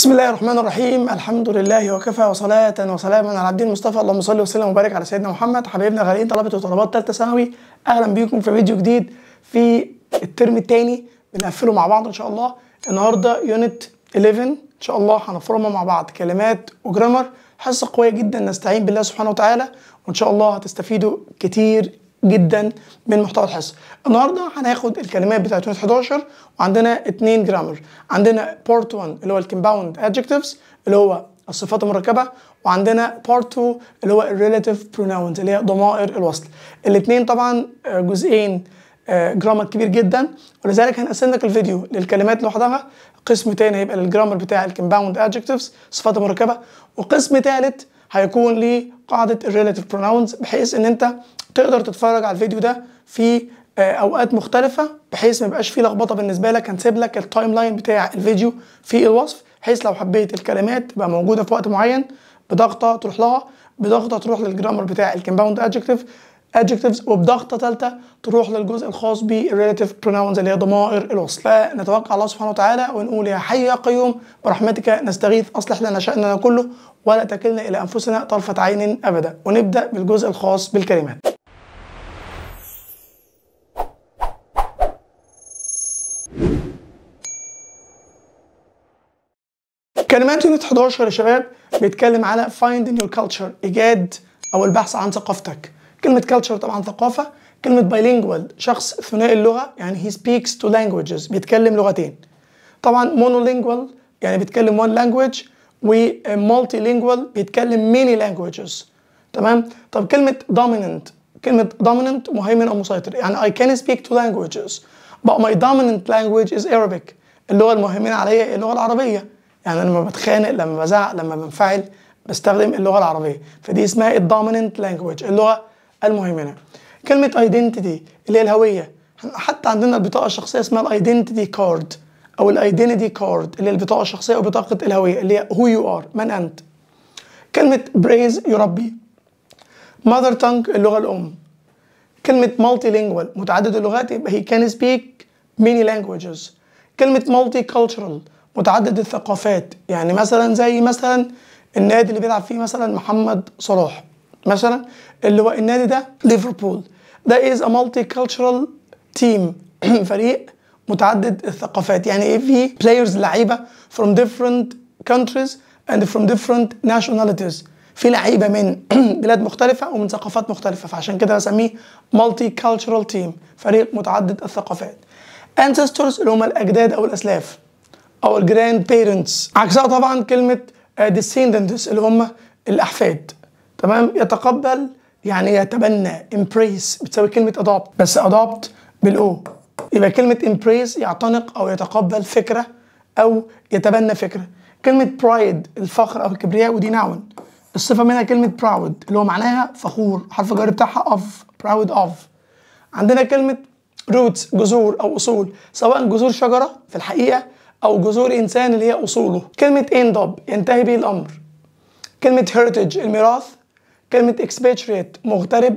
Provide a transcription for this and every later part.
بسم الله الرحمن الرحيم الحمد لله وكفى وصلاة وسلاما على عبد المصطفى اللهم صل وسلم وبارك على سيدنا محمد حبايبنا غاليين طلبة وطلبات ثالثة ثانوي أهلا بيكم في فيديو جديد في الترم الثاني بنقفله مع بعض إن شاء الله النهاردة يونت 11 إن شاء الله هنفرمها مع بعض كلمات وجرامر حصة قوية جدا نستعين بالله سبحانه وتعالى وإن شاء الله هتستفيدوا كتير جدا من محتوى الحصه النهارده هناخد الكلمات بتاعه 11 وعندنا اثنين جرامر عندنا بارت 1 اللي هو الكمباوند ادجكتيفز اللي هو الصفات المركبه وعندنا بارت 2 اللي هو الريلاتيف بروناونز اللي هي ضمائر الوصل الاثنين طبعا آه، جزئين جرامر آه، كبير جدا ولذلك هنقسم لك الفيديو للكلمات لوحدها قسم ثاني هيبقى للجرامر بتاع الكمباوند ادجكتيفز صفات مركبه وقسم ثالث هيكون لقاعده الريلاتيف بروناونز بحيث ان انت تقدر تتفرج على الفيديو ده في آه، اوقات مختلفه بحيث ما يبقاش فيه لخبطه بالنسبه لك هنسيب لك التايم لاين بتاع الفيديو في الوصف بحيث لو حبيت الكلمات تبقى موجوده في وقت معين بضغطه تروح لها بضغطه تروح للجرامر بتاع الكمباوند ادجكتيف ادجكتيفز وبضغطه ثالثه تروح للجزء الخاص بالريلاتيف بروناونز اللي هي ضمائر الوصف فنتوقع الله سبحانه وتعالى ونقول يا حي يا قيوم برحمتك نستغيث اصلح لنا شاننا كله ولا تكلنا الى انفسنا طرفه عين ابدا ونبدا بالجزء الخاص بالكلمات كلمات يونت 11 يا شباب بيتكلم على finding يور كلتشر ايجاد او البحث عن ثقافتك كلمه كلتشر طبعا ثقافه كلمه bilingual شخص ثنائي اللغه يعني he speaks two languages بيتكلم لغتين طبعا monolingual يعني بيتكلم one language ومالتي بيتكلم many languages تمام طب كلمه dominant كلمه dominant مهيمن او مسيطر يعني I can speak two languages but my dominant language is Arabic اللغه المهيمنه عليا هي اللغه العربيه يعني انا لما بتخانق لما بزعق لما بنفعل بستخدم اللغه العربيه فدي اسمها الدوميننت لانجويج اللغه المهيمنه كلمه ايدنتيتي اللي هي الهويه حتى عندنا البطاقه الشخصيه اسمها الايدنتيتي كارد او الايدنتيتي كارد اللي هي البطاقه الشخصيه او بطاقه الهويه اللي هي هو يو ار من انت كلمه بريز يربي ماذر تانج اللغه الام كلمه مالتي لينجوال متعدد اللغات يبقى هي كان سبيك ميني لانجويجز كلمه مالتي كالتشرال متعدد الثقافات يعني مثلا زي مثلا النادي اللي بيلعب فيه مثلا محمد صلاح مثلا اللي هو النادي ده ليفربول ده از ا مالتي كالتشرال تيم فريق متعدد الثقافات يعني ايه في بلايرز لعيبه فروم ديفرنت كونتريز اند فروم ديفرنت ناشوناليتيز في لعيبه من بلاد مختلفه ومن ثقافات مختلفه فعشان كده بسميه مالتي كالتشرال تيم فريق متعدد الثقافات ancestors اللي هم الاجداد او الاسلاف او الجراند بيرنتس عكسها طبعا كلمه ديسيندنتس آه, اللي هم الاحفاد تمام يتقبل يعني يتبنى امبريس بتساوي كلمه ادوبت بس ادوبت بالاو يبقى كلمه امبريس يعتنق او يتقبل فكره او يتبنى فكره كلمه برايد الفخر او الكبرياء ودي نعون الصفه منها كلمه براود اللي هو معناها فخور حرف الجر بتاعها اوف براود اوف عندنا كلمه روتس جذور او اصول سواء جذور شجره في الحقيقه أو جذور إنسان اللي هي أصوله كلمة اندب ينتهي به الأمر كلمة heritage الميراث كلمة expatriate مغترب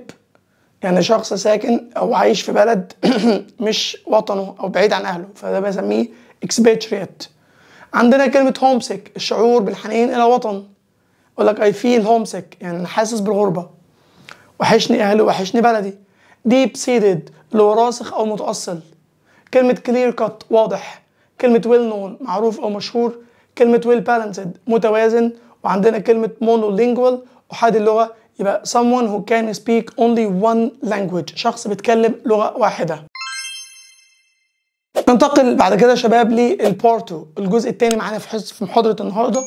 يعني شخص ساكن أو عايش في بلد مش وطنه أو بعيد عن أهله فده بسميه expatriate عندنا كلمة homesick الشعور بالحنين إلى وطن يقول لك I feel homesick يعني أنا حاسس بالغربة وحشني أهلي وحشني بلدي deep seated اللي هو راسخ أو متأصل كلمة clear cut واضح كلمة ويل نون معروف أو مشهور كلمة ويل بالانسد متوازن وعندنا كلمة مونولينجوال أحادي اللغة يبقى someone who can speak only one language شخص بيتكلم لغة واحدة ننتقل بعد كده شباب شباب للبورتو الجزء الثاني معانا في حصة في محاضرة النهاردة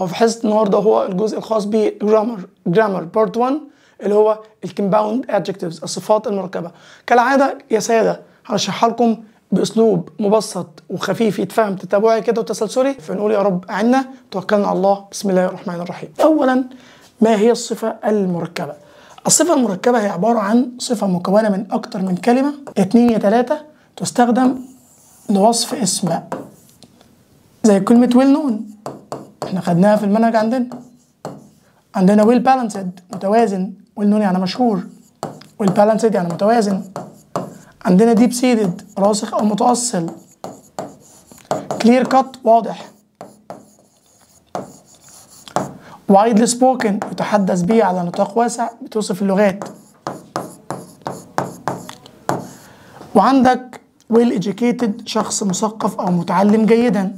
أو في حصة النهاردة هو الجزء الخاص بجرامر جرامر بارت 1 اللي هو الكمباوند ادجكتيفز الصفات المركبة كالعادة يا سادة هرشحها لكم باسلوب مبسط وخفيف يتفهم تتابعي كده وتسلسلي فنقول يا رب اعنا توكلنا على الله بسم الله الرحمن الرحيم اولا ما هي الصفه المركبه الصفه المركبه هي عباره عن صفه مكونه من اكثر من كلمه اتنين يا تلاته تستخدم لوصف اسماء زي كلمه ويل نون احنا خدناها في المنهج عندنا عندنا ويل بالانسد متوازن ويل نون يعني مشهور ويل بالانسد يعني متوازن عندنا ديب سيدد راسخ او متاصل كلير كات واضح وايدلي سبوكن يتحدث به على نطاق واسع بتوصف اللغات وعندك ويل educated شخص مثقف او متعلم جيدا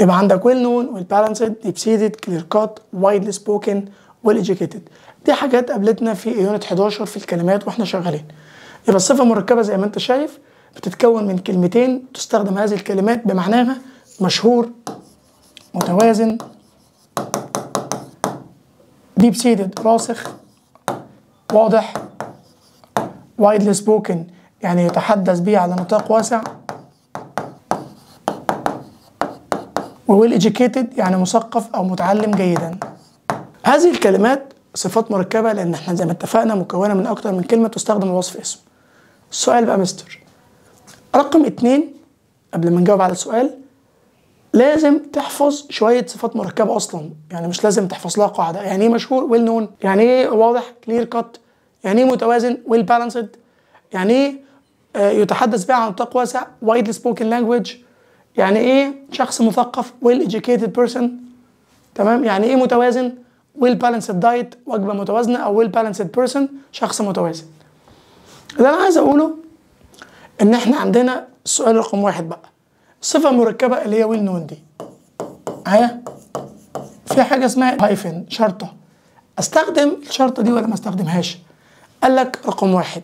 يبقى عندك ويل نون ويل بالانسد ديب سيدد كلير كات وايدلي سبوكن والإيجيكيتد دي حاجات قابلتنا في يونت 11 في الكلمات واحنا شغالين يبقى الصفة مركبة زي ما انت شايف بتتكون من كلمتين تستخدم هذه الكلمات بمعناها مشهور متوازن ديب سيدد راسخ واضح وايدلي سبوكن يعني يتحدث به على نطاق واسع وويل educated يعني مثقف أو متعلم جيداً هذه الكلمات صفات مركبة لأن احنا زي ما اتفقنا مكونة من أكتر من كلمة تستخدم لوصف اسم. السؤال بقى مستر رقم اتنين قبل ما نجاوب على السؤال لازم تحفظ شوية صفات مركبة أصلا يعني مش لازم تحفظ لها قاعدة يعني إيه مشهور ويل نون يعني إيه واضح كلير كات يعني إيه متوازن ويل بالانسد يعني إيه آه، يتحدث بها عن نطاق واسع وايد سبوكن لانجويج يعني إيه شخص مثقف ويل educated بيرسون تمام يعني إيه متوازن ويل بالانسد دايت وجبه متوازنه او ويل بالانسد بيرسون شخص متوازن اللي انا عايز اقوله ان احنا عندنا السؤال رقم واحد بقى صفه مركبه اللي هي ويل نون دي اهي في حاجه اسمها هايفن شرطه استخدم الشرطه دي ولا ما استخدمهاش قال لك رقم واحد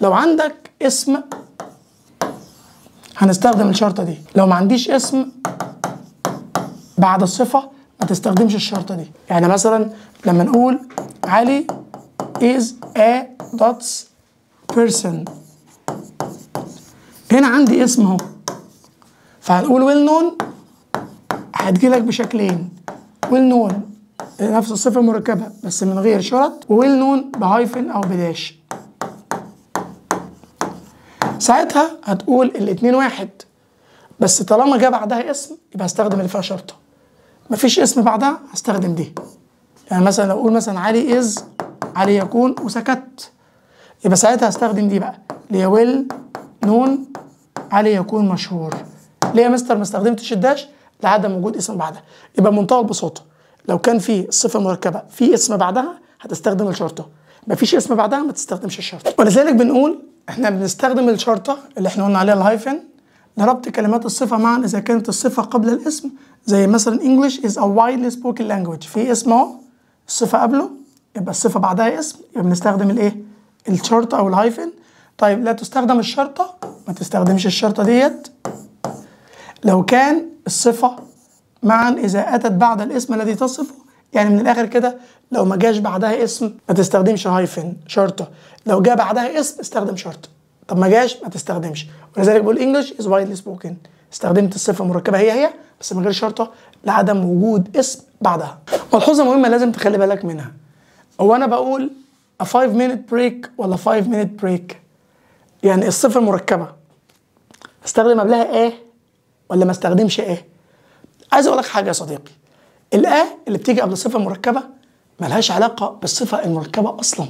لو عندك اسم هنستخدم الشرطه دي لو ما عنديش اسم بعد الصفه ما تستخدمش الشرطه دي يعني مثلا لما نقول علي is a dots person هنا عندي اسم اهو فهنقول ويل نون هتجيلك بشكلين ويل نون نفس الصفة المركبة بس من غير شرط ويل نون بهايفن أو بداش ساعتها هتقول الاتنين واحد بس طالما جه بعدها اسم يبقى هستخدم اللي فيها شرطه مفيش اسم بعدها هستخدم دي يعني مثلا لو اقول مثلا علي از علي يكون وسكت يبقى ساعتها هستخدم دي بقى اللي ويل نون علي يكون مشهور ليه يا مستر ما استخدمتش الداش لعدم وجود اسم بعدها يبقى منتهى البساطه لو كان في الصفه المركبه في اسم بعدها هتستخدم الشرطه مفيش اسم بعدها ما تستخدمش الشرطه ولذلك بنقول احنا بنستخدم الشرطه اللي احنا قلنا عليها الهايفن ربط كلمات الصفة معا إذا كانت الصفة قبل الاسم زي مثلا English is a widely spoken language في اسم أهو الصفة قبله يبقى الصفة بعدها اسم يبقى بنستخدم الإيه؟ الشرطة أو الهايفن طيب لا تستخدم الشرطة ما تستخدمش الشرطة ديت لو كان الصفة معا إذا أتت بعد الاسم الذي تصفه يعني من الآخر كده لو ما جاش بعدها اسم ما تستخدمش هايفن شرطة لو جاء بعدها اسم استخدم شرطة طب ما جاش ما تستخدمش ولذلك بقول انجلش از وايدلي سبوكن استخدمت الصفه المركبه هي هي بس من غير شرطه لعدم وجود اسم بعدها ملحوظه مهمه لازم تخلي بالك منها هو انا بقول a 5 minute break ولا 5 minute break يعني الصفه المركبه استخدم قبلها ايه ولا ما استخدمش ايه عايز اقول لك حاجه يا صديقي الاه اللي بتيجي قبل الصفه المركبه ملهاش علاقه بالصفه المركبه اصلا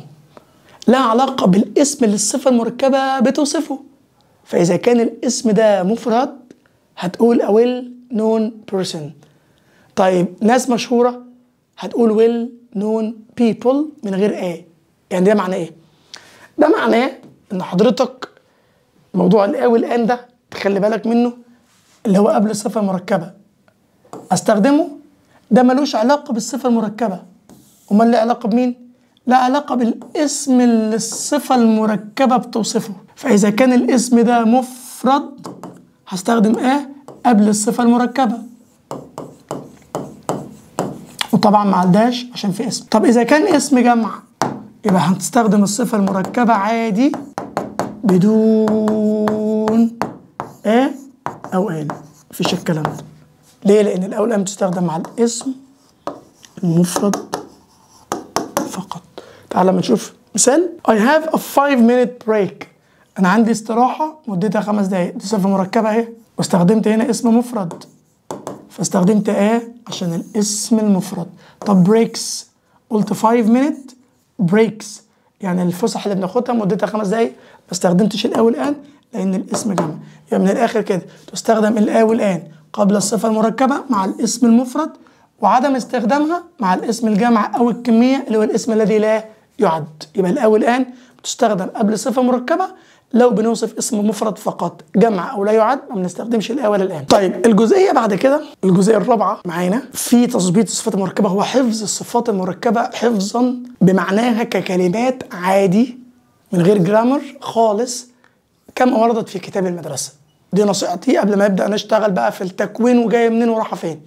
لا علاقة بالاسم اللي الصفة المركبة بتوصفه فإذا كان الاسم ده مفرد هتقول a well known person طيب ناس مشهورة هتقول well known people من غير a يعني ده معناه ايه؟ ده معناه ان حضرتك موضوع الاو الان ده تخلي بالك منه اللي هو قبل الصفة المركبة استخدمه ده ملوش علاقة بالصفة المركبة امال له علاقة بمين؟ لها علاقة بالاسم اللي الصفة المركبة بتوصفه فإذا كان الاسم ده مفرد هستخدم آه قبل الصفة المركبة وطبعا مع الداش عشان في اسم طب إذا كان اسم جمع يبقى هنستخدم الصفة المركبة عادي بدون آه أو إيه مفيش الكلام ده ليه؟ لأن الأول أم تستخدم مع الاسم المفرد تعال لما نشوف مثال I have a 5 minute break انا عندي استراحه مدتها 5 دقائق دي صفه مركبه اهي واستخدمت هنا اسم مفرد فاستخدمت ا عشان الاسم المفرد طب بريكس قلت 5 minute breaks يعني الفسح اللي بناخدها مدتها 5 دقائق ما استخدمتش الا والان لان الاسم جمع يبقى يعني من الاخر كده تستخدم الا والان قبل الصفه المركبه مع الاسم المفرد وعدم استخدامها مع الاسم الجمع او الكميه اللي هو الاسم الذي لا يعد يبقى الآو الآن بتستخدم قبل صفة مركبة لو بنوصف اسم مفرد فقط جمع او لا يعد ما بنستخدمش الاول الان طيب الجزئيه بعد كده الجزئيه الرابعه معانا في تظبيط الصفات المركبه هو حفظ الصفات المركبه حفظا بمعناها ككلمات عادي من غير جرامر خالص كما وردت في كتاب المدرسه دي نصيحتي قبل ما ابدا نشتغل بقى في التكوين وجايه منين وراحه فين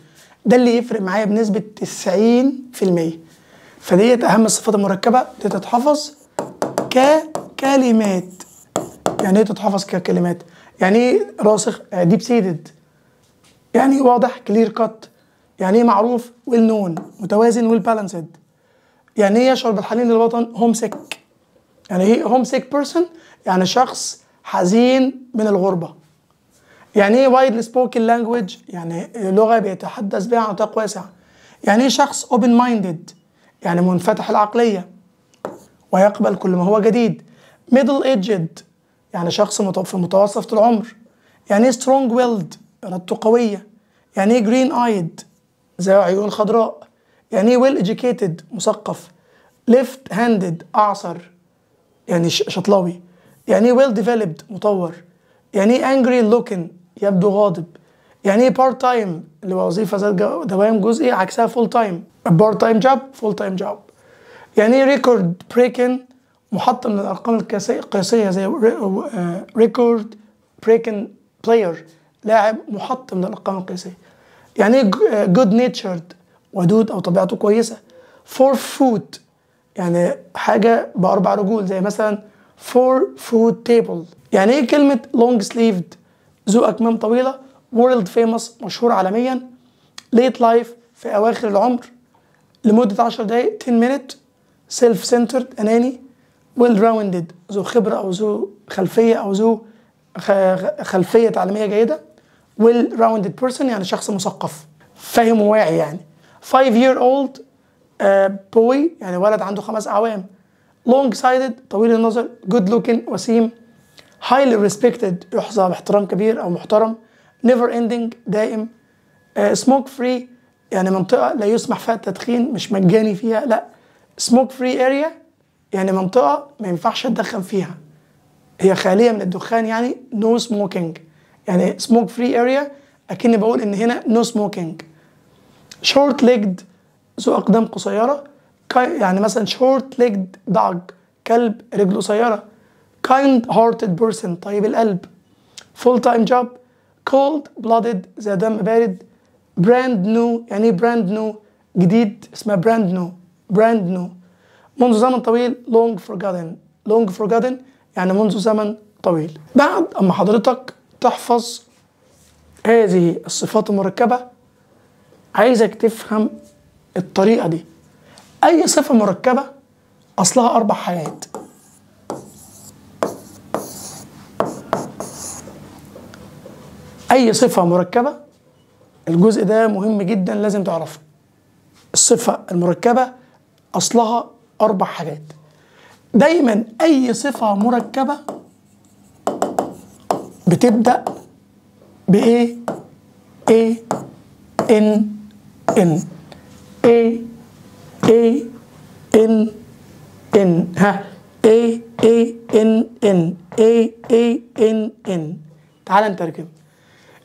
ده اللي يفرق معايا بنسبه 90% فديت اهم الصفات المركبه تتحفظ ككلمات يعني ايه تتحفظ ككلمات يعني ايه راسخ ديب سيدد يعني, يعني إيه واضح كلير كات يعني ايه معروف ويل نون متوازن ويل بالانسد يعني ايه يشعر بالحنين للوطن هوم سيك يعني ايه هوم سيك بيرسون يعني شخص حزين من الغربه يعني ايه وايد سبوكن لانجويج يعني لغه بيتحدث بها عن نطاق واسع يعني ايه شخص اوبن مايندد يعني منفتح العقلية ويقبل كل ما هو جديد ميدل ايجد يعني شخص في متوسط العمر يعني ايه سترونج ويلد إرادته قوية يعني ايه جرين ايد ذو عيون خضراء يعني ايه ويل educated مثقف ليفت هاندد أعصر يعني شطلاوي يعني ايه ويل ديفلوبد مطور يعني ايه انجري لوكن يبدو غاضب يعني ايه بارت تايم اللي هو وظيفه ذات دوام جزئي عكسها فول تايم بار تايم جاب فول تايم جاب يعني ايه ريكورد بريكن محطم من الأرقام القياسية زي ريكورد بريكن بلاير لاعب محط من الأرقام القياسية يعني ايه جود نيتشرد ودود أو طبيعته كويسة فور فوت يعني حاجة بأربع رجول زي مثلا فور فوت تيبل يعني ايه كلمة لونج سليفد ذو أكمام طويلة وورلد فيموس مشهور عالميا ليت لايف في أواخر العمر لمده 10 دقائق 10 مينت سيلف سنترد اناني ويل راوندد ذو خبره او ذو خلفيه او ذو خلفيه تعليميه جيده ويل راوندد بيرسون يعني شخص مثقف فاهم وواعي يعني 5 يير اولد بوي يعني ولد عنده خمس اعوام لونج سايدد طويل النظر جود لوكين وسيم هايلي ريسبكتد يحظى باحترام كبير او محترم نيفر اندنج دائم سموك آه، فري يعني منطقة لا يسمح فيها التدخين مش مجاني فيها لا سموك فري اريا يعني منطقة ما ينفعش تدخن فيها هي خالية من الدخان يعني نو no سموكينج يعني سموك فري اريا اكني بقول ان هنا نو سموكينج شورت ليجد ذو اقدام قصيرة يعني مثلا شورت ليجد ضعج كلب رجله قصيرة كايند هارتد بيرسون طيب القلب فول تايم جوب كولد blooded زي دم بارد براند نو يعني ايه براند نو جديد اسمها براند نو براند نو منذ زمن طويل لونج forgotten لونج forgotten يعني منذ زمن طويل بعد أما حضرتك تحفظ هذه الصفات المركبة عايزك تفهم الطريقة دي أي صفة مركبة أصلها أربع حالات أي صفة مركبة الجزء ده مهم جدا لازم تعرفه الصفة المركبة أصلها أربع حاجات دايما أي صفة مركبة بتبدأ بإيه؟ A N N A A N N ها A A N N A A N N تعال نترجم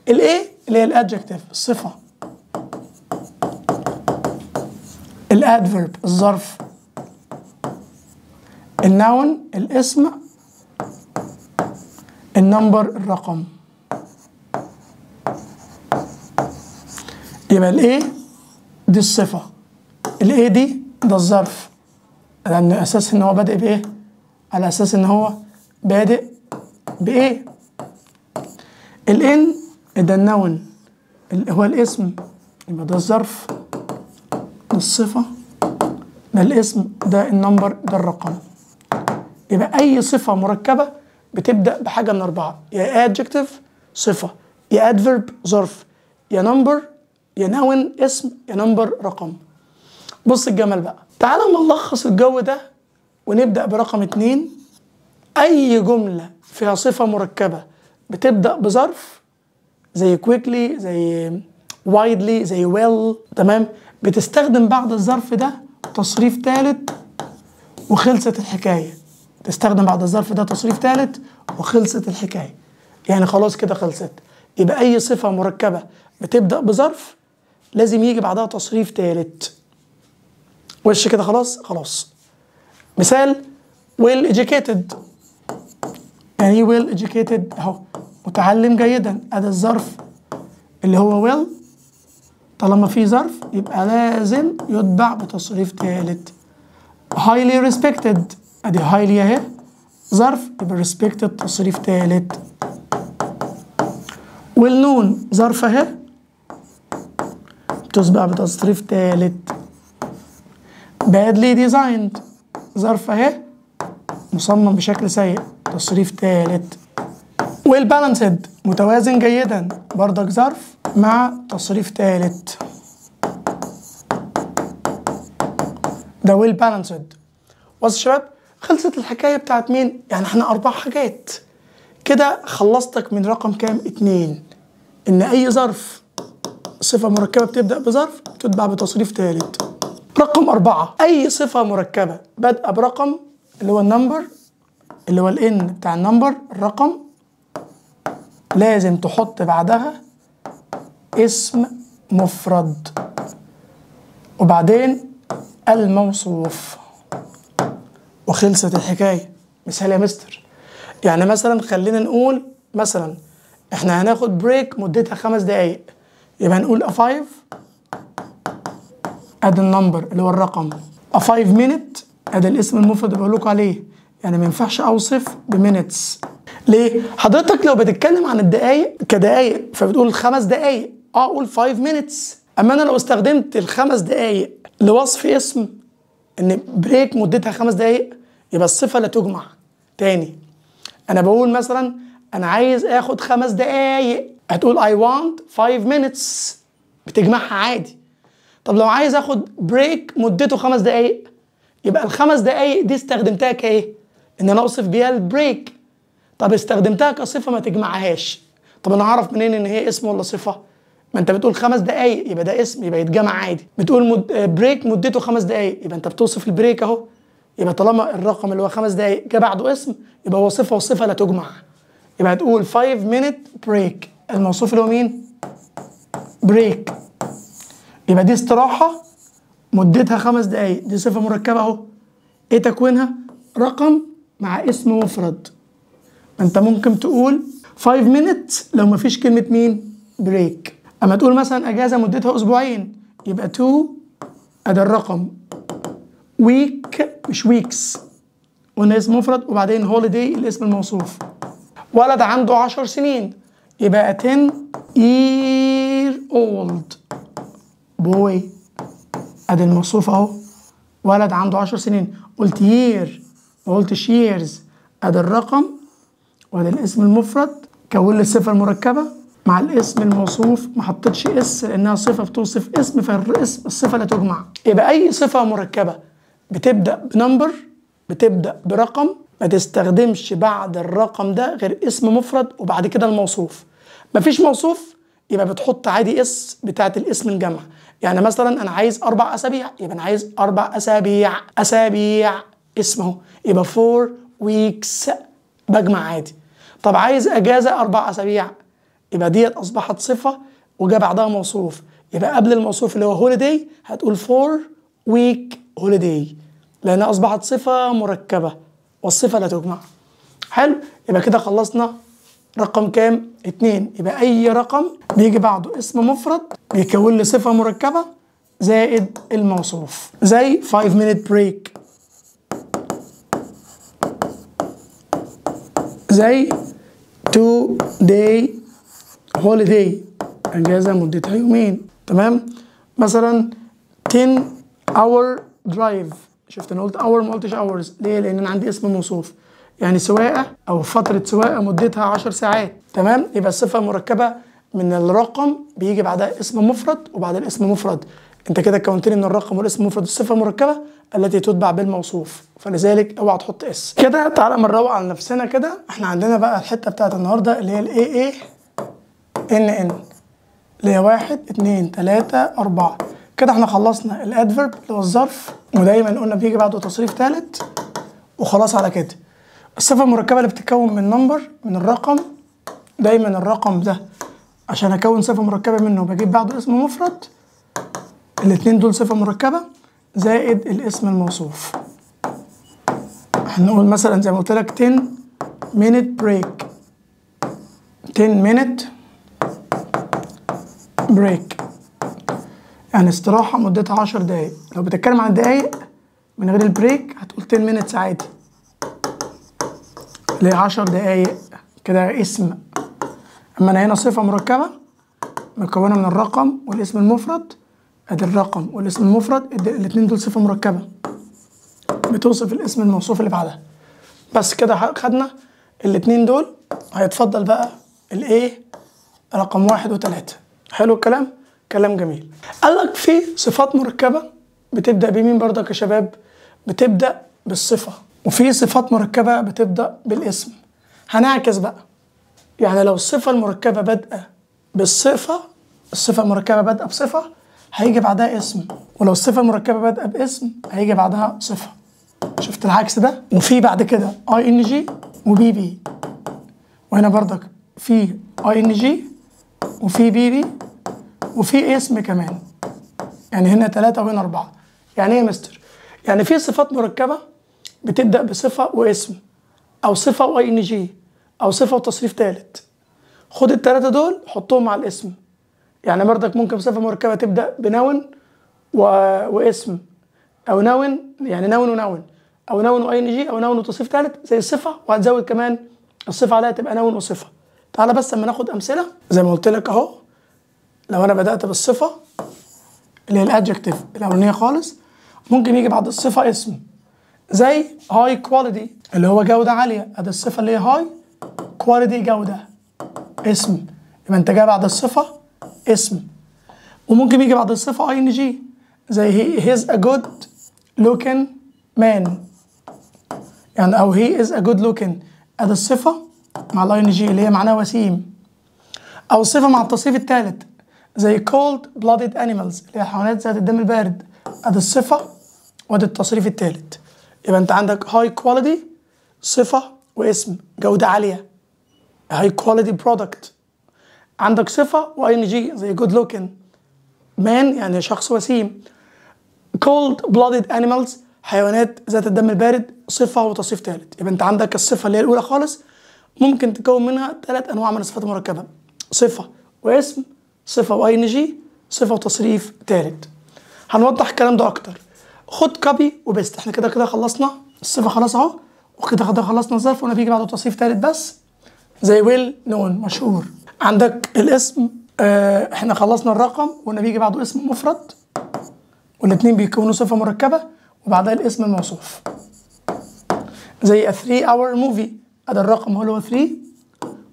الإيه اللي هي الادجكتيف الصفه الادفيرب الظرف النون الاسم النمبر الرقم يبقى الايه دي الصفه الايه دي ده الظرف لان اساس ان هو بادئ بايه على اساس ان هو بادئ بايه الان ده النون اللي هو الاسم يبقى ده الظرف ده الصفة ده الاسم ده النمبر ده الرقم يبقى أي صفة مركبة بتبدأ بحاجة من أربعة يا adjective صفة يا adverb ظرف يا نمبر يا نون اسم يا نمبر رقم بص الجمل بقى تعالى اما نلخص الجو ده ونبدأ برقم اتنين أي جملة فيها صفة مركبة بتبدأ بظرف زي كويكلي زي وايدلي زي ويل تمام بتستخدم بعد الظرف ده تصريف ثالث وخلصت الحكايه تستخدم بعد الظرف ده تصريف ثالث وخلصت الحكايه يعني خلاص كده خلصت يبقى اي صفه مركبه بتبدا بظرف لازم يجي بعدها تصريف ثالث وش كده خلاص خلاص مثال well educated يعني ايه well educated اهو متعلم جيدا أداة الظرف اللي هو will طالما في ظرف يبقى لازم يتبع بتصريف تالت highly respected أدي highly أهي ظرف يبقى respected تصريف تالت well known ظرف أهي بتسبق بتصريف تالت badly designed ظرف أهي مصمم بشكل سيء تصريف تالت والبالانسد متوازن جيدا بردك ظرف مع تصريف ثالث ده ويل بالانسد بص يا شباب خلصت الحكايه بتاعت مين يعني احنا اربع حاجات كده خلصتك من رقم كام اتنين ان اي ظرف صفه مركبه بتبدا بظرف تتبع بتصريف ثالث رقم أربعة أي صفة مركبة بادئة برقم اللي هو النمبر اللي هو الإن بتاع النمبر الرقم لازم تحط بعدها اسم مفرد وبعدين الموصوف وخلصت الحكايه مثال يا مستر يعني مثلا خلينا نقول مثلا احنا هناخد بريك مدتها خمس دقايق يبقى نقول a فايف ادي النمبر اللي هو الرقم a فايف minute ادي الاسم المفرد اللي بقول لكم عليه يعني ما ينفعش اوصف بمينتس ليه؟ حضرتك لو بتتكلم عن الدقايق كدقايق فبتقول خمس دقايق اه قول 5 minutes اما انا لو استخدمت الخمس دقايق لوصف اسم ان بريك مدتها خمس دقايق يبقى الصفه لا تجمع تاني انا بقول مثلا انا عايز اخد خمس دقايق هتقول I want 5 minutes بتجمعها عادي طب لو عايز اخد بريك مدته خمس دقايق يبقى الخمس دقايق دي استخدمتها كايه؟ ان انا اوصف بيها البريك طب استخدمتها كصفه ما تجمعهاش طب انا هعرف منين ان هي اسم ولا صفه ما انت بتقول خمس دقايق يبقى ده اسم يبقى يتجمع عادي بتقول مد... بريك آه، مدته خمس دقايق يبقى انت بتوصف البريك اهو يبقى طالما الرقم اللي هو خمس دقايق جه بعده اسم يبقى هو صفه وصفه لا تجمع يبقى هتقول 5 مينت بريك الموصوف اللي هو مين؟ بريك يبقى دي استراحه مدتها خمس دقايق دي صفه مركبه اهو ايه تكوينها؟ رقم مع اسم مفرد انت ممكن تقول 5 minutes لو ما فيش كلمه مين بريك اما تقول مثلا اجازه مدتها اسبوعين يبقى 2 ادي الرقم ويك مش ويكس قلنا اسم مفرد وبعدين هوليداي الاسم الموصوف ولد عنده 10 سنين يبقى 10 year old boy ادي الموصوف اهو ولد عنده 10 سنين قلت year ما قلتش years ادي الرقم وادي الاسم المفرد كون لي الصفه المركبه مع الاسم الموصوف ما حطيتش اس لانها صفه بتوصف اسم فالاسم الصفه لا تجمع يبقى اي صفه مركبه بتبدا بنمبر بتبدا برقم ما تستخدمش بعد الرقم ده غير اسم مفرد وبعد كده الموصوف مفيش موصوف يبقى بتحط عادي اس بتاعت الاسم الجمع يعني مثلا انا عايز اربع اسابيع يبقى انا عايز اربع اسابيع اسابيع اسم اهو يبقى فور ويكس بجمع عادي طب عايز اجازه اربع اسابيع يبقى ديت اصبحت صفه وجاء بعدها موصوف يبقى قبل الموصوف اللي هو هوليداي هتقول فور ويك هوليداي لانها اصبحت صفه مركبه والصفه لا تجمع حلو يبقى كده خلصنا رقم كام؟ اتنين يبقى أي رقم بيجي بعده اسم مفرد بيكون لي صفة مركبة زائد الموصوف زي 5 minute break زي تو داي هوليداي اجازه مدتها يومين تمام مثلا 10 اور درايف شفت انا قلت اور ما قلتش اورز ليه لان انا عندي اسم موصوف يعني سواقه او فتره سواقه مدتها 10 ساعات تمام يبقى الصفه مركبه من الرقم بيجي بعدها اسم مفرد وبعد الاسم مفرد انت كده كونتني ان الرقم والاسم المفرد الصفه المركبه التي تتبع بالموصوف فلذلك اوعى تحط اس كده تعالى نروق على نفسنا كده احنا عندنا بقى الحته بتاعت النهارده اللي هي الاي اي ان ان اللي هي واحد 2 3 اربعه كده احنا خلصنا الادفرب اللي هو الظرف ودايما قلنا بيجي بعده تصريف ثالث وخلاص على كده الصفه المركبه اللي بتتكون من نمبر من الرقم دايما الرقم ده عشان اكون صفه مركبه منه بجيب بعده اسم مفرد الاثنين دول صفه مركبه زائد الاسم الموصوف هنقول مثلا زي ما قلت لك 10 minute break 10 minute break يعني استراحة مدتها 10 دقايق لو بتتكلم عن دقايق من غير البريك هتقول 10 minutes عادي اللي هي 10 دقايق كده اسم اما انا هنا صفة مركبة مكونة من الرقم والاسم المفرد ادي الرقم والاسم المفرد الاثنين دول صفة مركبة بتوصف الاسم الموصوف اللي بعدها بس كده خدنا الاثنين دول هيتفضل بقى الايه رقم واحد وثلاثه حلو الكلام؟ كلام جميل قال لك في صفات مركبة بتبدأ بمين برضك يا شباب؟ بتبدأ بالصفة وفي صفات مركبة بتبدأ بالاسم هنعكس بقى يعني لو الصفة المركبة بادئة بالصفة الصفة المركبة بادئة بصفة هيجي بعدها اسم ولو الصفه المركبه بادئه باسم هيجي بعدها صفه شفت العكس ده وفي بعد كده اي ان جي وبي بي وهنا بردك في اي ان جي وفي بي بي وفي اسم كمان يعني هنا ثلاثة وهنا أربعة يعني إيه يا مستر؟ يعني في صفات مركبة بتبدأ بصفة واسم أو صفة وأي إن جي أو صفة وتصريف ثالث خد الثلاثة دول حطهم على الاسم يعني برضك ممكن بصفه مركبه تبدا بنون و... واسم او نون يعني نون ونون او نون واي ان جي او نون وتصريف ثالث زي الصفه وهتزود كمان الصفه عليها تبقى نون وصفه تعالى بس اما ناخد امثله زي ما قلت لك اهو لو انا بدات بالصفه اللي هي الادجكتيف الاولانيه خالص ممكن يجي بعد الصفه اسم زي هاي كواليتي اللي هو جوده عاليه ادي الصفه اللي هي هاي كواليتي جوده اسم يبقى انت جاي بعد الصفه اسم وممكن يجي بعد الصفة اي ان جي زي هي is ا جود لوكن مان يعني او هي از ا جود لوكن ادي الصفة مع الاي ان جي اللي هي معناها وسيم او الصفة مع التصريف الثالث زي كولد بلودد انيمالز اللي هي الحيوانات ذات الدم البارد ادي الصفة وادي التصريف الثالث يبقى انت عندك هاي كواليتي صفة واسم جودة عالية هاي كواليتي برودكت عندك صفه ان جي زي جود لوكن مان يعني شخص وسيم كولد بلودد انيمالز حيوانات ذات الدم البارد صفه وتصنيف ثالث يبقى انت عندك الصفه اللي هي الاولى خالص ممكن تكون منها ثلاث انواع من الصفات المركبه صفه واسم صفه ان جي صفه وتصريف ثالث هنوضح الكلام ده اكتر خد كوبي وبيست احنا كده كده خلصنا الصفه خلاص اهو وكده كده خلصنا الظرف ونبيجي بعده تصريف ثالث بس زي ويل نون مشهور عندك الاسم آه، احنا خلصنا الرقم وقلنا بيجي بعده اسم مفرد والاثنين بيكونوا صفة مركبة وبعدها الاسم الموصوف زي 3 hour movie ادي الرقم هو اللي هو 3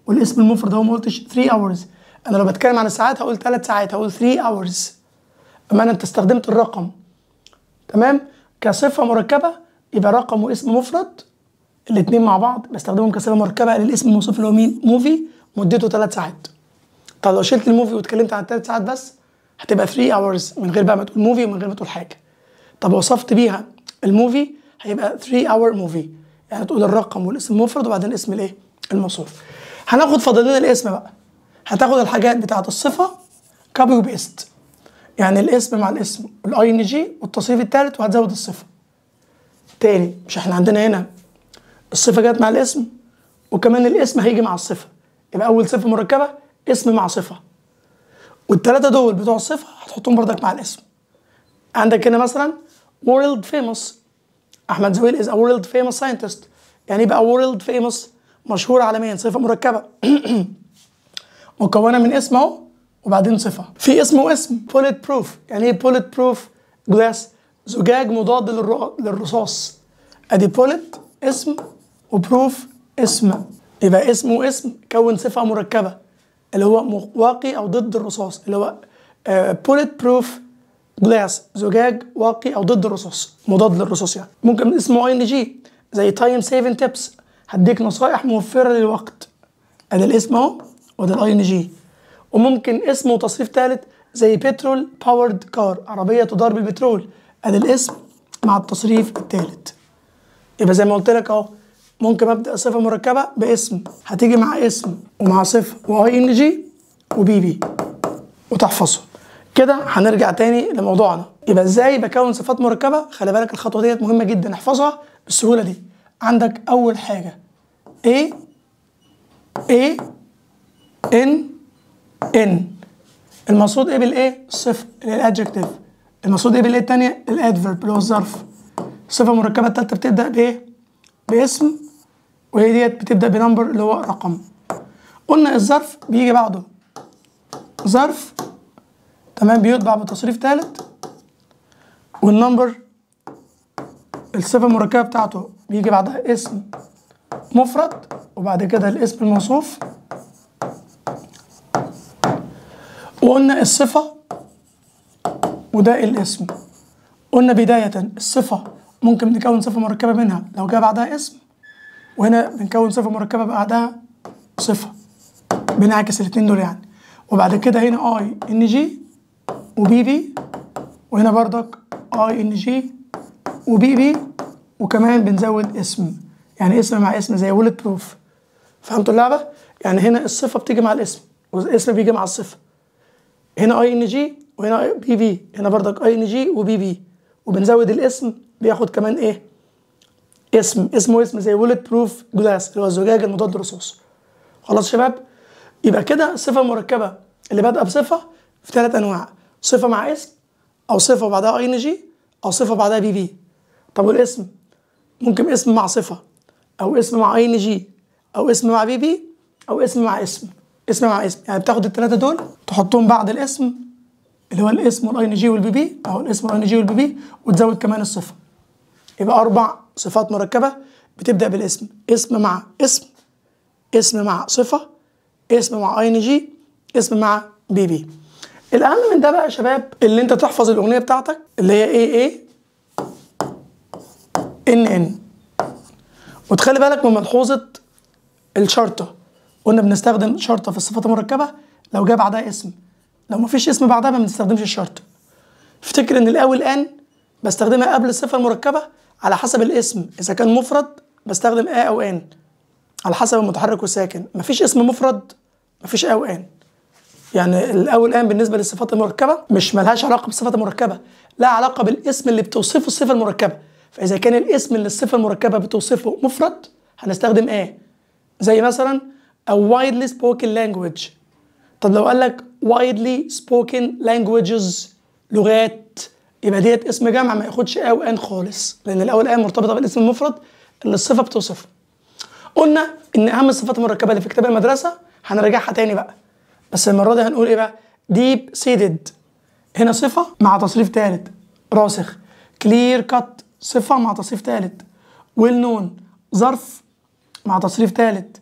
والاسم المفرد هو ما قلتش 3 hours انا لو بتكلم عن الساعات هقول 3 ساعات هقول 3 hours اما انا انت استخدمت الرقم تمام كصفة مركبة يبقى رقم واسم مفرد الاثنين مع بعض بستخدمهم كصفة مركبة للاسم الموصوف اللي هو مين موفي مدته 3 ساعات طب لو شلت الموفي واتكلمت عن 3 ساعات بس هتبقى 3 اورز من غير بقى ما تقول موفي ومن غير ما تقول حاجه طب وصفت بيها الموفي هيبقى 3 اور موفي يعني تقول الرقم والاسم المفرد وبعدين اسم الايه الموصوف هناخد لنا الاسم بقى هتاخد الحاجات بتاعه الصفه كوبي وبيست يعني الاسم مع الاسم الاي ان جي والتصريف الثالث وهتزود الصفه تاني مش احنا عندنا هنا الصفه جت مع الاسم وكمان الاسم هيجي مع الصفه يبقى اول صفه مركبه اسم مع صفه والثلاثه دول بتوع الصفه هتحطهم بردك مع الاسم عندك هنا مثلا world famous احمد زويل is a world famous scientist يعني يبقى world famous مشهور عالميا صفه مركبه مكونه من اسم اهو وبعدين صفه في اسم واسم bullet proof يعني ايه bullet proof glass زجاج مضاد للرصاص ادي بوليت اسم وبروف اسم يبقى اسمه اسم كون صفة مركبة اللي هو واقي أو ضد الرصاص اللي هو بوليت بروف جلاس زجاج واقي أو ضد الرصاص مضاد للرصاص يعني ممكن اسمه اي ان جي زي تايم سيفن تيبس هديك نصايح موفرة للوقت ادي الاسم اهو وده الاي ان جي وممكن اسم وتصريف ثالث زي بترول باورد كار عربية تدار بالبترول ادي الاسم مع التصريف الثالث يبقى زي ما قلت لك اهو ممكن ابدا صفه مركبه باسم هتيجي مع اسم ومع صفه واي ان جي وبي بي وتحفظه كده هنرجع تاني لموضوعنا يبقى ازاي بكون صفات مركبه خلي بالك الخطوه ديت مهمه جدا احفظها بالسهوله دي عندك اول حاجه اي اي ان ان المقصود ايه بالايه صفر اللي الادجكتيف المقصود ايه بالايه الثانيه الادفيرب اللي هو الظرف الصفه المركبه الثالثه بتبدا بايه باسم وهي ديت بتبدأ بنمبر اللي هو رقم قلنا الظرف بيجي بعده ظرف تمام بيطبع بتصريف ثالث والنمبر الصفة المركبة بتاعته بيجي بعدها اسم مفرد وبعد كده الاسم الموصوف وقلنا الصفة وده الاسم قلنا بداية الصفة ممكن نكون صفة مركبة منها لو جاء بعدها اسم وهنا بنكون صفه مركبه بعدها صفه بنعكس الاثنين دول يعني وبعد كده هنا اي ان جي وبي بي وهنا بردك اي ان جي وبي بي وكمان بنزود اسم يعني اسم مع اسم زي ولد بروف فهمتوا اللعبه يعني هنا الصفه بتيجي مع الاسم والاسم بيجي مع الصفه هنا اي ان جي وهنا بي بي هنا بردك اي ان جي وبي بي وبنزود الاسم بياخد كمان ايه اسم اسمه اسم زي بولت بروف جلاس اللي هو الزجاج المضاد للرصاص خلاص شباب يبقى كده صفه مركبه اللي بادئه بصفه في ثلاث انواع صفه مع اسم او صفه وبعدها اي ان جي او صفه بعدها بي في طب والاسم ممكن اسم مع صفه او اسم مع اي ان جي او اسم مع بي في او اسم مع اسم اسم مع اسم يعني بتاخد الثلاثه دول تحطهم بعد الاسم اللي هو الاسم والاي ان جي والبي بي او الاسم والاي ان جي والبي بي وتزود كمان الصفه يبقى اربع صفات مركبة بتبدأ بالاسم اسم مع اسم اسم مع صفة اسم مع اي ان جي اسم مع بي بي الأهم من ده بقى يا شباب اللي أنت تحفظ الأغنية بتاعتك اللي هي ايه ايه ان ان وتخلي بالك من ملحوظة الشرطة قلنا بنستخدم شرطة في الصفات المركبة لو جاء بعدها اسم لو مفيش اسم بعدها ما بنستخدمش الشرطة افتكر ان الاول ان بستخدمها قبل الصفة المركبة على حسب الاسم اذا كان مفرد بستخدم ا او ان على حسب المتحرك والساكن مفيش اسم مفرد مفيش ا او ان يعني الاول ان بالنسبه للصفات المركبه مش ملهاش علاقه بالصفات المركبه لها علاقه بالاسم اللي بتوصفه الصفه المركبه فاذا كان الاسم اللي الصفه المركبه بتوصفه مفرد هنستخدم ا زي مثلا a widely spoken language طب لو قال لك widely spoken languages لغات يبقى ديت اسم جمع ما ياخدش او ان خالص لان الاول ان آية مرتبطه بالاسم المفرد اللي الصفه بتوصفه قلنا ان اهم الصفات المركبه اللي في كتاب المدرسه هنراجعها تاني بقى بس المره دي هنقول ايه بقى ديب سيدد هنا صفه مع تصريف ثالث راسخ كلير كات صفه مع تصريف ثالث ويل نون ظرف مع تصريف ثالث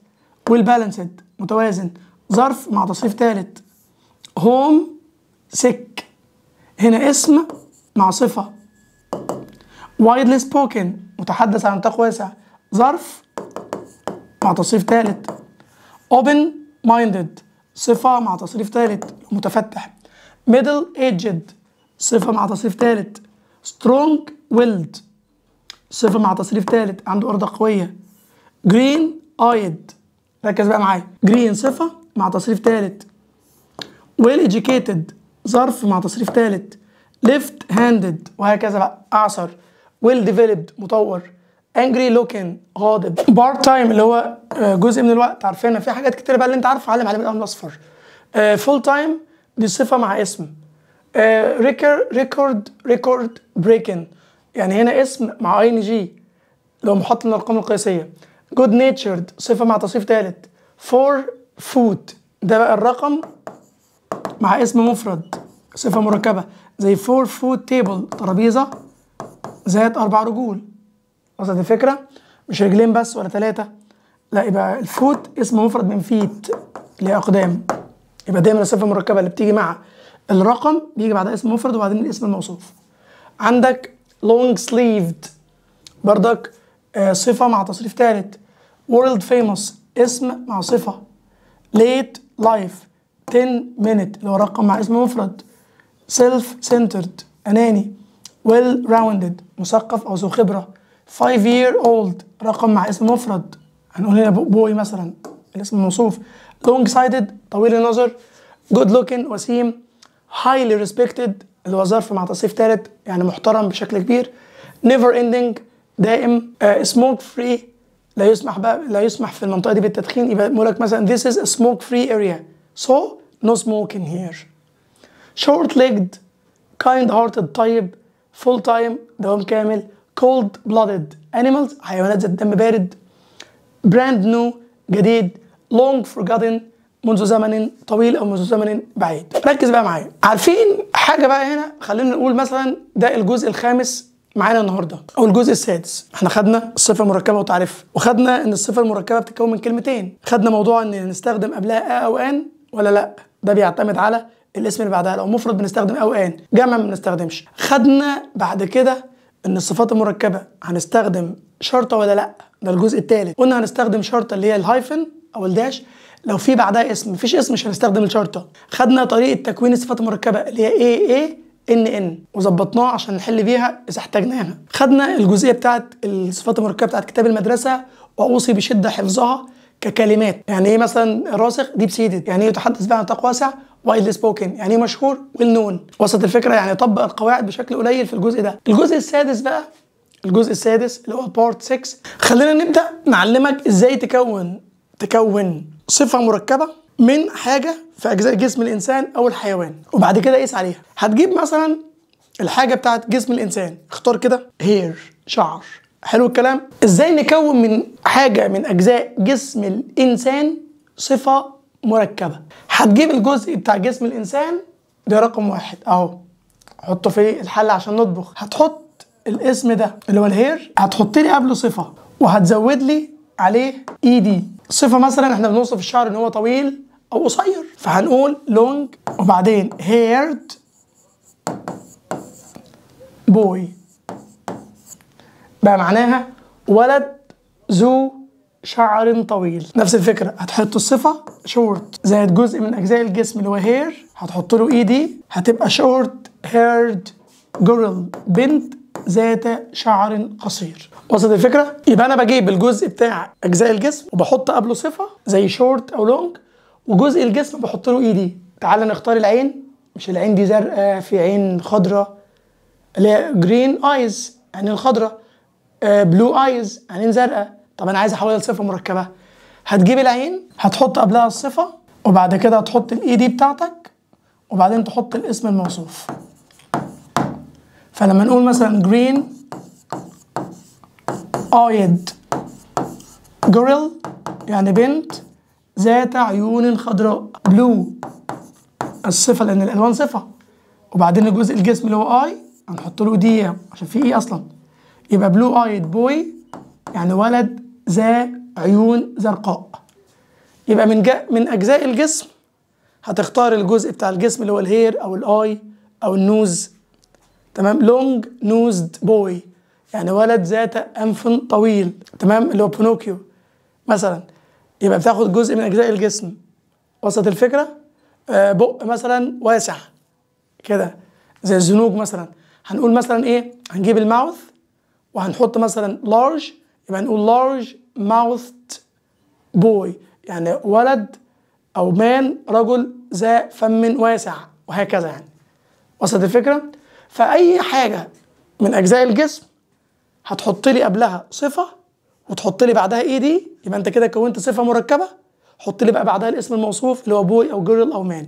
ويل بالانسد متوازن ظرف مع تصريف ثالث هوم سك هنا اسم مع صفة وايدلي سبوكن متحدث عن نطاق واسع ظرف مع تصريف ثالث open minded صفة مع تصريف ثالث متفتح middle aged صفة مع تصريف ثالث strong willed صفة مع تصريف ثالث عنده إرادة قوية green eyed ركز بقى معايا green صفة مع تصريف ثالث well educated ظرف مع تصريف ثالث ليفت هاندد وهكذا بقى اعصر ويل ديفلوبد مطور انجري لوكن غاضب بارت تايم اللي هو آه، جزء من الوقت عارفينها في حاجات كتير بقى اللي انت عارفه علم علم القلم الاصفر فول تايم دي صفه مع اسم ريكر ريكورد ريكورد بريكن يعني هنا اسم مع اي ان جي لو محط من الارقام القياسيه جود نيتشرد صفه مع تصريف ثالث فور فوت ده بقى الرقم مع اسم مفرد صفه مركبه زي فور فوت تيبل ترابيزه ذات اربع رجول وصلت الفكره مش رجلين بس ولا ثلاثه لا يبقى الفوت اسم مفرد من فيت اللي هي اقدام يبقى دايما الصفه المركبه اللي بتيجي مع الرقم بيجي بعدها اسم مفرد وبعدين الاسم الموصوف عندك لونج سليفد بردك صفه مع تصريف ثالث وورلد فيموس اسم مع صفه ليت لايف 10 مينت اللي هو رقم مع اسم مفرد self centered أناني well rounded مثقف أو ذو خبرة 5 year old رقم مع اسم مفرد هنقول هنا بوي مثلا الاسم الموصوف long سايدد طويل النظر good looking وسيم highly respected اللي هو ظرف مع تصريف ثالث يعني محترم بشكل كبير never ending دائم uh, فري free لا يسمح بقى لا يسمح في المنطقه دي بالتدخين يبقى بيقول لك مثلا this is a smoke free area so no smoking here شورت ليجد كايند هارتد طيب فول تايم دوام كامل كولد بلادد انيمالز حيوانات ذات دم بارد براند نو جديد لونج فورجاتن منذ زمن طويل او منذ زمن بعيد ركز بقى معايا عارفين حاجه بقى هنا خلينا نقول مثلا ده الجزء الخامس معانا النهارده او الجزء السادس احنا خدنا الصفه المركبه وتعرف وخدنا ان الصفه المركبه بتتكون من كلمتين خدنا موضوع ان نستخدم قبلها ا او ان ولا لا ده بيعتمد على الاسم اللي بعدها لو مفرد بنستخدم او ان جمع ما بنستخدمش خدنا بعد كده ان الصفات المركبه هنستخدم شرطه ولا لا ده الجزء الثالث قلنا هنستخدم شرطه اللي هي الهايفن او الداش لو في بعدها اسم مفيش اسم مش هنستخدم الشرطه خدنا طريقه تكوين الصفات المركبه اللي هي اي اي ان ان وظبطناها عشان نحل بيها اذا احتاجناها خدنا الجزئيه بتاعت الصفات المركبه بتاعت كتاب المدرسه واوصي بشده حفظها ككلمات يعني ايه مثلا راسخ ديب سيدد يعني ايه يتحدث بها عن نطاق واسع وايدلي سبوكن يعني ايه مشهور ويل نون وصلت الفكره يعني طبق القواعد بشكل قليل في الجزء ده الجزء السادس بقى الجزء السادس اللي هو بارت 6 خلينا نبدا نعلمك ازاي تكون تكون صفه مركبه من حاجه في اجزاء جسم الانسان او الحيوان وبعد كده قيس عليها هتجيب مثلا الحاجه بتاعت جسم الانسان اختار كده هير شعر حلو الكلام ازاي نكون من حاجه من اجزاء جسم الانسان صفه مركبه هتجيب الجزء بتاع جسم الانسان ده رقم واحد اهو حطه في الحل عشان نطبخ هتحط الاسم ده اللي هو الهير هتحط لي قبله صفه وهتزود لي عليه اي e دي صفه مثلا احنا بنوصف الشعر ان هو طويل او قصير فهنقول لونج وبعدين هيرد بوي بقى معناها ولد ذو شعر طويل نفس الفكرة هتحط الصفة شورت زائد جزء من أجزاء الجسم اللي هو هير هتحط له إي e دي هتبقى شورت هيرد جيرل بنت ذات شعر قصير وصلت الفكرة؟ يبقى أنا بجيب الجزء بتاع أجزاء الجسم وبحط قبله صفة زي شورت أو لونج وجزء الجسم بحط له إي e دي تعال نختار العين مش العين دي زرقاء في عين خضراء اللي هي جرين ايز عين الخضراء بلو آه، ايز عينين زرقاء طب انا عايز احولها لصفه مركبه هتجيب العين هتحط قبلها الصفه وبعد كده هتحط الاي دي بتاعتك وبعدين تحط الاسم الموصوف فلما نقول مثلا جرين ايد جوريل يعني بنت ذات عيون خضراء بلو الصفه لان الالوان صفه وبعدين الجزء الجسم اللي هو اي هنحط له دي e عشان في ايه اصلا يبقى بلو ايد بوي يعني ولد ذا عيون زرقاء يبقى من من اجزاء الجسم هتختار الجزء بتاع الجسم اللي هو الهير او الاي او النوز تمام لونج نوزد بوي يعني ولد ذات انف طويل تمام اللي هو بينوكيو مثلا يبقى بتاخد جزء من اجزاء الجسم وسط الفكره آه بق مثلا واسع كده زي الزنوج مثلا هنقول مثلا ايه هنجيب الماوث وهنحط مثلا لارج يبقى نقول لارج ماوث بوي يعني ولد أو مان رجل ذا فم واسع وهكذا يعني وصلت الفكرة؟ فأي حاجة من أجزاء الجسم هتحط لي قبلها صفة وتحط لي بعدها إيه دي يبقى أنت كده كونت صفة مركبة حط لي بقى بعدها الاسم الموصوف اللي هو بوي أو جيرل أو مان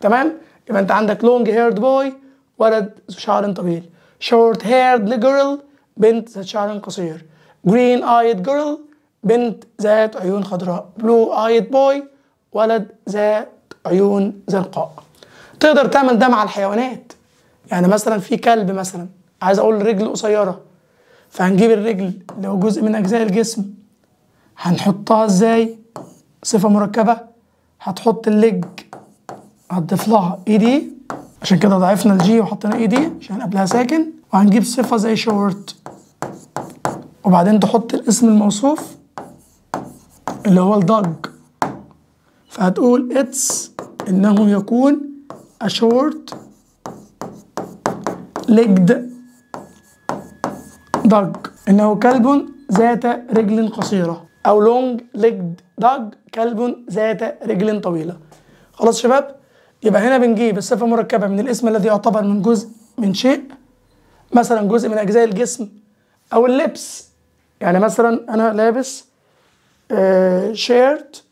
تمام؟ يبقى أنت عندك لونج هيرد بوي ولد ذو شعر طويل شورت هيرد لجيرل بنت ذات شعر قصير جرين ايد جيرل بنت ذات عيون خضراء بلو ايد بوي ولد ذات عيون زرقاء تقدر تعمل ده مع الحيوانات يعني مثلا في كلب مثلا عايز اقول رجل قصيره فهنجيب الرجل لو جزء من اجزاء الجسم هنحطها ازاي صفه مركبه هتحط الليج هتضيف لها اي دي عشان كده ضعفنا الجي وحطينا اي دي عشان قبلها ساكن وهنجيب صفه زي شورت وبعدين تحط الاسم الموصوف اللي هو الضج فهتقول اتس انه يكون ا شورت ليجد dog انه كلب ذات رجل قصيره او لونج ليجد ضج كلب ذات رجل طويله خلاص شباب يبقى هنا بنجيب الصفه مركبه من الاسم الذي يعتبر من جزء من شيء مثلا جزء من اجزاء الجسم او اللبس يعني مثلا انا لابس شيرت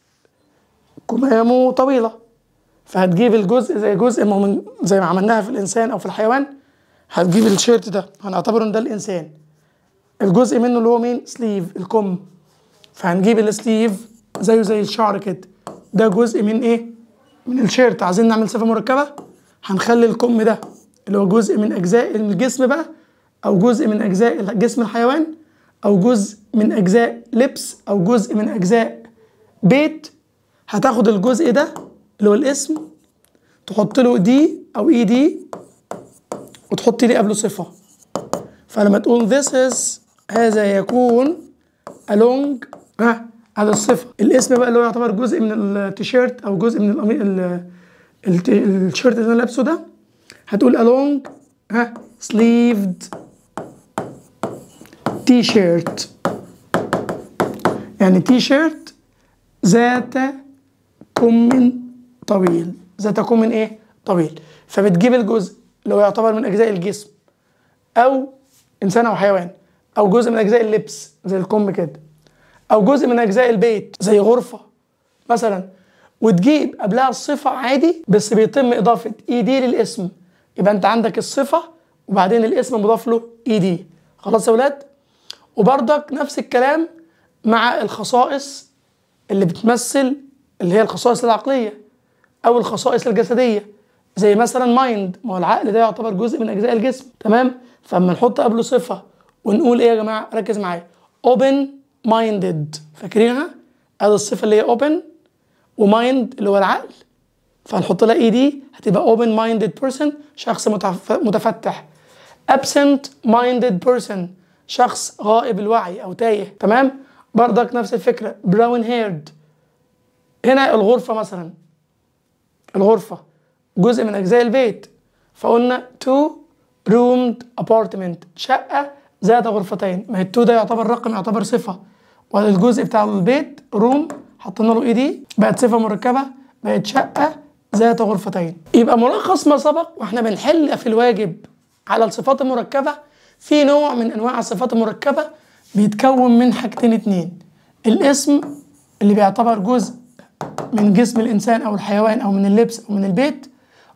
آه، كمامه طويله فهتجيب الجزء زي جزء من زي ما عملناها في الانسان او في الحيوان هتجيب الشيرت ده هنعتبره ان ده الانسان الجزء منه اللي هو مين سليف الكم فهنجيب السليف زيه زي الشعر كده ده جزء من ايه من الشيرت عايزين نعمل صفه مركبه هنخلي الكم ده اللي هو جزء من اجزاء الجسم بقى او جزء من اجزاء جسم الحيوان أو جزء من أجزاء لبس أو جزء من أجزاء بيت هتاخد الجزء ده اللي هو الاسم تحط له دي أو إي e دي وتحط لي قبله صفة فلما تقول this is هذا يكون along ها على الصفة الاسم بقى اللي هو يعتبر جزء من التيشيرت أو جزء من القميص التيشيرت اللي أنا لابسه ده هتقول along ها sleeved تي شيرت يعني تي شيرت ذات كم طويل ذات كم ايه طويل فبتجيب الجزء اللي هو يعتبر من اجزاء الجسم او انسان او حيوان او جزء من اجزاء اللبس زي الكم كده او جزء من اجزاء البيت زي غرفه مثلا وتجيب قبلها الصفه عادي بس بيتم اضافه اي دي للاسم يبقى انت عندك الصفه وبعدين الاسم مضاف له اي دي خلاص يا ولاد وبرضك نفس الكلام مع الخصائص اللي بتمثل اللي هي الخصائص العقليه او الخصائص الجسديه زي مثلا مايند ما هو العقل ده يعتبر جزء من اجزاء الجسم تمام فاما نحط قبله صفه ونقول ايه يا جماعه ركز معايا اوبن مايندد فاكرينها ادي الصفه اللي هي اوبن ومايند اللي هو العقل فهنحط لها اي دي هتبقى اوبن مايندد بيرسون شخص متفتح absent minded person شخص غائب الوعي او تايه تمام برضك نفس الفكره براون هيرد هنا الغرفه مثلا الغرفه جزء من اجزاء البيت فقلنا تو رومد ابارتمنت شقه ذات غرفتين ما التو ده يعتبر رقم يعتبر صفه والجزء بتاع البيت روم حطينا له اي دي بقت صفه مركبه بقت شقه ذات غرفتين يبقى ملخص ما سبق واحنا بنحل في الواجب على الصفات المركبه في نوع من انواع الصفات المركبه بيتكون من حاجتين اتنين الاسم اللي بيعتبر جزء من جسم الانسان او الحيوان او من اللبس او من البيت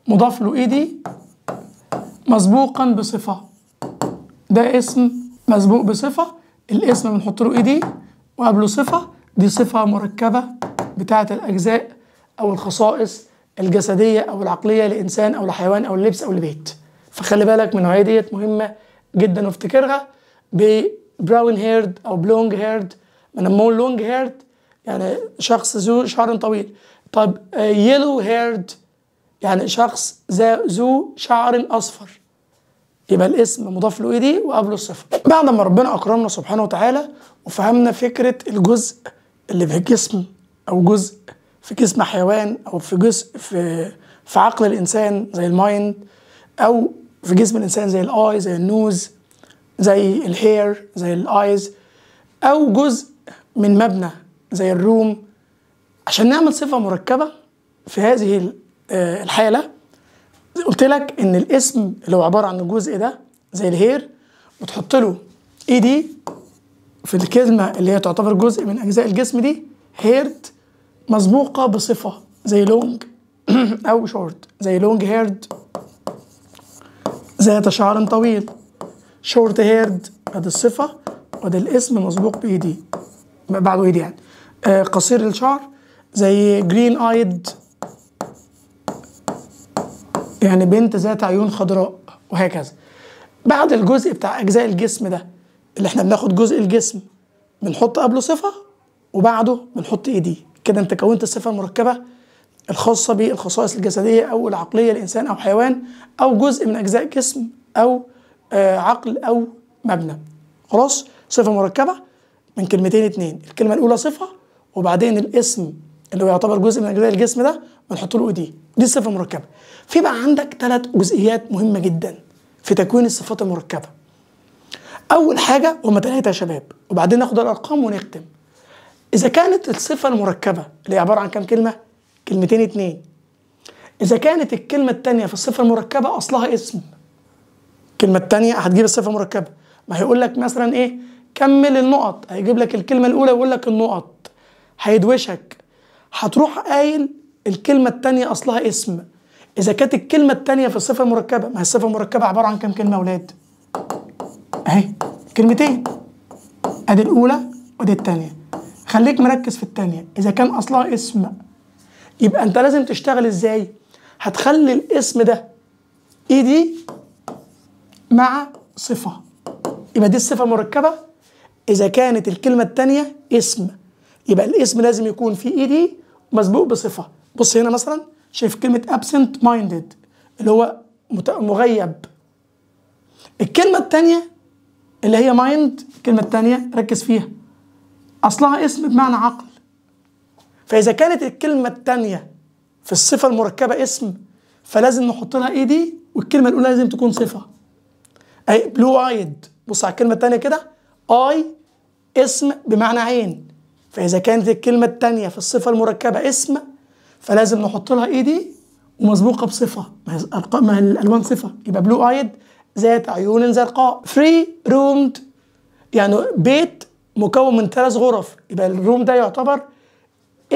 مضاف له ايدي مسبوقا بصفه ده اسم مسبوق بصفه الاسم بنحط له ايدي وقبله صفه دي صفه مركبه بتاعه الاجزاء او الخصائص الجسديه او العقليه لانسان او لحيوان او لبس او لبيت فخلي بالك من النوعيه ديت مهمه جدا وافتكرها ببراون هيرد او بلونج هيرد انا لما لونج هيرد يعني شخص ذو شعر طويل طب يلو هيرد يعني شخص ذو شعر اصفر يبقى الاسم مضاف له ايدي وقبله الصفر بعد ما ربنا اكرمنا سبحانه وتعالى وفهمنا فكره الجزء اللي في الجسم او جزء في جسم حيوان او في جزء في في عقل الانسان زي المايند او في جسم الانسان زي الاي زي النوز زي الهير زي الايز او جزء من مبنى زي الروم عشان نعمل صفه مركبه في هذه آه، الحاله قلت لك ان الاسم اللي هو عباره عن الجزء ده زي الهير وتحط له اي e دي في الكلمه اللي هي تعتبر جزء من اجزاء الجسم دي هيرت مسبوقه بصفه زي لونج او شورت زي لونج هيرد ذات شعر طويل شورت هيرد ادي الصفة وادي الاسم مسبوق بايدي بعده ايدي يعني آه قصير الشعر زي جرين ايد يعني بنت ذات عيون خضراء وهكذا بعد الجزء بتاع اجزاء الجسم ده اللي احنا بناخد جزء الجسم بنحط قبله صفة وبعده بنحط ايدي كده انت كونت الصفة المركبة الخاصة بالخصائص الجسدية أو العقلية لإنسان أو حيوان أو جزء من أجزاء جسم أو آه، عقل أو مبنى خلاص صفة مركبة من كلمتين اتنين الكلمة الأولى صفة وبعدين الاسم اللي هو يعتبر جزء من أجزاء الجسم ده بنحط له دي دي الصفة المركبة في بقى عندك ثلاث جزئيات مهمة جدا في تكوين الصفات المركبة أول حاجة هما تلاتة يا شباب وبعدين ناخد الأرقام ونختم إذا كانت الصفة المركبة اللي هي عبارة عن كام كلمة؟ كلمتين اتنين إذا كانت الكلمة التانية في الصفة المركبة أصلها اسم الكلمة التانية هتجيب الصفة المركبة ما هيقول لك مثلا إيه كمل النقط هيجيب لك الكلمة الأولى ويقول لك النقط هيدوشك هتروح قايل الكلمة التانية أصلها اسم إذا كانت الكلمة التانية في الصفة المركبة ما هي الصفة المركبة عبارة عن كام كلمة يا ولاد؟ أهي كلمتين أدي الأولى وأدي التانية خليك مركز في التانية إذا كان أصلها اسم يبقى انت لازم تشتغل ازاي هتخلي الاسم ده اي دي مع صفه يبقى دي الصفه مركبه اذا كانت الكلمه الثانيه اسم يبقى الاسم لازم يكون في اي دي مسبوق بصفه بص هنا مثلا شايف كلمه absent minded اللي هو مغيب الكلمه الثانيه اللي هي مايند الكلمه الثانيه ركز فيها اصلها اسم بمعنى عقل فإذا كانت الكلمة الثانية في الصفة المركبة اسم فلازم نحط لها إيه دي والكلمة الأولى لازم تكون صفة أي بلو أيد بص على الكلمة الثانية كده أي اسم بمعنى عين فإذا كانت الكلمة الثانية في الصفة المركبة اسم فلازم نحط لها إيه دي ومسبوقة بصفة ما الألوان صفة يبقى بلو أيد ذات عيون زرقاء فري رومد يعني بيت مكون من ثلاث غرف يبقى الروم ده يعتبر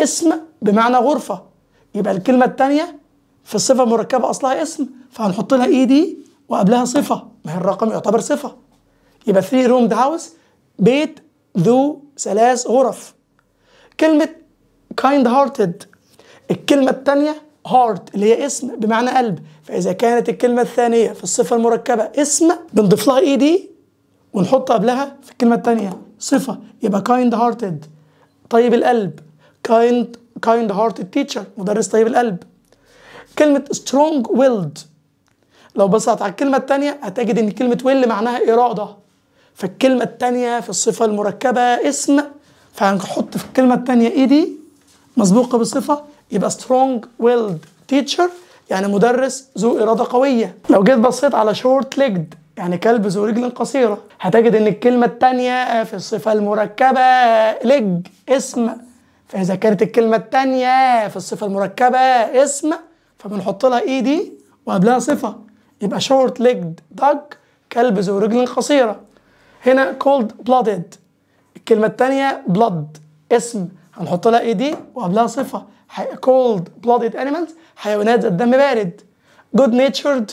اسم بمعنى غرفة يبقى الكلمة الثانية في الصفة المركبة أصلها اسم فهنحط لها إي e دي وقبلها صفة ما هي الرقم يعتبر صفة يبقى 3 روم هاوس بيت ذو ثلاث غرف كلمة kind hearted الكلمة الثانية heart اللي هي اسم بمعنى قلب فإذا كانت الكلمة الثانية في الصفة المركبة اسم بنضيف لها اي e دي ونحط قبلها في الكلمة الثانية صفة يبقى kind hearted طيب القلب kind kind hearted teacher مدرس طيب القلب كلمة strong willed لو بصت على الكلمة التانية هتجد إن كلمة will معناها إرادة فالكلمة التانية في الصفة المركبة اسم فهنحط في الكلمة التانية إيدي مسبوقة بصفة يبقى strong willed teacher يعني مدرس ذو إرادة قوية لو جيت بصيت على short legged يعني كلب ذو رجل قصيرة هتجد إن الكلمة التانية في الصفة المركبة ليج اسم فإذا كانت الكلمة التانية في الصفة المركبة اسم فبنحط لها إي e دي وقبلها صفة يبقى شورت ليجد دج كلب ذو رجل قصيرة هنا كولد بلودد الكلمة التانية بلود اسم هنحط لها إي e دي وقبلها صفة كولد بلودد أنيمالز حيوانات ذات دم بارد جود نيتشرد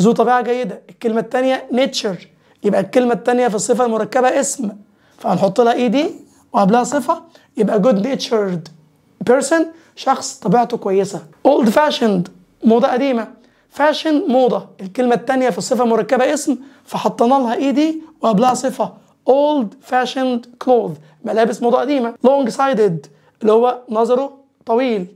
ذو طبيعة جيدة الكلمة التانية نيتشر يبقى الكلمة التانية في الصفة المركبة اسم فهنحط لها إي e دي وقبلها صفه يبقى جود نيتشرد بيرسون شخص طبيعته كويسه اولد فاشند موضه قديمه فاشن موضه الكلمه الثانيه في الصفه مركبه اسم فحطينا لها ايدي e وقبلها صفه اولد فاشند كلوث ملابس موضه قديمه لونج سايدد اللي هو نظره طويل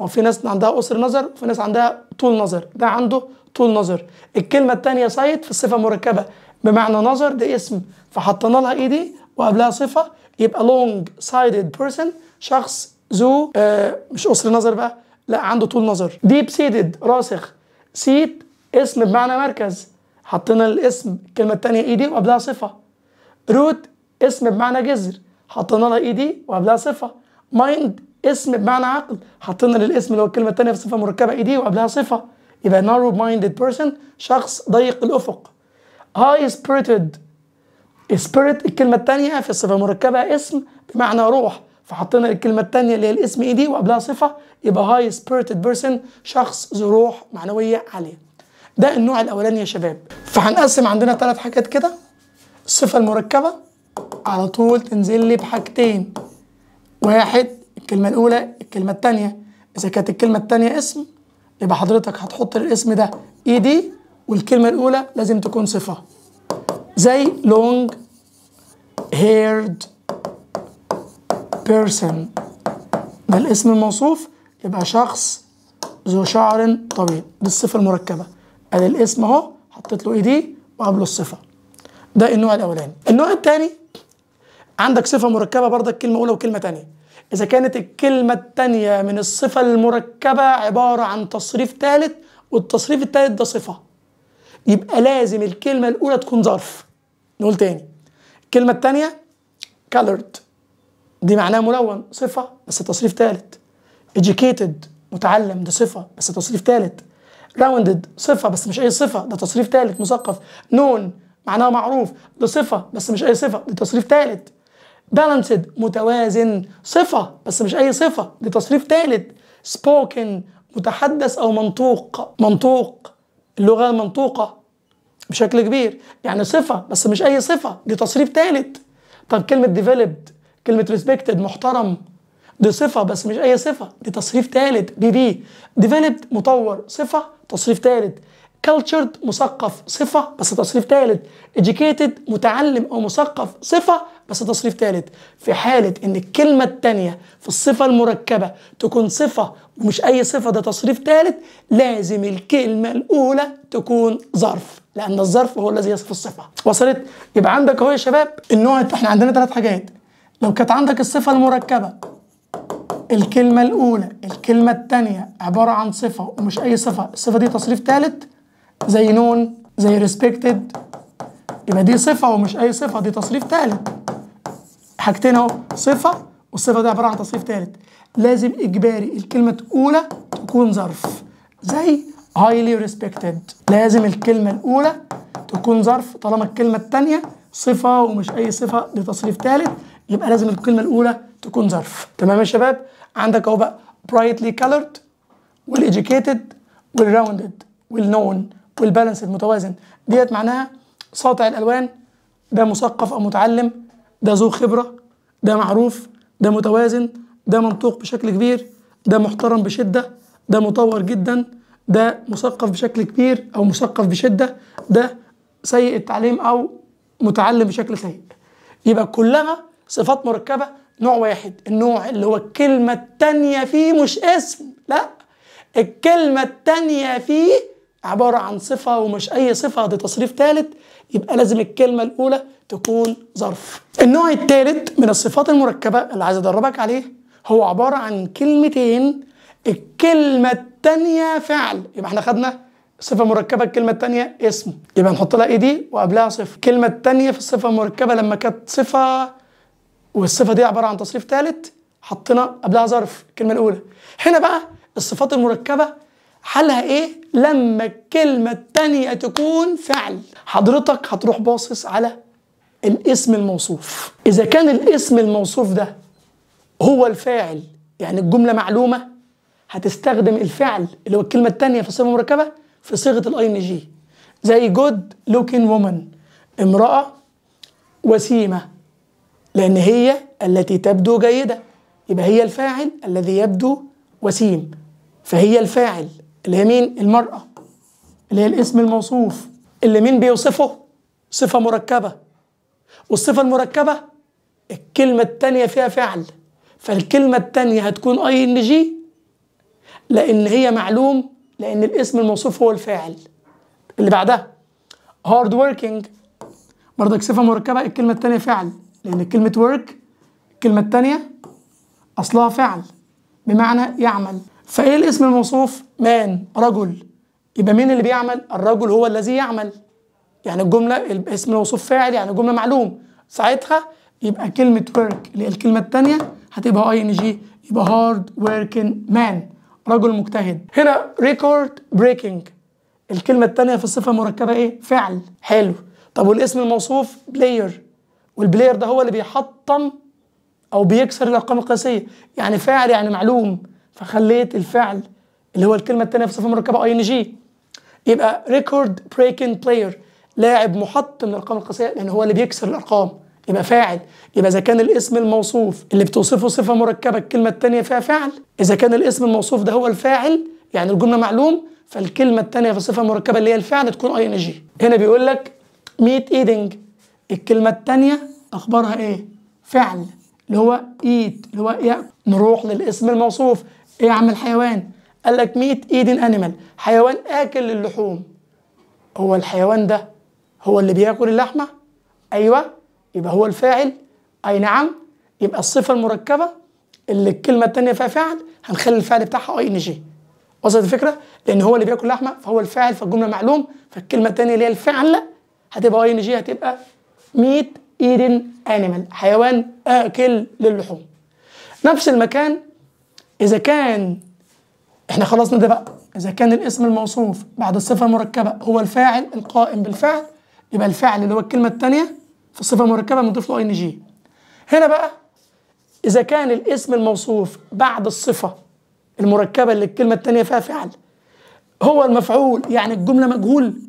ما في ناس عندها قصر نظر وفي ناس عندها طول نظر ده عنده طول نظر الكلمه الثانيه سايد في الصفه مركبه بمعنى نظر ده اسم فحطينا لها ايدي e وقبلها صفه يبقى لونج سايدد بيرسون شخص ذو آه مش قصر نظر بقى لا عنده طول نظر ديب سيدد راسخ سيت اسم بمعنى مركز حطينا الاسم الكلمه الثانيه اي e دي وقبلها صفه روت اسم بمعنى جذر حطينا لها اي e دي وقبلها صفه مايند اسم بمعنى عقل حطينا للاسم اللي هو الكلمه الثانيه في صفه مركبه اي e دي وقبلها صفه يبقى نارو مايندد بيرسون شخص ضيق الافق هاي سبيريتد سبيريت الكلمه الثانيه في الصفه المركبه اسم بمعنى روح فحطينا الكلمه الثانيه اللي هي الاسم اي دي وقبلها صفه يبقى هاي سبيريتد بيرسون شخص ذو روح معنويه عاليه ده النوع الاولاني يا شباب فهنقسم عندنا ثلاث حاجات كده الصفه المركبه على طول تنزل لي بحاجتين واحد الكلمه الاولى الكلمه الثانيه اذا كانت الكلمه الثانيه اسم يبقى حضرتك هتحط الاسم ده اي دي والكلمه الاولى لازم تكون صفه زي long haired person ده الاسم الموصوف يبقى شخص ذو شعر طويل دي الصفة المركبة ادي الاسم اهو حطيت له ايدي وقبله الصفة ده النوع الاولاني النوع الثاني عندك صفة مركبة برضك كلمة اولى وكلمة ثانيه اذا كانت الكلمة الثانيه من الصفة المركبة عبارة عن تصريف ثالث والتصريف الثالث ده صفة يبقى لازم الكلمه الاولى تكون ظرف نقول تاني الكلمه الثانيه colored دي معناها ملون صفه بس تصريف ثالث educated متعلم ده صفه بس تصريف ثالث rounded صفه بس مش اي صفه ده تصريف ثالث مثقف نون معناها معروف ده صفه بس مش اي صفه ده تصريف ثالث balanced متوازن صفه بس مش اي صفه ده تصريف ثالث spoken متحدث او منطوق منطوق اللغه منطوقه بشكل كبير يعني صفه بس مش اي صفه دي تصريف ثالث طب كلمه ديفلوبد كلمه ريسبكتد محترم دي صفه بس مش اي صفه دي تصريف ثالث بي بي ديفلوبد مطور صفه تصريف ثالث كالتشرد مثقف صفه بس تصريف ثالث educated متعلم او مثقف صفه بس تصريف ثالث في حالة إن الكلمة التانية في الصفة المركبة تكون صفة ومش أي صفة ده تصريف ثالث لازم الكلمة الأولى تكون ظرف لأن الظرف هو الذي يصف الصفة وصلت؟ يبقى عندك أهو يا شباب النوع إحنا عندنا ثلاث حاجات لو كانت عندك الصفة المركبة الكلمة الأولى الكلمة التانية عبارة عن صفة ومش أي صفة الصفة دي تصريف ثالث زي نون زي respected يبقى دي صفة ومش أي صفة دي تصريف ثالث حاجتين اهو صفه والصفه دي عباره عن تصريف ثالث لازم اجباري الكلمه الاولى تكون ظرف زي highly respected لازم الكلمه الاولى تكون ظرف طالما الكلمه الثانيه صفه ومش اي صفه تصريف ثالث يبقى لازم الكلمه الاولى تكون ظرف تمام يا شباب عندك اهو بقى brightly colored والايديوكيتد والراوندد والنون والبالانس المتوازن ديت معناها ساطع الالوان ده مثقف او متعلم ده ذو خبرة ده معروف ده متوازن ده منطوق بشكل كبير ده محترم بشدة ده مطور جدا ده مثقف بشكل كبير أو مثقف بشدة ده سيء التعليم أو متعلم بشكل سيء يبقى كلها صفات مركبة نوع واحد النوع اللي هو الكلمة التانية فيه مش اسم لا الكلمة التانية فيه عبارة عن صفة ومش أي صفة ده تصريف ثالث يبقى لازم الكلمة الأولى تكون ظرف. النوع الثالث من الصفات المركبة اللي عايز أدربك عليه هو عبارة عن كلمتين الكلمة الثانية فعل يبقى احنا خدنا صفة مركبة الكلمة الثانية اسم يبقى نحط لها ايه دي وقبلها صفة الكلمة الثانية في الصفة المركبة لما كانت صفة والصفة دي عبارة عن تصريف ثالث حطينا قبلها ظرف الكلمة الأولى هنا بقى الصفات المركبة حالها ايه لما الكلمة التانية تكون فعل حضرتك هتروح باصص على الاسم الموصوف إذا كان الاسم الموصوف ده هو الفاعل يعني الجملة معلومة هتستخدم الفعل اللي هو الكلمة التانية في الصيغة المركبة في صيغة الاي ان جي زي جود لوكين وومن امرأة وسيمة لأن هي التي تبدو جيدة يبقى هي الفاعل الذي يبدو وسيم فهي الفاعل اللي هي مين المرأة اللي هي الاسم الموصوف اللي مين بيوصفه صفة مركبة والصفة المركبة الكلمة التانية فيها فعل فالكلمة التانية هتكون اي ان جي لأن هي معلوم لأن الاسم الموصوف هو الفاعل اللي بعدها هارد وركينج برضك صفة مركبة الكلمة التانية فعل لأن كلمة ورك الكلمة التانية أصلها فعل بمعنى يعمل فايه الاسم الموصوف مان رجل يبقى مين اللي بيعمل الرجل هو الذي يعمل يعني الجمله الاسم الموصوف فاعل يعني الجمله معلوم ساعتها يبقى كلمه ورك اللي هي الكلمه الثانيه هتبقى اي ان جي يبقى هارد وركن مان رجل مجتهد هنا ريكورد بريكنج الكلمه الثانيه في الصفه المركبه ايه فعل حلو طب والاسم الموصوف بلاير والبلاير ده هو اللي بيحطم او بيكسر الارقام القياسيه يعني فاعل يعني معلوم فخليت الفعل اللي هو الكلمه الثانيه في صفه مركبه اي ان جي يبقى ريكورد بريكنج بلاير لاعب محط من الارقام القاسيه لان يعني هو اللي بيكسر الارقام يبقى فاعل يبقى اذا كان الاسم الموصوف اللي بتوصفه صفه مركبه الكلمه الثانيه فيها فعل اذا كان الاسم الموصوف ده هو الفاعل يعني الجمله معلوم فالكلمه الثانيه في صفه مركبه اللي هي الفعل تكون اي ان جي هنا بيقول لك ميت ايدنج الكلمه الثانيه اخبارها ايه فعل اللي هو ايت اللي هو يأكل نروح للاسم الموصوف ايه يا عم الحيوان قال لك ميت ايدن انيمال حيوان اكل اللحوم هو الحيوان ده هو اللي بياكل اللحمه ايوه يبقى هو الفاعل اي نعم يبقى الصفه المركبه اللي الكلمه الثانيه فيها فعل هنخلي الفعل بتاعها اي ان جي وصلت الفكره لان هو اللي بياكل لحمه فهو الفاعل فالجمله معلوم فالكلمه الثانيه اللي هي الفعل هتبقى اي ان جي هتبقى ميت ايدن انيمال حيوان اكل للحوم نفس المكان إذا كان إحنا خلصنا ده بقى إذا كان الاسم الموصوف بعد الصفة المركبة هو الفاعل القائم بالفعل يبقى الفعل اللي هو الكلمة الثانية في الصفة المركبة بنضيف له إن جي هنا بقى إذا كان الاسم الموصوف بعد الصفة المركبة اللي الكلمة الثانية فيها فعل هو المفعول يعني الجملة مجهول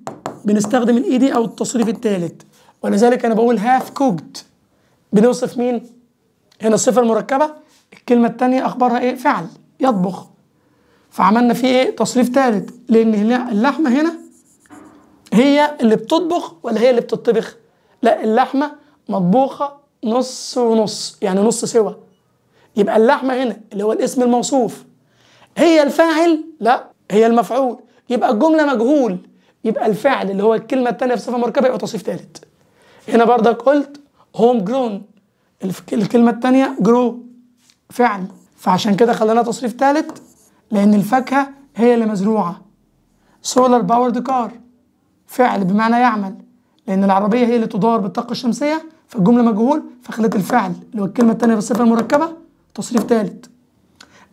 بنستخدم الإي دي أو التصريف الثالث ولذلك أنا بقول هاف كوكت بنوصف مين؟ هنا الصفة المركبة الكلمة التانية أخبارها إيه؟ فعل يطبخ فعملنا فيه إيه؟ تصريف تالت لأن اللحمة هنا هي اللي بتطبخ ولا هي اللي بتطبخ؟ لا اللحمة مطبوخة نص ونص يعني نص سوا يبقى اللحمة هنا اللي هو الاسم الموصوف هي الفاعل لا هي المفعول يبقى الجملة مجهول يبقى الفعل اللي هو الكلمة التانية في صفة مركبة يبقى تصريف تالت هنا برضك قلت هوم جرون الكلمة التانية جرو فعل فعشان كده خلينا تصريف ثالث لأن الفاكهة هي اللي مزروعة سولار باورد كار فعل بمعنى يعمل لأن العربية هي اللي تدار بالطاقة الشمسية فالجملة مجهول فخلت الفعل اللي هو الكلمة الثانيه بالصفة المركبة تصريف ثالث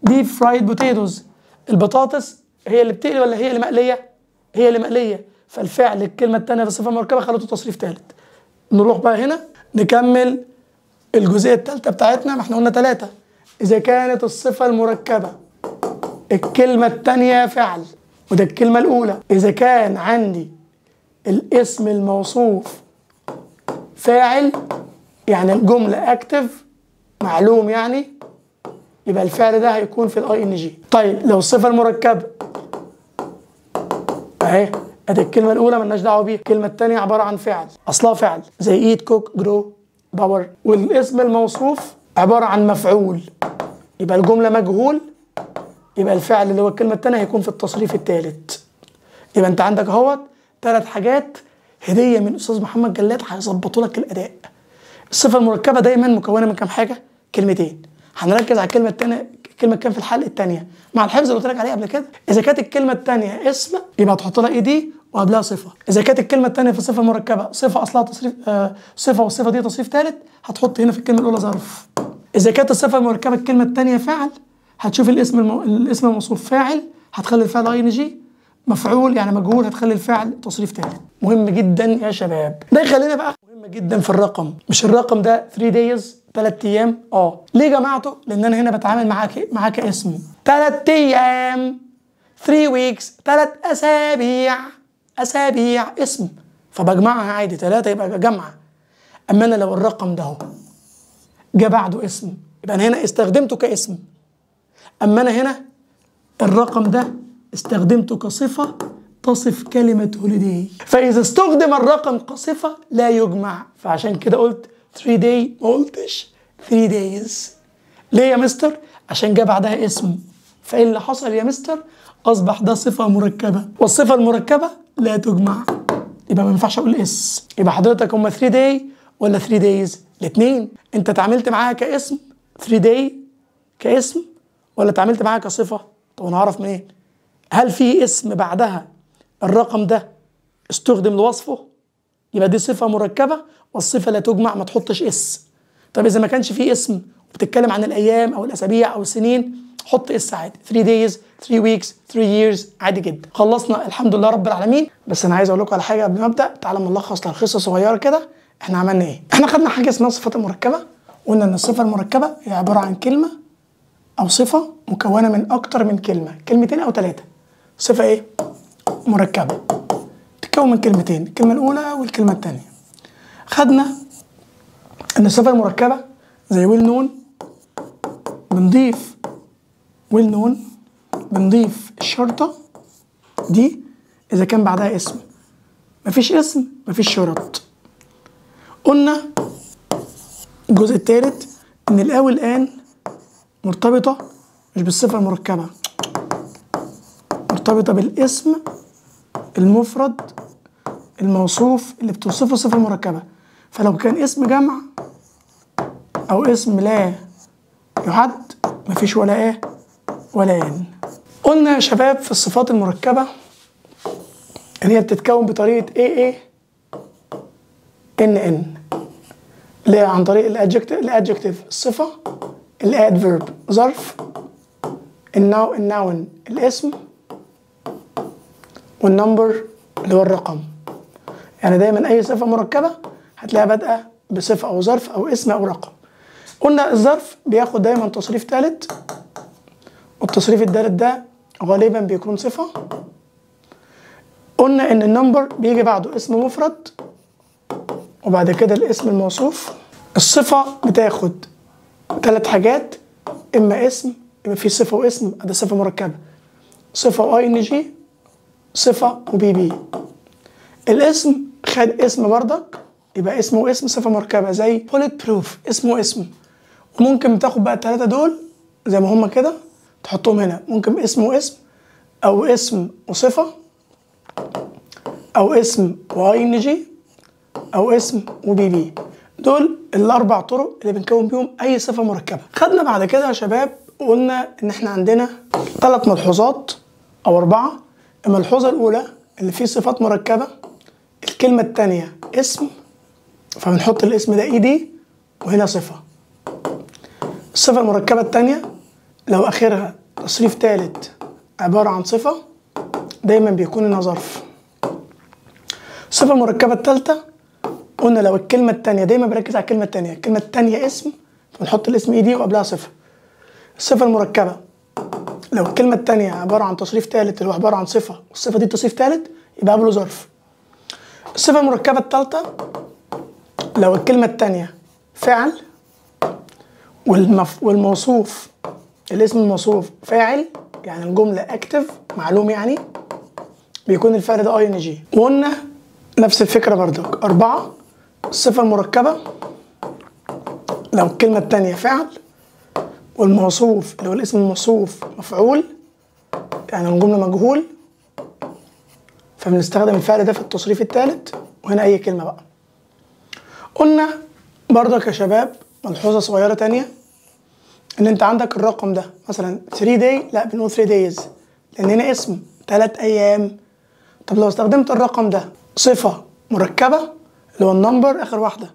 دي فرايد بوتيتوز البطاطس هي اللي بتقلي ولا هي اللي مقلية؟ هي اللي مقلية فالفعل الكلمة الثانيه بالصفة المركبة خلته تصريف ثالث نروح بقى هنا نكمل الجزئية الثالثة بتاعتنا ما احنا قلنا ثلاثة. إذا كانت الصفة المركبة الكلمة الثانية فعل وده الكلمة الأولى إذا كان عندي الاسم الموصوف فاعل يعني الجملة أكتف معلوم يعني يبقى الفعل ده هيكون في الاي ان جي طيب لو الصفة المركبة أهي ادي الكلمة الأولى مالناش دعوة بيها، الكلمة التانية عبارة عن فعل، أصلها فعل زي إيت كوك جرو باور والاسم الموصوف عبارة عن مفعول يبقى الجملة مجهول يبقى الفعل اللي هو الكلمة التانية هيكون في التصريف التالت يبقى أنت عندك اهوت ثلاث حاجات هدية من أستاذ محمد جلاد هيظبطوا لك الأداء الصفة المركبة دايما مكونة من كام حاجة؟ كلمتين هنركز على الكلمة التانية الكلمة كام في الحلقة التانية مع الحفظ اللي قلت لك عليه قبل كده إذا كانت الكلمة التانية اسم يبقى هتحط لها إي دي وقبلها صفة إذا كانت الكلمة التانية في صفة مركبة صفة أصلها تصريف آه صفة والصفة دي تصريف ثالث هتحط هنا في الكلمة الأولى ظرف إذا كانت الصفة المركبة الكلمة الثانية فعل هتشوف الاسم المو... الاسم الموصوف فاعل هتخلي الفعل اي ان جي مفعول يعني مجهول هتخلي الفعل تصريف ثالث مهم جدا يا شباب ده يخلينا بقى مهم جدا في الرقم مش الرقم ده 3 دايز 3 ايام اه ليه جمعته لان انا هنا بتعامل معاه معاك معاه 3 ايام 3 ويكس 3 اسابيع اسابيع اسم فبجمعها عادي 3 يبقى جمعه اما انا لو الرقم ده هو جه بعده اسم يبقى انا هنا استخدمته كاسم اما انا هنا الرقم ده استخدمته كصفه تصف كلمة هوليداي فإذا استخدم الرقم كصفة لا يجمع فعشان كده قلت 3 day ما قلتش 3 days ليه يا مستر؟ عشان جه بعدها اسم فإيه اللي حصل يا مستر؟ أصبح ده صفة مركبة والصفة المركبة لا تجمع يبقى ما ينفعش أقول اس يبقى حضرتك هم 3 day ولا 3 days؟ الاثنين انت تعاملت معاها كاسم 3 داي كاسم ولا تعاملت معاها كصفه طب انا هعرف منين هل في اسم بعدها الرقم ده استخدم لوصفه يبقى دي صفه مركبه والصفه لا تجمع ما تحطش اس طب اذا ما كانش في اسم وبتتكلم عن الايام او الاسابيع او السنين حط اس عادي 3 دايز 3 ويكس 3 ييرز عادي جدا خلصنا الحمد لله رب العالمين بس انا عايز اقول لكم على حاجه قبل ما ابدا تعالى نلخص تلخيصه صغيره كده احنا عملنا ايه؟ احنا خدنا حاجه اسمها الصفات المركبه وقلنا ان الصفه المركبه هي عباره عن كلمه او صفه مكونه من اكتر من كلمه كلمتين او ثلاثه صفه ايه؟ مركبه تتكون من كلمتين الكلمه الاولى والكلمه الثانيه خدنا ان الصفه المركبه زي ويل نون بنضيف ويل نون بنضيف الشرطه دي اذا كان بعدها اسم مفيش اسم مفيش شرط قلنا الجزء الثالث ان الاو الان مرتبطه مش بالصفه المركبه مرتبطه بالاسم المفرد الموصوف اللي بتوصفه الصفه المركبه فلو كان اسم جمع او اسم لا يحد مفيش ولا ايه ولا ان قلنا يا شباب في الصفات المركبه ان هي بتتكون بطريقه ايه ايه ان ان ليه عن طريق الادجكتيف الادجكتيف الصفه الادفيرب ظرف الناو الناون الاسم والنمبر اللي هو الرقم يعني دايما اي صفه مركبه هتلاقيها بادئه بصفه او ظرف او اسم او رقم قلنا الظرف بياخد دايما تصريف ثالث والتصريف الثالث ده غالبا بيكون صفه قلنا ان النمبر بيجي بعده اسم مفرد وبعد كده الاسم الموصوف الصفه بتاخد ثلاث حاجات اما اسم اما في صفه واسم ده صفه مركبه صفه واي ان جي صفه وبي بي الاسم خد اسم بردك يبقى اسم واسم صفه مركبه زي بوليت بروف اسم واسم وممكن تاخد بقى الثلاثه دول زي ما هما كده تحطهم هنا ممكن اسم واسم او اسم وصفه او اسم واي ان جي او اسم وبي بي دول الاربع طرق اللي بنكون بيهم اي صفه مركبه خدنا بعد كده يا شباب قلنا ان احنا عندنا ثلاث ملحوظات او اربعه الملحوظه الاولى اللي فيه صفات مركبه الكلمه الثانيه اسم فبنحط الاسم ده اي دي وهنا صفه الصفه المركبه الثانيه لو اخرها تصريف ثالث عباره عن صفه دايما بيكون هنا ظرف الصفه المركبه الثالثه قلنا لو الكلمه الثانيه دايما بركز على الكلمه الثانيه الكلمه الثانيه اسم فنحط الاسم اي e دي وقبلها صفر الصفه المركبه لو الكلمه الثانيه عباره عن تصريف ثالث اللي هو عباره عن صفه والصفه دي تصريف ثالث يبقى قبله ظرف الصفه المركبه الثالثه لو الكلمه الثانيه فعل والمف... والموصوف الاسم الموصوف فاعل يعني الجمله اكتف معلوم يعني بيكون الفعل ده اي ان جي وقلنا نفس الفكره بردك أربعة الصفة المركبة لو الكلمة التانية فعل والموصوف اللي هو الاسم الموصوف مفعول يعني الجملة مجهول فبنستخدم الفعل ده في التصريف الثالث وهنا أي كلمة بقى قلنا برضك يا شباب ملحوظة صغيرة تانية إن أنت عندك الرقم ده مثلا 3 داي لا بنقول 3 دايز لأن هنا اسم 3 أيام طب لو استخدمت الرقم ده صفة مركبة اللي هو النمبر اخر واحده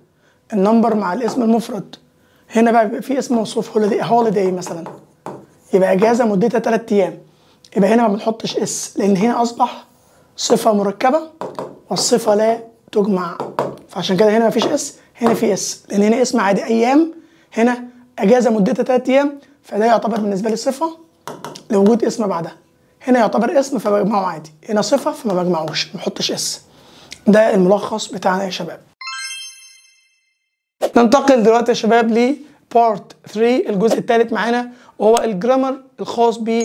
النمبر مع الاسم المفرد هنا بقى بيبقى في اسم موصوف هوليداي مثلا يبقى اجازه مدتها 3 ايام يبقى هنا ما بنحطش اس لان هنا اصبح صفه مركبه والصفه لا تجمع فعشان كده هنا ما فيش اس هنا في اس لان هنا اسم عادي ايام هنا اجازه مدتها 3 ايام فده يعتبر بالنسبه لي صفه لوجود اسم بعدها هنا يعتبر اسم فبجمعه عادي هنا صفه فما بجمعوش ما بحطش اس ده الملخص بتاعنا يا شباب ننتقل دلوقتي يا شباب ل بارت 3 الجزء الثالث معانا وهو الجرامر الخاص ب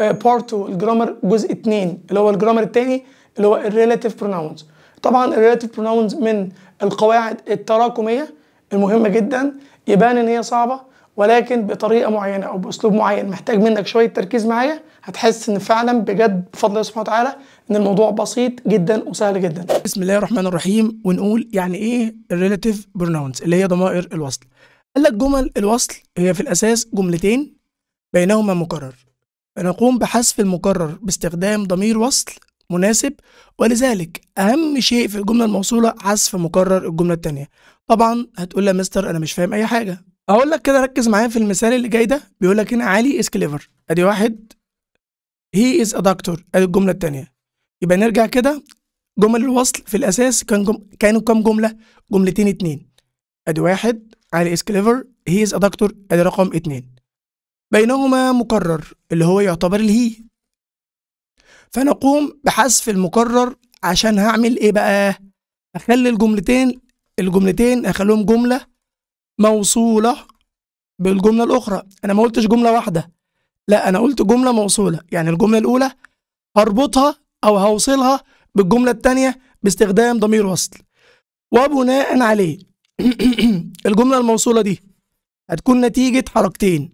بارت 2 الجرامر جزء 2 اللي هو الجرامر الثاني اللي هو الريليتيف بروناونز طبعا الريليتيف بروناونز من القواعد التراكميه المهمه جدا يبان ان هي صعبه ولكن بطريقه معينه او باسلوب معين محتاج منك شويه تركيز معايا هتحس ان فعلا بجد بفضل الله سبحانه وتعالى ان الموضوع بسيط جدا وسهل جدا بسم الله الرحمن الرحيم ونقول يعني ايه الريلاتيف بروناونز اللي هي ضمائر الوصل قال لك جمل الوصل هي في الاساس جملتين بينهما مكرر فنقوم بحذف المكرر باستخدام ضمير وصل مناسب ولذلك اهم شيء في الجمله الموصوله حذف مكرر الجمله الثانيه طبعا هتقول لي يا مستر انا مش فاهم اي حاجه اقول لك كده ركز معايا في المثال اللي جاي ده بيقول لك هنا علي از كليفر ادي واحد هي از ا دكتور ادي الجمله الثانيه يبقى نرجع كده جمل الوصل في الاساس كان جم... كانوا كام جمله جملتين اتنين ادي واحد علي از كليفر هي از ا دكتور ادي رقم اتنين بينهما مكرر اللي هو يعتبر الهي فنقوم بحذف المكرر عشان هعمل ايه بقى اخلي الجملتين الجملتين اخليهم جمله موصولة بالجملة الأخرى أنا ما قلتش جملة واحدة لا أنا قلت جملة موصولة يعني الجملة الأولى هربطها أو هوصلها بالجملة الثانية باستخدام ضمير وصل وبناء عليه الجملة الموصولة دي هتكون نتيجة حركتين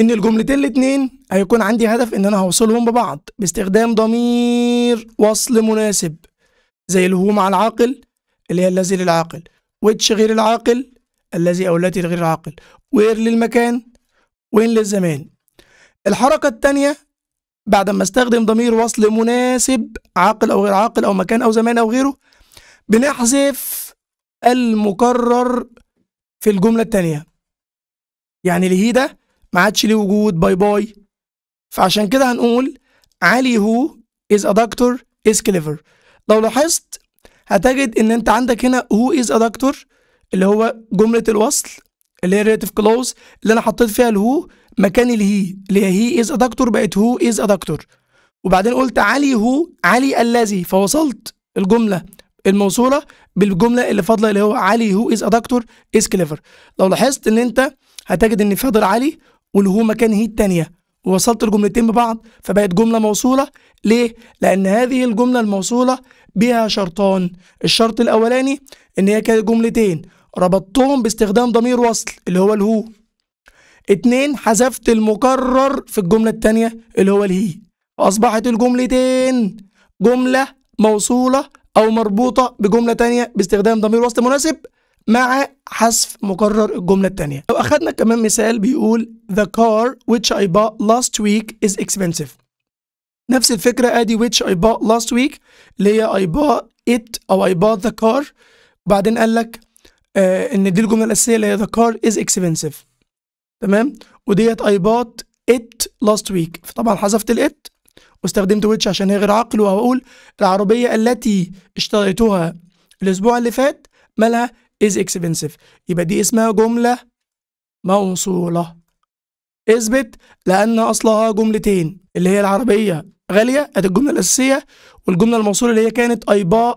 إن الجملتين الاتنين هيكون عندي هدف إن أنا هوصلهم ببعض باستخدام ضمير وصل مناسب زي اللي هو مع العاقل اللي هي الذي للعاقل ويتش غير العاقل الذي أو التي لغير عاقل وير للمكان وين للزمان الحركة الثانية بعد ما استخدم ضمير وصل مناسب عاقل أو غير عاقل أو مكان أو زمان أو غيره بنحذف المكرر في الجملة الثانية يعني ليه ده ما عادش ليه وجود باي باي فعشان كده هنقول علي هو is a doctor is clever لو لاحظت هتجد ان انت عندك هنا هو is a doctor اللي هو جمله الوصل اللي هي الريليتيف كلوز اللي انا حطيت فيها الهو مكان الهي اللي هي هي از ادكتور بقت هو از ادكتور وبعدين قلت علي هو علي الذي فوصلت الجمله الموصوله بالجمله اللي فاضله اللي هو علي هو از ادكتور از كليفر لو لاحظت ان انت هتجد ان فاضل علي والهو مكان هي الثانيه ووصلت الجملتين ببعض فبقت جمله موصوله ليه لان هذه الجمله الموصوله بها شرطان الشرط الأولاني إن هي كانت جملتين ربطتهم باستخدام ضمير وصل اللي هو الهو اتنين حذفت المكرر في الجملة التانية اللي هو الهي أصبحت الجملتين جملة موصولة أو مربوطة بجملة تانية باستخدام ضمير وصل مناسب مع حذف مكرر الجملة التانية لو أخدنا كمان مثال بيقول The car which I bought last week is expensive نفس الفكرة ادي which I bought last week اللي هي I bought it أو I bought the car بعدين قال لك آه إن دي الجملة الأساسية اللي هي the car is expensive تمام وديت I bought it last week فطبعا حذفت ال it واستخدمت which عشان هي غير عقل وهقول العربية التي اشتريتها الأسبوع اللي فات مالها is expensive يبقى دي اسمها جملة موصولة اثبت لأن أصلها جملتين اللي هي العربية غاليه ادي الجمله الاساسيه والجمله الموصوله اللي هي كانت اي با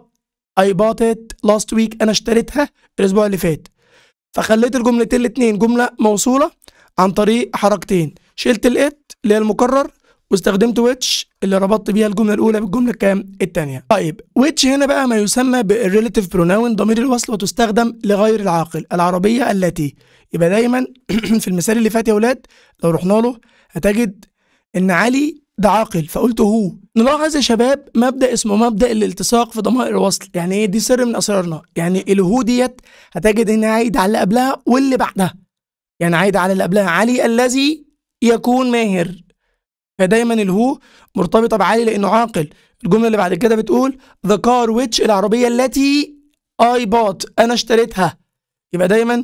اي باتت لاست ويك انا اشتريتها الاسبوع اللي فات فخليت الجملتين الاثنين جمله موصوله عن طريق حركتين شلت الات اللي هي المكرر واستخدمت ويتش اللي ربطت بيها الجمله الاولى بالجمله الكام الثانيه طيب ويتش هنا بقى ما يسمى بالريليتيف بروناون ضمير الوصل وتستخدم لغير العاقل العربيه التي يبقى دايما في المثال اللي فات يا ولاد لو رحنا له هتجد ان علي ده عاقل فقلت هو نلاحظ يا شباب مبدا اسمه مبدا الالتصاق في ضمائر الوصل يعني ايه دي سر من اسرارنا يعني الهو ديت هتجد ان عايد على اللي قبلها واللي بعدها يعني عايد على اللي قبلها علي الذي يكون ماهر فدايما الهو مرتبطه بعلي لانه عاقل الجمله اللي بعد كده بتقول ذا كار ويتش العربيه التي اي بوت انا اشتريتها يبقى دايما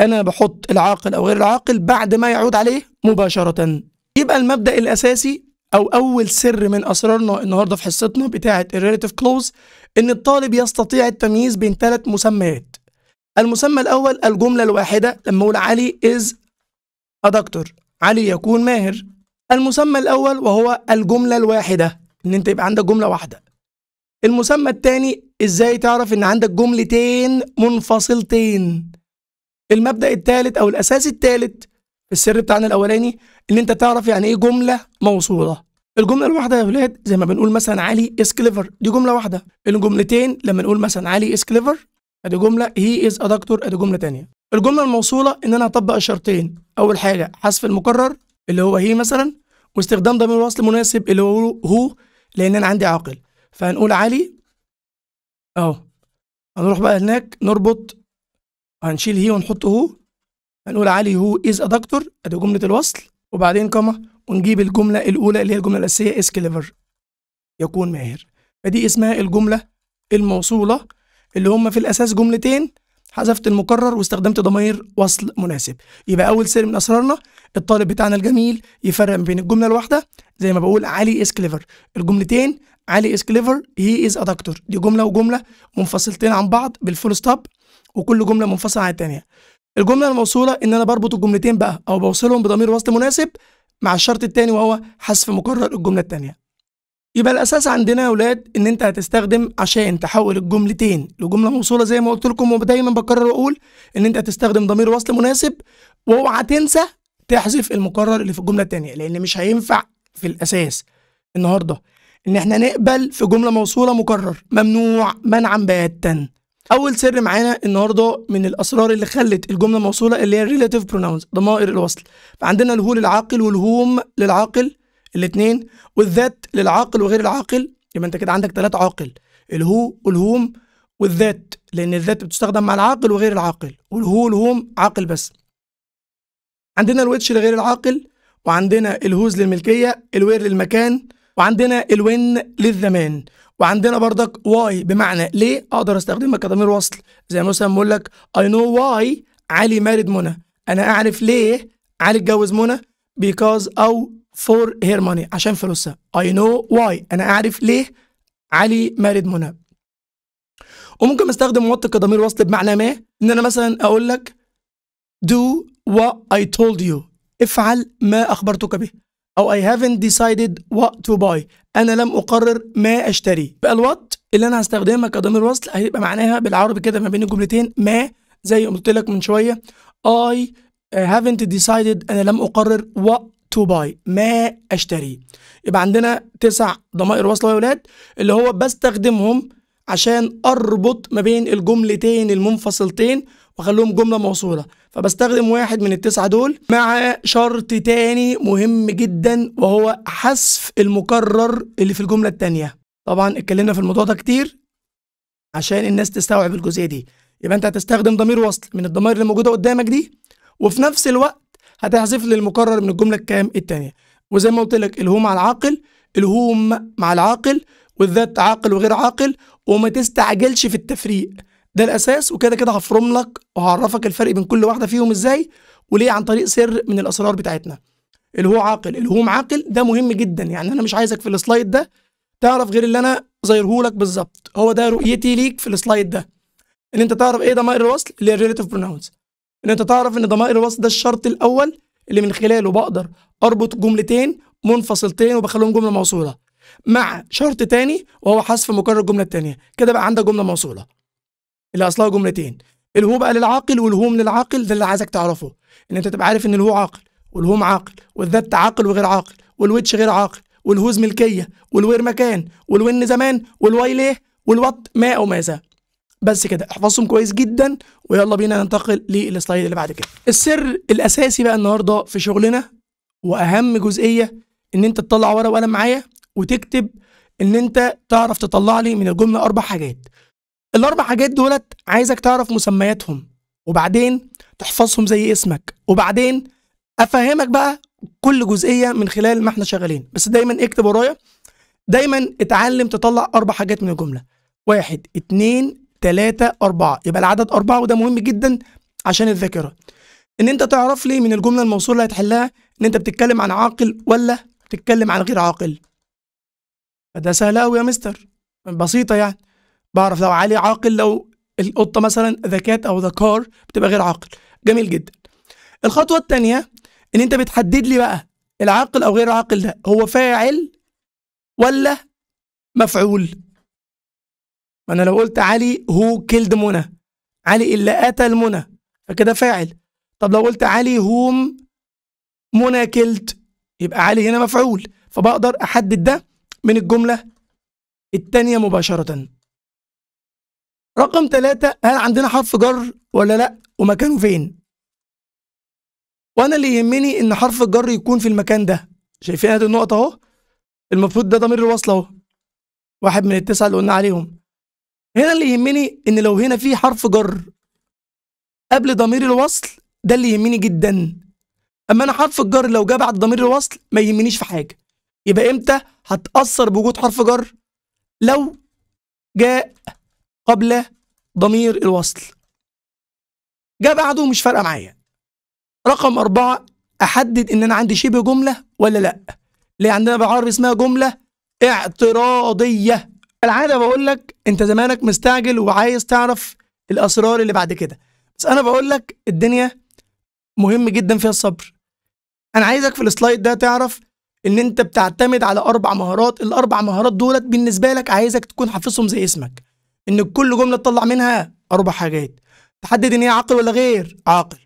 انا بحط العاقل او غير العاقل بعد ما يعود عليه مباشره يبقى المبدا الاساسي او اول سر من اسرارنا النهارده في حصتنا بتاعه الريليتيف كلوز ان الطالب يستطيع التمييز بين ثلاث مسميات المسمى الاول الجمله الواحده لما اقول علي از ا دكتور علي يكون ماهر المسمى الاول وهو الجمله الواحده ان انت يبقى عندك جمله واحده المسمى الثاني ازاي تعرف ان عندك جملتين منفصلتين المبدا الثالث او الاساس الثالث السر بتاعنا الاولاني ان انت تعرف يعني ايه جمله موصوله الجمله الواحده يا ولاد زي ما بنقول مثلا علي از كليفر دي جمله واحده الجملتين لما نقول مثلا علي از كليفر ادي جمله هي از ا دكتور ادي جمله ثانيه الجمله الموصوله ان انا هطبق الشرطين اول حاجه حذف المكرر اللي هو هي مثلا واستخدام ضمير وصل مناسب اللي هو هو لان انا عندي عاقل فهنقول علي اهو هنروح بقى هناك نربط هنشيل هي ونحط هو هنقول علي هو از ا دكتور ادي جمله الوصل وبعدين كما ونجيب الجملة الأولى اللي هي الجملة الأساسية اسكليفر يكون ماهر فدي اسمها الجملة الموصولة اللي هما في الأساس جملتين حذفت المكرر واستخدمت ضمير وصل مناسب يبقى أول سر من أسرارنا الطالب بتاعنا الجميل يفرق بين الجملة الواحدة زي ما بقول علي اسكليفر الجملتين علي اسكليفر هي از ادكتور دي جملة وجملة منفصلتين عن بعض بالفول ستوب وكل جملة منفصلة عن التانية الجملة الموصولة إن أنا بربط الجملتين بقى أو بوصلهم بضمير وصل مناسب مع الشرط الثاني وهو حذف مكرر الجملة الثانية يبقى الأساس عندنا يا ولاد إن أنت هتستخدم عشان تحول الجملتين لجملة موصولة زي ما قلت لكم ودايما بكرر وأقول إن أنت هتستخدم ضمير وصل مناسب واوعى تنسى تحذف المكرر اللي في الجملة الثانية لأن مش هينفع في الأساس النهارده إن إحنا نقبل في جملة موصولة مكرر ممنوع منعا باتا اول سر معانا النهارده من الاسرار اللي خلت الجمله موصوله اللي هي الريلاتيف بروناونز ضمائر الوصل فعندنا الهو للعاقل والهوم للعاقل الاثنين والذات للعاقل وغير العاقل يبقى انت كده عندك ثلاث عاقل الهو والهوم والذات لان الذات بتستخدم مع العاقل وغير العاقل والهو والهوم عاقل بس عندنا الويتش لغير العاقل وعندنا الهوز للملكيه الوير للمكان وعندنا الوين للزمان وعندنا بردك واي بمعنى ليه اقدر استخدمها كضمير وصل زي مثلا بقول لك اي نو واي علي مارد منى انا اعرف ليه علي اتجوز منى بيكوز او فور هير ماني عشان فلوسها اي نو واي انا اعرف ليه علي مارد منى وممكن استخدم وات كضمير وصل بمعنى ما ان انا مثلا اقول لك do what I told you افعل ما اخبرتك به أو I haven't decided what to buy أنا لم أقرر ما أشتري يبقى الوات اللي أنا هستخدمها كضمير وصل هيبقى معناها بالعربي كده ما بين الجملتين ما زي ما قلت لك من شوية I haven't decided أنا لم أقرر what to buy ما أشتري يبقى عندنا تسع ضمائر وصل يا أولاد اللي هو بستخدمهم عشان أربط ما بين الجملتين المنفصلتين وأخليهم جملة موصولة فبستخدم واحد من التسعة دول مع شرط تاني مهم جدا وهو حذف المكرر اللي في الجملة التانية طبعا اتكلمنا في الموضوع ده كتير عشان الناس تستوعب الجزئية دي يبقى انت هتستخدم ضمير وصل من الضمائر اللي موجودة قدامك دي وفي نفس الوقت هتحذف لي المكرر من الجملة الكام التانية وزي ما قلت لك الهو مع العاقل الهوم مع العاقل والذات عاقل وغير عاقل وما تستعجلش في التفريق ده الاساس وكده كده هفرم لك وهعرفك الفرق بين كل واحده فيهم ازاي وليه عن طريق سر من الاسرار بتاعتنا اللي هو عاقل اللي هو معاقل ده مهم جدا يعني انا مش عايزك في السلايد ده تعرف غير اللي انا ظاهره لك بالظبط هو ده رؤيتي ليك في السلايد ده ان انت تعرف ايه ضمائر الوصل اللي هي الريليتيف برونونز ان انت تعرف ان ضمائر الوصل ده الشرط الاول اللي من خلاله بقدر اربط جملتين منفصلتين وبخليهم جمله موصوله مع شرط تاني وهو حذف مكرر الجمله التانيه كده بقى عندك جمله موصوله اللي اصلها جملتين الهو بقى للعاقل والهوم للعاقل ده اللي عايزك تعرفه ان انت تبقى عارف ان الهو عاقل والهوم عاقل والذات عاقل وغير عاقل والوتش غير عاقل والهوز ملكيه والوير مكان والون زمان والواي ليه والوات ما او ماذا بس كده احفظهم كويس جدا ويلا بينا ننتقل للسلايد اللي بعد كده السر الاساسي بقى النهارده في شغلنا واهم جزئيه ان انت تطلع ورقه وقلم معايا وتكتب ان انت تعرف تطلع لي من الجمله اربع حاجات الاربع حاجات دولت عايزك تعرف مسمياتهم وبعدين تحفظهم زي اسمك وبعدين افهمك بقى كل جزئيه من خلال ما احنا شغالين بس دايما اكتب ورايا دايما اتعلم تطلع اربع حاجات من الجمله واحد اتنين تلاتة أربعة يبقى العدد أربعة وده مهم جدا عشان الذاكرة إن أنت تعرف لي من الجملة الموصولة اللي هتحلها إن أنت بتتكلم عن عاقل ولا بتتكلم عن غير عاقل فده سهل أوي يا مستر بسيطة يعني بعرف لو علي عاقل لو القطه مثلا ذا كات او ذا كار بتبقى غير عاقل جميل جدا الخطوه الثانيه ان انت بتحدد لي بقى العاقل او غير عاقل ده هو فاعل ولا مفعول ما انا لو قلت علي هو كيلد منى علي اللي قتل منى فكده فاعل طب لو قلت علي هوم منى كيلد يبقى علي هنا مفعول فبقدر احدد ده من الجمله الثانيه مباشره رقم ثلاثة هل عندنا حرف جر ولا لأ ومكانه فين وأنا اللي يهمني إن حرف الجر يكون في المكان ده شايفين هذه النقطة أهو المفروض ده ضمير الوصل أهو واحد من التسعة اللي قلنا عليهم هنا اللي يهمني إن لو هنا في حرف جر قبل ضمير الوصل ده اللي يهمني جدا أما أنا حرف الجر لو جه بعد ضمير الوصل ما يهمنيش في حاجة يبقى إمتى هتأثر بوجود حرف جر لو جاء قبل ضمير الوصل جاء بعده مش فارقه معايا رقم أربعة أحدد إن أنا عندي شبه جملة ولا لأ ليه عندنا بعرف اسمها جملة اعتراضية العادة بقول لك أنت زمانك مستعجل وعايز تعرف الأسرار اللي بعد كده بس أنا بقول لك الدنيا مهم جدا فيها الصبر أنا عايزك في السلايد ده تعرف إن أنت بتعتمد على أربع مهارات الأربع مهارات دولت بالنسبة لك عايزك تكون حافظهم زي اسمك ان كل جمله تطلع منها اربع حاجات تحدد ان هي عاقل ولا غير عاقل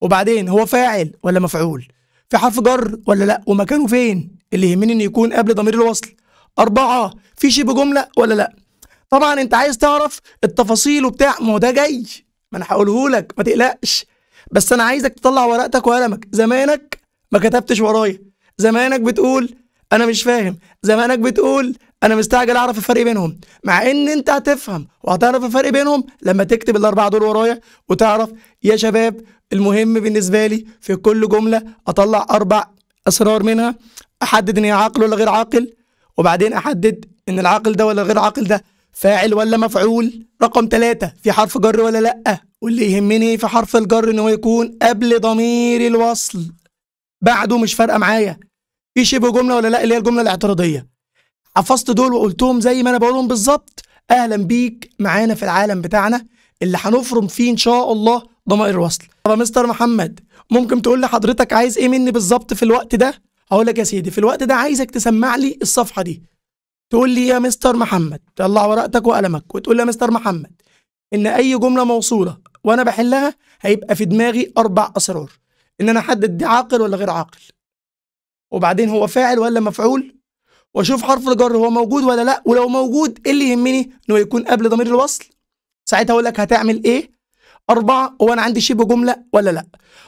وبعدين هو فاعل ولا مفعول في حرف جر ولا لا ومكانه فين اللي يهمني ان يكون قبل ضمير الوصل أربعة في شيء بجملة ولا لأ طبعا أنت عايز تعرف التفاصيل وبتاع ما هو ده جاي ما أنا هقوله لك ما تقلقش بس أنا عايزك تطلع ورقتك وقلمك زمانك ما كتبتش ورايا زمانك بتقول أنا مش فاهم زمانك بتقول انا مستعجل اعرف الفرق بينهم مع ان انت هتفهم وهتعرف الفرق بينهم لما تكتب الاربعه دول ورايا وتعرف يا شباب المهم بالنسبه لي في كل جمله اطلع اربع اسرار منها احدد ان هي عاقل ولا غير عاقل وبعدين احدد ان العاقل ده ولا غير عاقل ده فاعل ولا مفعول رقم ثلاثة في حرف جر ولا لأ واللي يهمني في حرف الجر ان هو يكون قبل ضمير الوصل بعده مش فارقة معايا في شبه جملة ولا لأ اللي هي الجملة الاعتراضية حفظت دول وقلتهم زي ما انا بقولهم بالظبط اهلا بيك معانا في العالم بتاعنا اللي هنفرم فيه ان شاء الله ضمائر الوصل طب مستر محمد ممكن تقول لي حضرتك عايز ايه مني بالظبط في الوقت ده هقول لك يا سيدي في الوقت ده عايزك تسمع لي الصفحه دي تقول لي يا مستر محمد طلع ورقتك وقلمك وتقول لي يا مستر محمد ان اي جمله موصوله وانا بحلها هيبقى في دماغي اربع اسرار ان انا احدد دي عاقل ولا غير عاقل وبعدين هو فاعل ولا مفعول واشوف حرف الجر هو موجود ولا لا ولو موجود ايه اللي يهمني انه يكون قبل ضمير الوصل ساعتها اقول لك هتعمل ايه أربعة هو أنا عندي شبه جملة ولا لأ؟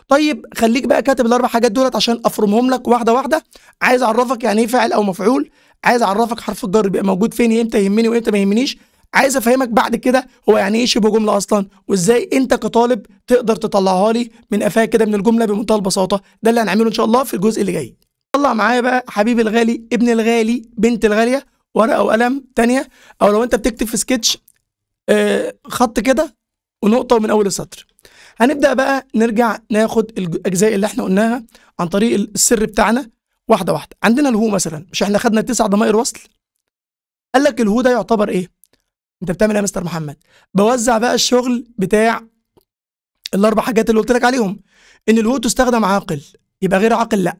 طيب خليك بقى كاتب الأربع حاجات دولت عشان أفرمهم لك واحدة واحدة، عايز أعرفك يعني إيه فاعل أو مفعول، عايز أعرفك حرف الجر بيبقى موجود فين، إمتى يهمني وإمتى ما يهمنيش، عايز أفهمك بعد كده هو يعني إيه شبه جملة أصلا، وإزاي أنت كطالب تقدر تطلعها لي من قفاها كده من الجملة بمنتهى البساطة، ده اللي هنعمله إن شاء الله في الجزء اللي جاي. طلع معايا بقى حبيبي الغالي ابن الغالي بنت الغاليه ورقه وقلم تانية او لو انت بتكتب في سكتش آه، خط كده ونقطه من اول السطر هنبدا بقى نرجع ناخد الاجزاء اللي احنا قلناها عن طريق السر بتاعنا واحده واحده عندنا الهو مثلا مش احنا خدنا تسع ضمائر وصل قال لك الهو ده يعتبر ايه انت بتعمل ايه يا مستر محمد بوزع بقى الشغل بتاع الاربع حاجات اللي قلت لك عليهم ان الهو تستخدم عاقل يبقى غير عاقل لا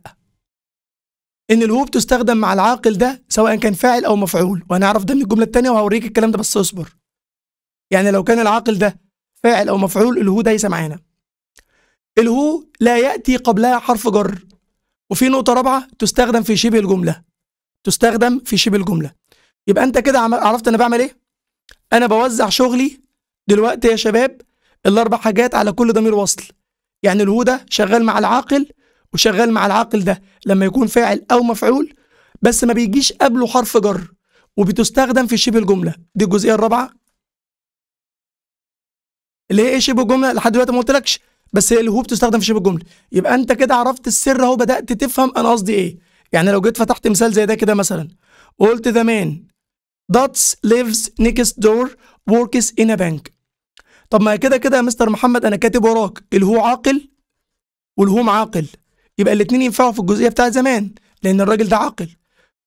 ان الهو بتستخدم مع العاقل ده سواء كان فاعل او مفعول وهنعرف ده من الجمله الثانيه وهوريك الكلام ده بس اصبر يعني لو كان العاقل ده فاعل او مفعول الهو دايسه معانا الهو لا ياتي قبلها حرف جر وفي نقطه رابعه تستخدم في شبه الجمله تستخدم في شبه الجمله يبقى انت كده عرفت انا بعمل ايه انا بوزع شغلي دلوقتي يا شباب الاربع حاجات على كل ضمير وصل يعني الهو ده شغال مع العاقل وشغال مع العاقل ده لما يكون فاعل أو مفعول بس ما بيجيش قبله حرف جر وبتستخدم في شبه الجملة دي الجزئية الرابعة اللي هي ايه شبه الجملة لحد دلوقتي ما قلتلكش بس هي اللي هو بتستخدم في شبه الجملة يبقى أنت كده عرفت السر أهو بدأت تفهم أنا قصدي إيه يعني لو جيت فتحت مثال زي ده كده مثلا قلت ذا مان داتس ليفز نيكست دور وركس ان ا بانك طب ما كده كده يا مستر محمد انا كاتب وراك اللي هو عاقل واللي هو معاقل يبقى الاثنين ينفعوا في الجزئيه بتاعت زمان لان الراجل ده عاقل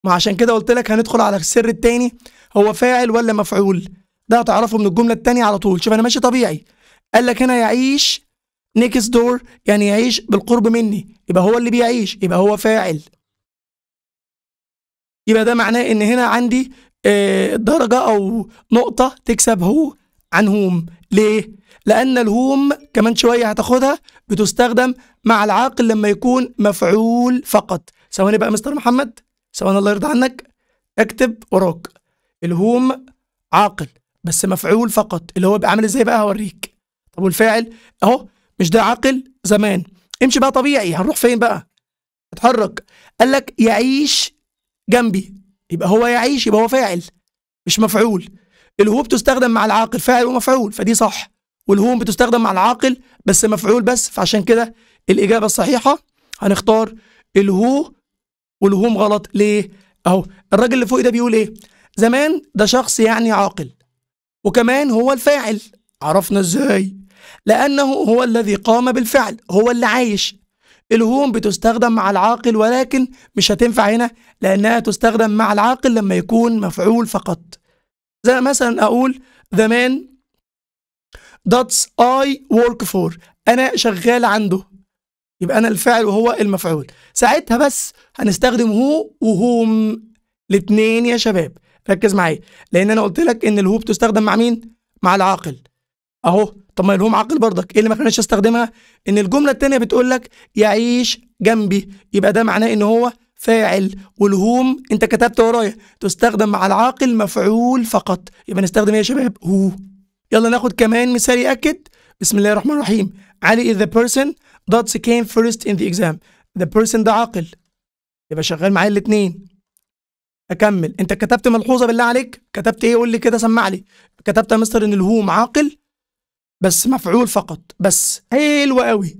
ما عشان كده قلت لك هندخل على السر الثاني هو فاعل ولا مفعول ده هتعرفه من الجمله الثانيه على طول شوف انا ماشي طبيعي قال لك هنا يعيش نيكس دور يعني يعيش بالقرب مني يبقى هو اللي بيعيش يبقى هو فاعل يبقى ده معناه ان هنا عندي آه، درجه او نقطه تكسب هو عن هوم ليه لأن الهوم كمان شوية هتاخدها بتستخدم مع العاقل لما يكون مفعول فقط ثواني بقى مستر محمد ثواني الله يرضى عنك اكتب وراك الهوم عاقل بس مفعول فقط اللي هو بيبقى عامل ازاي بقى هوريك طب والفاعل اهو مش ده عاقل زمان امشي بقى طبيعي هنروح فين بقى اتحرك قال لك يعيش جنبي يبقى هو يعيش يبقى هو فاعل مش مفعول الهو بتستخدم مع العاقل فاعل ومفعول فدي صح والهوم بتستخدم مع العاقل بس مفعول بس فعشان كده الإجابة الصحيحة هنختار الهو والهوم غلط ليه؟ أهو الراجل اللي فوق ده بيقول إيه؟ زمان ده شخص يعني عاقل وكمان هو الفاعل عرفنا إزاي؟ لأنه هو الذي قام بالفعل هو اللي عايش الهوم بتستخدم مع العاقل ولكن مش هتنفع هنا لأنها تستخدم مع العاقل لما يكون مفعول فقط زي مثلا أقول the man that's I work for أنا شغال عنده يبقى أنا الفعل وهو المفعول ساعتها بس هنستخدم هو وهم الاثنين يا شباب ركز معايا لأن أنا قلت لك إن الهو بتستخدم مع مين؟ مع العاقل أهو طب ما الهوم عاقل برضك إيه اللي ما خلانيش أستخدمها؟ إن الجملة التانية بتقول لك يعيش جنبي يبقى ده معناه إن هو فاعل والهوم انت كتبت ورايا تستخدم مع العاقل مفعول فقط يبقى نستخدم ايه يا شباب هو يلا ناخد كمان مثال يأكد بسم الله الرحمن الرحيم علي is the person that came first in the exam the person ده عاقل يبقى شغال معايا الاثنين اكمل انت كتبت ملحوظه بالله عليك كتبت ايه قول لي كده سمع لي كتبت يا مستر ان الهوم عاقل بس مفعول فقط بس حلو قوي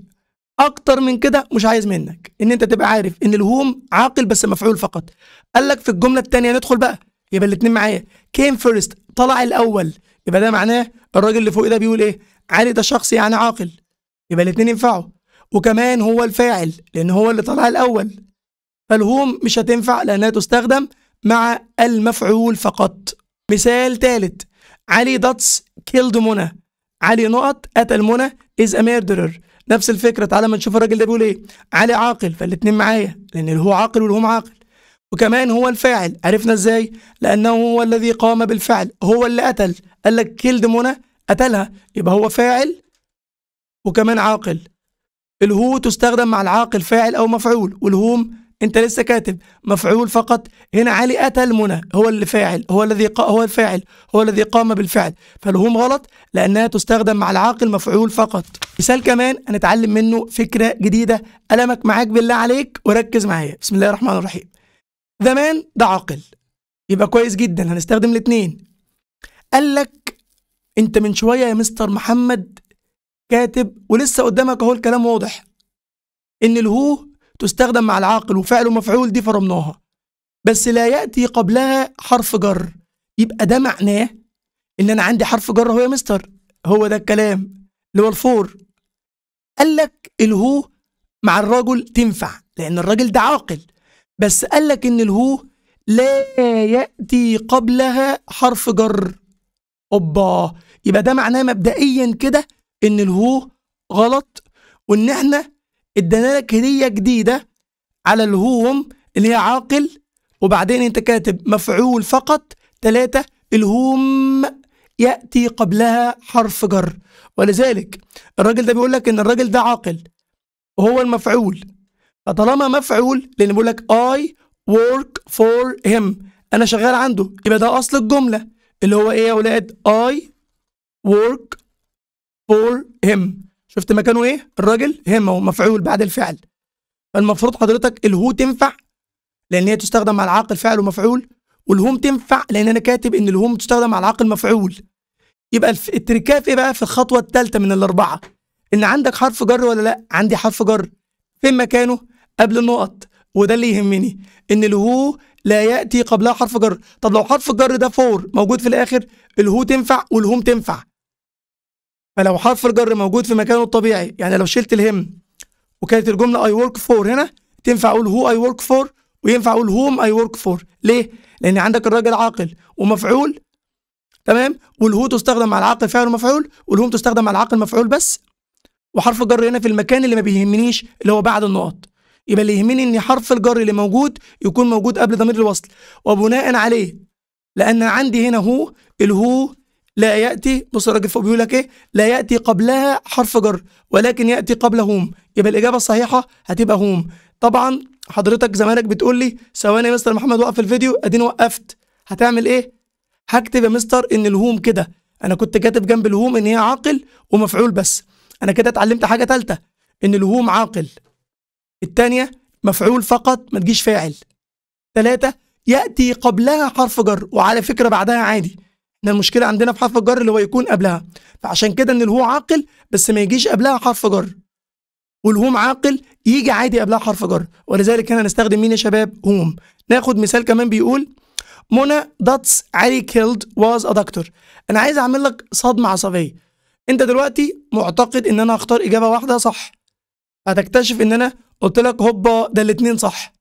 اكتر من كده مش عايز منك ان انت تبقى عارف ان الهوم عاقل بس مفعول فقط قال لك في الجمله الثانيه ندخل بقى يبقى الاثنين معايا كيم فيرست طلع الاول يبقى ده معناه الراجل اللي فوق ده بيقول ايه علي ده شخص يعني عاقل يبقى الاثنين ينفعوا وكمان هو الفاعل لان هو اللي طلع الاول فالهوم مش هتنفع لانها تستخدم مع المفعول فقط مثال ثالث علي داتس كيلد منى علي نقط قتل منى از ا ميردرر نفس الفكره تعالى ما نشوف الراجل ده بيقول ايه علي عاقل فالاثنين معايا لان اللي هو عاقل والهوم عاقل وكمان هو الفاعل عرفنا ازاي لانه هو الذي قام بالفعل هو اللي قتل قال لك كيلد منى قتلها يبقى هو فاعل وكمان عاقل الهو تستخدم مع العاقل فاعل او مفعول والهوم انت لسه كاتب مفعول فقط هنا علي قتل منى هو اللي فاعل هو الذي ق... هو الفاعل هو الذي قام بالفعل فالهوم غلط لانها تستخدم مع العاقل مفعول فقط مثال كمان هنتعلم منه فكره جديده قلمك معاك بالله عليك وركز معايا بسم الله الرحمن الرحيم ذا مان ده عاقل يبقى كويس جدا هنستخدم الاثنين قال لك انت من شويه يا مستر محمد كاتب ولسه قدامك اهو الكلام واضح ان الهو تستخدم مع العاقل وفعل ومفعول دي فرمناها بس لا ياتي قبلها حرف جر يبقى ده معناه ان انا عندي حرف جر هو يا مستر هو ده الكلام اللي هو الفور قال لك الهو مع الرجل تنفع لان الراجل ده عاقل بس قال لك ان الهو لا يأتي قبلها حرف جر اوبا يبقى ده معناه مبدئيا كده ان الهو غلط وان احنا ادانا لك هديه جديده على الهوم اللي هي عاقل وبعدين انت كاتب مفعول فقط ثلاثة الهوم يأتي قبلها حرف جر ولذلك الراجل ده بيقول لك ان الراجل ده عاقل وهو المفعول فطالما مفعول لان بيقول لك اي ورك فور هيم انا شغال عنده يبقى ده اصل الجمله اللي هو ايه يا اولاد اي ورك فور هيم شفت مكانه ايه الراجل هيم هو مفعول بعد الفعل فالمفروض حضرتك الهو تنفع لان هي تستخدم مع العاقل فعل ومفعول والهوم تنفع لان انا كاتب ان الهوم تستخدم مع العاقل مفعول يبقى التركاه في ايه بقى في الخطوه الثالثه من الاربعه ان عندك حرف جر ولا لا عندي حرف جر فين مكانه قبل النقط وده اللي يهمني ان الهو لا ياتي قبلها حرف جر طب لو حرف الجر ده فور موجود في الاخر الهو تنفع والهوم تنفع فلو حرف الجر موجود في مكانه الطبيعي يعني لو شلت الهم وكانت الجمله اي ورك فور هنا تنفع اقول هو اي ورك فور وينفع اقول هوم اي ورك فور ليه لان عندك الراجل عاقل ومفعول تمام والهو تستخدم مع العاقل فعل ومفعول والهوم تستخدم مع العاقل مفعول بس وحرف الجر هنا في المكان اللي ما بيهمنيش اللي هو بعد النقط يبقى اللي يهمني ان حرف الجر اللي موجود يكون موجود قبل ضمير الوصل وبناء عليه لان عندي هنا هو الهو لا ياتي بص الراجل فوق بيقول لك ايه لا ياتي قبلها حرف جر ولكن ياتي قبل هوم يبقى الاجابه الصحيحه هتبقى هوم طبعا حضرتك زمانك بتقول لي ثواني يا مستر محمد وقف الفيديو اديني وقفت هتعمل ايه هكتب يا مستر ان الهوم كده انا كنت كاتب جنب الهوم ان هي عاقل ومفعول بس انا كده اتعلمت حاجه ثالثه ان الهوم عاقل الثانية مفعول فقط ما تجيش فاعل ثلاثة يأتي قبلها حرف جر وعلى فكرة بعدها عادي احنا المشكلة عندنا في حرف الجر اللي هو يكون قبلها فعشان كده ان الهو عاقل بس ما يجيش قبلها حرف جر والهوم عاقل يجي عادي قبلها حرف جر ولذلك هنا نستخدم مين يا شباب هوم ناخد مثال كمان بيقول منى داتس علي كيلد واز ا دكتور انا عايز اعمل لك صدمة عصبية انت دلوقتي معتقد ان انا هختار اجابة واحدة صح هتكتشف ان انا قلت لك هوبا ده الاثنين صح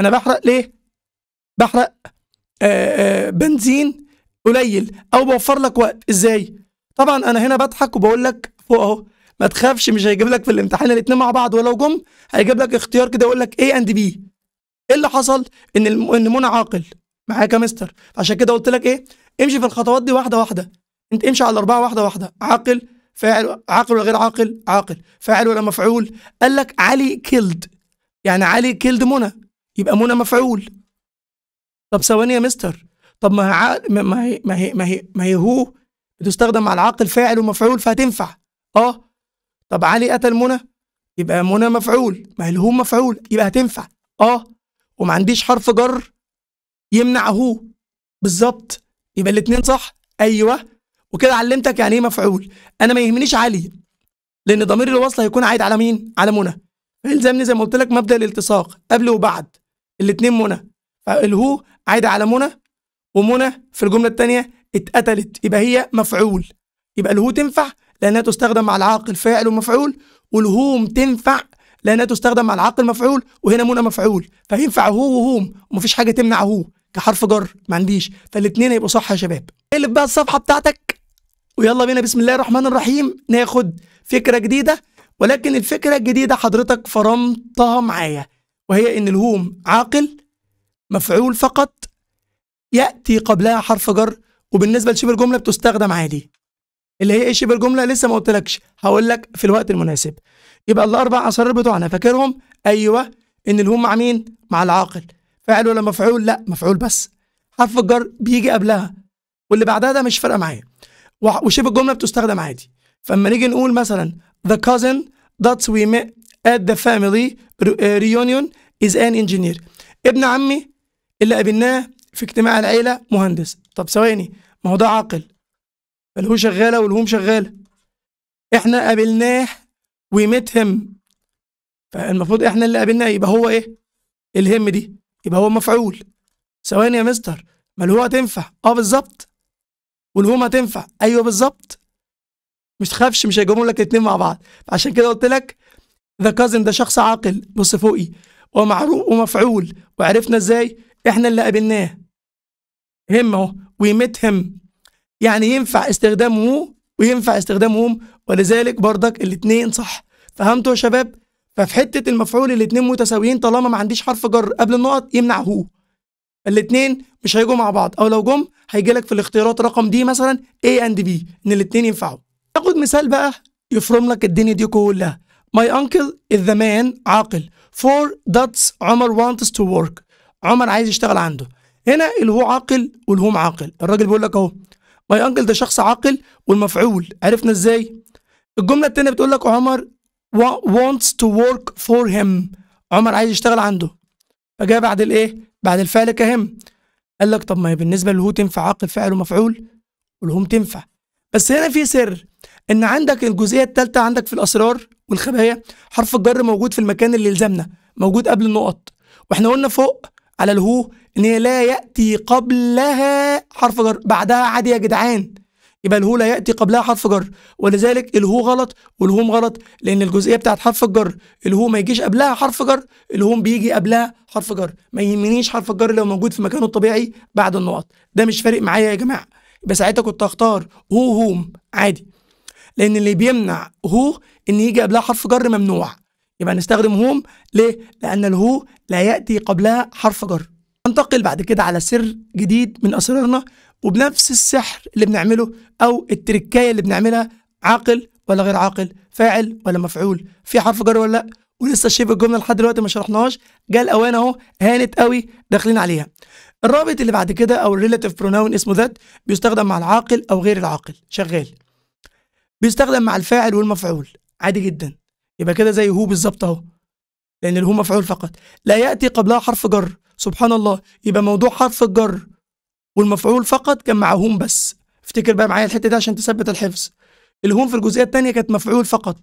انا بحرق ليه بحرق آآ آه، آآ آه، بنزين قليل او بوفر لك وقت ازاي طبعا انا هنا بضحك وبقول لك فوق اهو ما تخافش مش هيجيب لك في الامتحان الاثنين مع بعض ولو جم هيجيب لك اختيار كده يقول لك ايه اند بي ايه اللي حصل ان ان منى عاقل معاك يا مستر عشان كده قلت لك ايه امشي في الخطوات دي واحده واحده انت امشي على الاربعه واحده واحده عاقل فاعل عاقل ولا غير عاقل عاقل فاعل ولا مفعول قال لك علي كيلد يعني علي كيلد منى يبقى منى مفعول طب ثواني يا مستر طب ما ما هي ما هي ما هي ما هي هو بتستخدم على العاقل فاعل ومفعول فهتنفع اه طب علي قتل منى يبقى منى مفعول ما هي هو مفعول يبقى هتنفع اه وما عنديش حرف جر يمنع هو بالظبط يبقى الاثنين صح ايوه وكده علمتك يعني ايه مفعول انا ما يهمنيش علي لان ضمير الوصل هيكون عايد على مين على منى فيلزمني زي ما قلت لك مبدا الالتصاق قبل وبعد الاثنين منى فالهو عايد على منى ومنى في الجمله الثانيه اتقتلت يبقى هي مفعول يبقى الهو تنفع لانها تستخدم مع العاقل فاعل ومفعول والهوم تنفع لانها تستخدم مع العاقل مفعول وهنا منى مفعول فينفع هو وهوم ومفيش حاجه تمنع هو كحرف جر ما عنديش فالاثنين هيبقوا صح يا شباب اقلب بقى الصفحه بتاعتك ويلا بينا بسم الله الرحمن الرحيم ناخد فكرة جديدة ولكن الفكرة الجديدة حضرتك فرمتها معايا وهي إن الهوم عاقل مفعول فقط يأتي قبلها حرف جر وبالنسبة لشبه الجملة بتستخدم عادي اللي هي ايه شبه الجملة لسه ما قلتلكش هقول لك في الوقت المناسب يبقى الأربع أسرار بتوعنا فاكرهم أيوه إن الهوم مع مين؟ مع العاقل فاعل ولا مفعول؟ لا مفعول بس حرف الجر بيجي قبلها واللي بعدها ده مش فارقة معايا وشايف الجمله بتستخدم عادي فلما نيجي نقول مثلا the cousin that we met at the family آه، reunion is an engineer ابن عمي اللي قابلناه في اجتماع العيله مهندس طب ثواني ما هو ده عاقل هو شغاله هو شغاله احنا قابلناه we met him فالمفروض احنا اللي قابلناه يبقى هو ايه الهم دي يبقى هو مفعول ثواني يا مستر ما هو هتنفع اه بالظبط والهوم هتنفع ايوه بالظبط مش تخافش مش هيجاوبهم لك الاتنين مع بعض عشان كده قلت لك ذا كازن ده شخص عاقل بص فوقي ومعروف ومفعول وعرفنا ازاي احنا اللي قابلناه هم اهو ويمت هم يعني ينفع استخدامه وينفع استخدامهم ولذلك بردك الاتنين صح فهمتوا يا شباب ففي حته المفعول الاتنين متساويين طالما ما عنديش حرف جر قبل النقط يمنع هو الاثنين مش هيجوا مع بعض او لو جم هيجي لك في الاختيارات رقم دي مثلا A اند B ان الاثنين ينفعوا تاخد مثال بقى يفرم لك الدنيا دي كلها ماي انكل is the man عاقل فور that's عمر wants to work عمر عايز يشتغل عنده هنا اللي هو عاقل هو معاقل الراجل بيقول لك اهو ماي انكل ده شخص عاقل والمفعول عرفنا ازاي الجمله الثانيه بتقول لك عمر wants to work for him عمر عايز يشتغل عنده فجاء بعد الايه بعد الفعل كهم قال لك طب ما هي بالنسبه لهو تنفع عاقب فعل ومفعول والهم تنفع بس هنا في سر ان عندك الجزئيه الثالثه عندك في الاسرار والخبايا حرف الجر موجود في المكان اللي يلزمنا موجود قبل النقط واحنا قلنا فوق على الهو ان هي لا ياتي قبلها حرف جر بعدها عادي يا جدعان يبقى الهو لا ياتي قبلها حرف جر ولذلك الهو غلط والهوم غلط لان الجزئيه بتاعت حرف الجر الهو ما يجيش قبلها حرف جر الهوم بيجي قبلها حرف جر ما يهمنيش حرف الجر لو موجود في مكانه الطبيعي بعد النقط ده مش فارق معايا يا جماعه يبقى ساعتها كنت هختار هو هوم عادي لان اللي بيمنع هو ان يجي قبلها حرف جر ممنوع يبقى نستخدم هوم ليه لان الهو لا ياتي قبلها حرف جر ننتقل بعد كده على سر جديد من اسرارنا وبنفس السحر اللي بنعمله أو التركاية اللي بنعملها عاقل ولا غير عاقل فاعل ولا مفعول في حرف جر ولا لا ولسه شبه الجمله لحد دلوقتي ما شرحناهاش جاء الاوان اهو هانت قوي داخلين عليها الرابط اللي بعد كده او الريلاتيف بروناون اسمه ذات بيستخدم مع العاقل او غير العاقل شغال بيستخدم مع الفاعل والمفعول عادي جدا يبقى كده زي هو بالظبط اهو لان الهو مفعول فقط لا ياتي قبلها حرف جر سبحان الله يبقى موضوع حرف الجر والمفعول فقط كان مع هوم بس افتكر بقى معايا الحته دي عشان تثبت الحفظ الهوم في الجزئيه الثانيه كانت مفعول فقط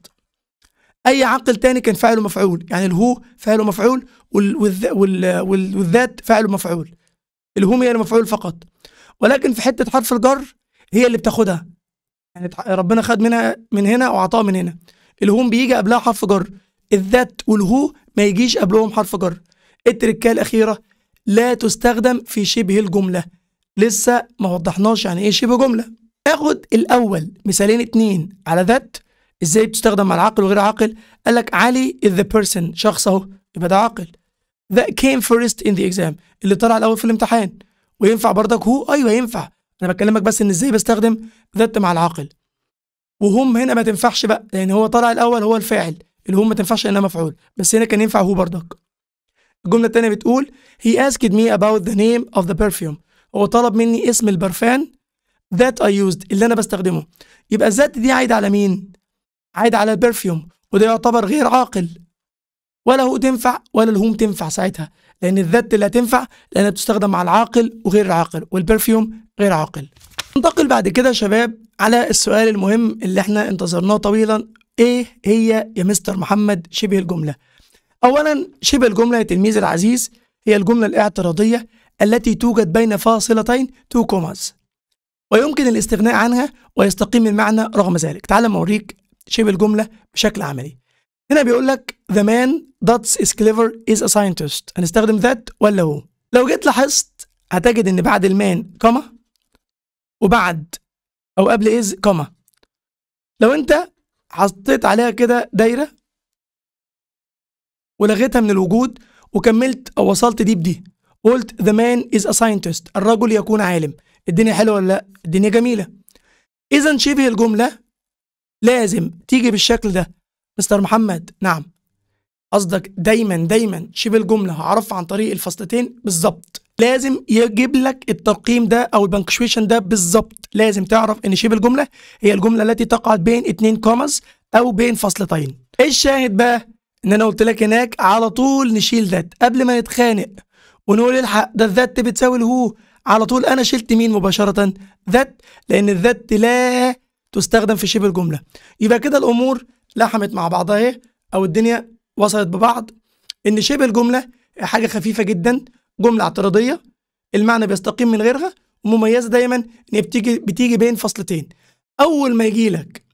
اي عقل تاني كان فاعل مفعول يعني الهو فاعل مفعول والذات فاعل مفعول الهوم هي المفعول فقط ولكن في حته حرف الجر هي اللي بتاخدها يعني ربنا خد منها من هنا وعطاها من هنا الهوم بيجي قبلها حرف جر الذات والهو ما يجيش قبلهم حرف جر التركه الاخيره لا تستخدم في شبه الجمله لسه ما وضحناش يعني ايه شبه جمله اخد الاول مثالين اتنين على ذات ازاي بتستخدم مع العقل وغير عاقل قال لك علي is the person شخص اهو يبقى ده عاقل that came first in the exam اللي طلع الاول في الامتحان وينفع برضك هو ايوه ينفع انا بكلمك بس ان ازاي بستخدم ذات مع العاقل وهم هنا ما تنفعش بقى لان هو طلع الاول هو الفاعل اللي هم ما تنفعش لانها مفعول بس هنا كان ينفع هو برضك الجمله الثانيه بتقول he asked me about the name of the perfume هو طلب مني اسم البرفان ذات اي يوزد اللي انا بستخدمه يبقى ذات دي عايد على مين عايد على البرفيوم وده يعتبر غير عاقل ولا هو تنفع ولا الهوم تنفع ساعتها لان الذات لا تنفع لانها بتستخدم مع العاقل وغير العاقل والبرفيوم غير عاقل ننتقل بعد كده شباب على السؤال المهم اللي احنا انتظرناه طويلا ايه هي يا مستر محمد شبه الجمله اولا شبه الجمله يا تلميذ العزيز هي الجمله الاعتراضيه التي توجد بين فاصلتين تو كوماز ويمكن الاستغناء عنها ويستقيم المعنى رغم ذلك تعال أوريك شبه الجملة بشكل عملي هنا بيقول لك the man that is clever is a scientist هنستخدم that ولا هو لو جيت لاحظت هتجد ان بعد المان كوما وبعد او قبل از كوما لو انت حطيت عليها كده دايره ولغيتها من الوجود وكملت او وصلت دي بدي قلت ذا مان از ا ساينتست الرجل يكون عالم الدنيا حلوه ولا لا الدنيا جميله اذا شبه الجمله لازم تيجي بالشكل ده مستر محمد نعم قصدك دايما دايما شبه الجمله هعرفها عن طريق الفصلتين بالظبط لازم يجيب لك الترقيم ده او البنكشويشن ده بالظبط لازم تعرف ان شبه الجمله هي الجمله التي تقع بين اتنين كومز او بين فصلتين الشاهد بقى ان انا قلت لك هناك على طول نشيل ذات قبل ما نتخانق ونقول الحق ده الذات بتساوي الهو على طول انا شلت مين مباشره ذات لان الذات لا تستخدم في شبه الجمله يبقى كده الامور لحمت مع بعضها اهي او الدنيا وصلت ببعض ان شبه الجمله حاجه خفيفه جدا جمله اعتراضيه المعنى بيستقيم من غيرها ومميزه دايما ان بتيجي بتيجي بين فصلتين اول ما يجي لك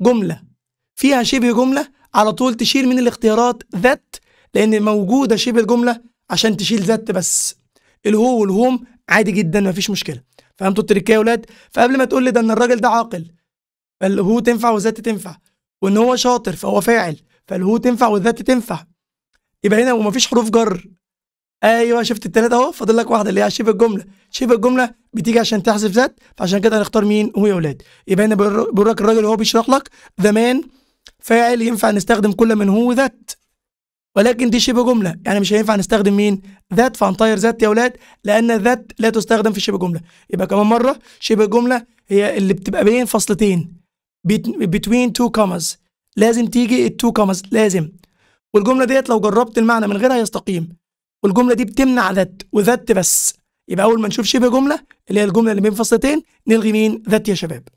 جمله فيها شبه جمله على طول تشيل من الاختيارات ذات لان موجوده شبه الجمله عشان تشيل زت بس الهو والهوم عادي جدا مفيش مشكله فهمتوا التركيه يا ولاد فقبل ما تقول لي ده ان الراجل ده عاقل فالهو تنفع والذات تنفع وان هو شاطر فهو فاعل فالهو تنفع والذات تنفع يبقى هنا ومفيش حروف جر ايوه شفت التلاته اهو فاضل لك واحده اللي هي شبه الجمله شبه الجمله بتيجي عشان تحذف ذات فعشان كده هنختار مين هو يا ولاد يبقى هنا بيقول لك الراجل وهو بيشرح لك زمان فاعل ينفع نستخدم كل من هو ذات ولكن دي شبه جملة يعني مش هينفع نستخدم مين ذات فهنطير ذات يا ولاد لأن ذات لا تستخدم في شبه جملة يبقى كمان مرة شبه جملة هي اللي بتبقى بين فصلتين between two commas لازم تيجي التو commas لازم والجملة ديت لو جربت المعنى من غيرها يستقيم والجملة دي بتمنع ذات وذات بس يبقى أول ما نشوف شبه جملة اللي هي الجملة اللي بين فصلتين نلغي مين ذات يا شباب